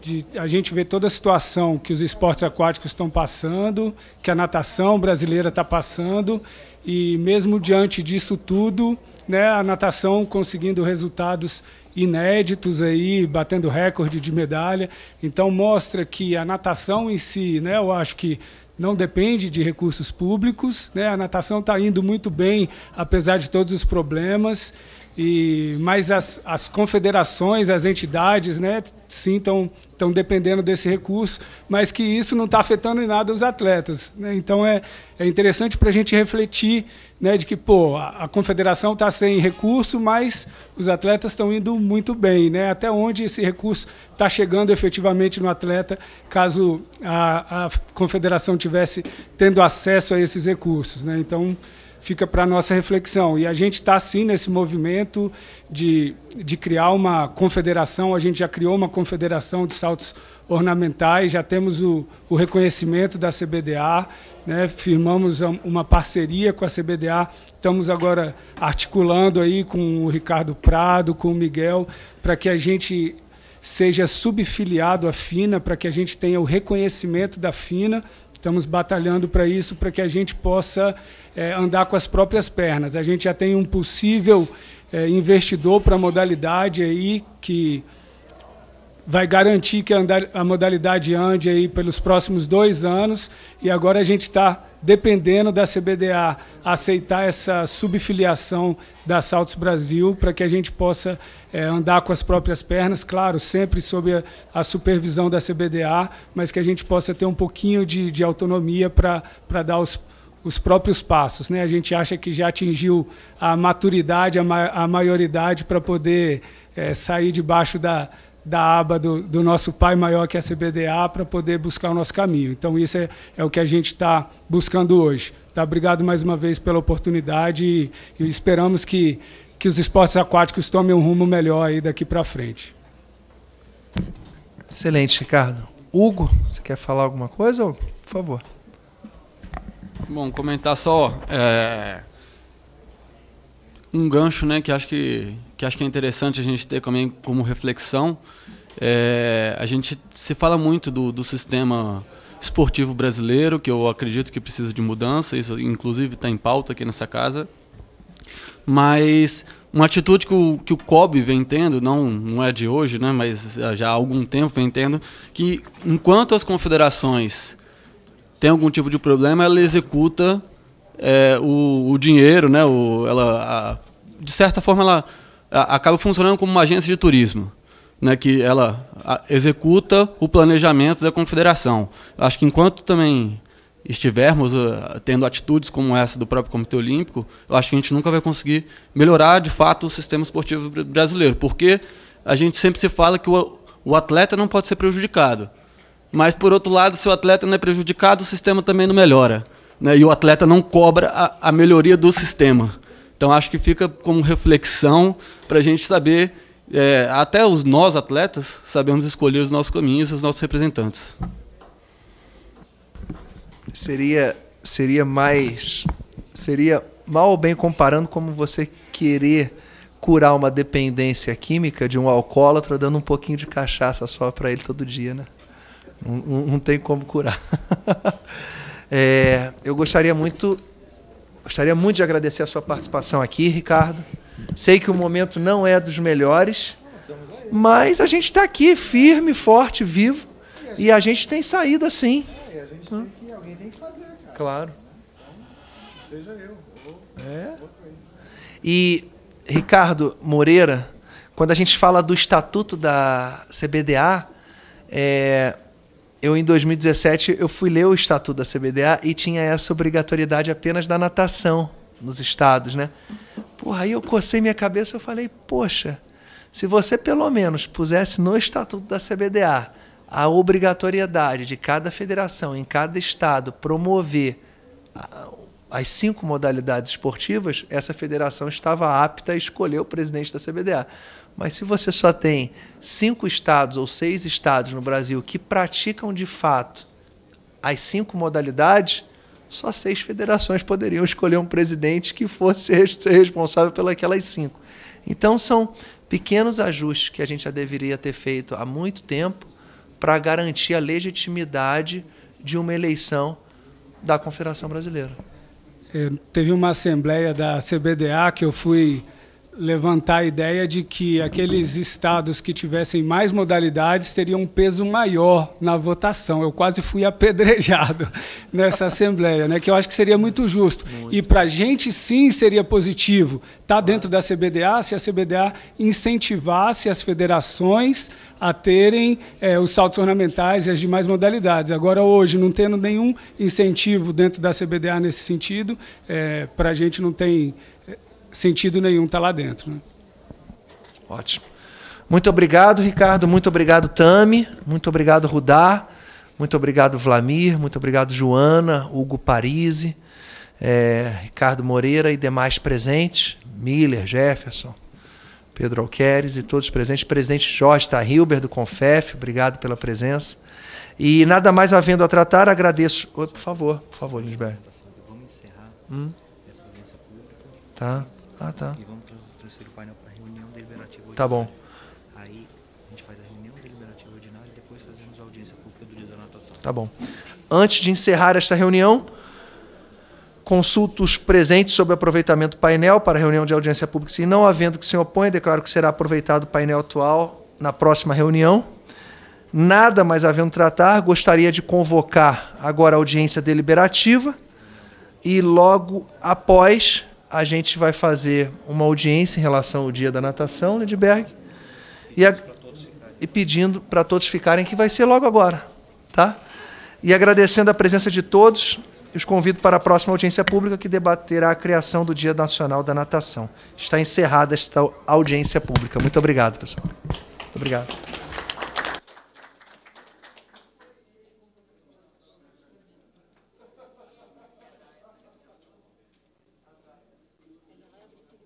de a gente ver toda a situação que os esportes aquáticos estão passando, que a natação brasileira está passando, e mesmo diante disso tudo, né, a natação conseguindo resultados inéditos aí, batendo recorde de medalha. Então mostra que a natação em si, né, eu acho que não depende de recursos públicos, né? A natação está indo muito bem, apesar de todos os problemas e mas as, as confederações, as entidades, né, sim, estão dependendo desse recurso, mas que isso não está afetando em nada os atletas. Né? Então é, é interessante para a gente refletir né, de que pô, a, a confederação está sem recurso, mas os atletas estão indo muito bem. Né? Até onde esse recurso está chegando efetivamente no atleta, caso a, a confederação tivesse tendo acesso a esses recursos. Né? Então fica para a nossa reflexão. E a gente está, sim, nesse movimento de, de criar uma confederação. A gente já criou uma confederação de saltos ornamentais, já temos o, o reconhecimento da CBDA, né? firmamos uma parceria com a CBDA, estamos agora articulando aí com o Ricardo Prado, com o Miguel, para que a gente seja subfiliado à FINA, para que a gente tenha o reconhecimento da FINA Estamos batalhando para isso, para que a gente possa é, andar com as próprias pernas. A gente já tem um possível é, investidor para a modalidade aí que vai garantir que a modalidade ande aí pelos próximos dois anos e agora a gente está dependendo da CBDA aceitar essa subfiliação da Saltos Brasil, para que a gente possa é, andar com as próprias pernas, claro, sempre sob a, a, supervisão da CBDA, mas que a gente possa ter um pouquinho de, de autonomia para dar os os próprios passos. Né? A gente acha que já atingiu a maturidade, a, ma a maioridade para poder é, sair debaixo da, da aba do, do, nosso Pai Maior, que é a CBDA, para poder buscar o nosso caminho. Então, isso é, é o que a gente está buscando hoje. Tá? Obrigado mais uma vez pela oportunidade e, e esperamos que, que os esportes aquáticos tomem um rumo melhor aí daqui para frente. Excelente, Ricardo. Hugo, você quer falar alguma coisa? Por favor. Bom, comentar só é, um gancho, né, que acho que que acho que é interessante a gente ter também como reflexão. É, a gente se fala muito do, do sistema esportivo brasileiro, que eu acredito que precisa de mudança, isso inclusive está em pauta aqui nessa casa. Mas uma atitude que o, que o Kobe vem tendo, não, não é de hoje, né, mas já há algum tempo vem tendo, que enquanto as confederações têm algum tipo de problema, ela executa é, o, o dinheiro, né, o, ela, a, de certa forma ela acaba funcionando como uma agência de turismo. Né, que ela executa o planejamento da confederação. Acho que enquanto também estivermos uh, tendo atitudes como essa do próprio Comitê Olímpico, eu acho que a gente nunca vai conseguir melhorar de fato o sistema esportivo brasileiro, porque a gente sempre se fala que o, o atleta não pode ser prejudicado. Mas, por outro lado, se o atleta não é prejudicado, o sistema também não melhora. Né? E o atleta não cobra a, a melhoria do sistema. Então acho que fica como reflexão para a gente saber, é, até os nós atletas, sabemos escolher os nossos caminhos e os nossos representantes. Seria, seria mais. Seria mal ou bem comparando como você querer curar uma dependência química de um alcoólatra dando um pouquinho de cachaça só para ele todo dia, né? Não, não tem como curar. é, eu gostaria muito Gostaria muito de agradecer a sua participação aqui, Ricardo. Sei que o momento não é dos melhores, mas a gente está aqui firme, forte, vivo, e a gente tem saída sim. É, a gente tem que fazer, Claro. Então, seja eu. É. e, Ricardo Moreira, quando a gente fala do estatuto da CBDA, é, eu em 2017 eu fui ler o estatuto da CBDA e tinha essa obrigatoriedade apenas da natação nos estados, né? Porra, aí eu cocei minha cabeça, eu falei, poxa, se você pelo menos pusesse no estatuto da CBDA a obrigatoriedade de cada federação, em cada estado, promover as cinco modalidades esportivas, essa federação estava apta a escolher o presidente da CBDA. Mas se você só tem cinco estados ou seis estados no Brasil que praticam de fato as cinco modalidades, só seis federações poderiam escolher um presidente que fosse responsável pelas cinco. Então são pequenos ajustes que a gente já deveria ter feito há muito tempo para garantir a legitimidade de uma eleição da Confederação Brasileira. É, teve uma assembleia da CBDA que eu fui levantar a ideia de que aqueles estados que tivessem mais modalidades teriam um peso maior na votação. Eu quase fui apedrejado nessa Assembleia, né? que eu acho que seria muito justo. Muito. E para a gente, sim, seria positivo estar tá dentro da CBDA se a CBDA incentivasse as federações a terem é, os saltos ornamentais e as demais modalidades. Agora, hoje, não tendo nenhum incentivo dentro da CBDA nesse sentido, é, para a gente não tem sentido nenhum estar tá lá dentro. Né? Ótimo. Muito obrigado, Ricardo. Muito obrigado, Tami. Muito obrigado, Rudá. Muito obrigado, Vlamir. Muito obrigado, Joana, Hugo Parisi, é, eh, Ricardo Moreira e demais presentes. Miller, Jefferson, Pedro Alqueres e todos presentes. Presidente Jorge tá, Hilber do Confef, obrigado pela presença. E nada mais havendo a tratar, agradeço. por favor, por favor, Lisbeth. Vamos encerrar hum? essa audiência pública. Tá. Ah, tá. E vamos trazer o terceiro painel para a reunião deliberativa ordinária. Tá bom. Aí a gente faz a reunião deliberativa ordinária e depois fazemos a audiência pública do dia da natação. Tá bom. Antes de encerrar esta reunião, consulto os presentes sobre aproveitamento do painel para a reunião de audiência pública. Se não havendo que se oponha, declaro que será aproveitado o painel atual na próxima reunião. Nada mais havendo tratar, gostaria de convocar agora a audiência deliberativa e logo após a gente vai fazer uma audiência em relação ao dia da natação, Lidberg, e, a, e pedindo para todos ficarem, que vai ser logo agora. Tá? E agradecendo a presença de todos, os convido para a próxima audiência pública que debaterá a criação do Dia Nacional da Natação. Está encerrada esta audiência pública. Muito obrigado, pessoal. Muito obrigado.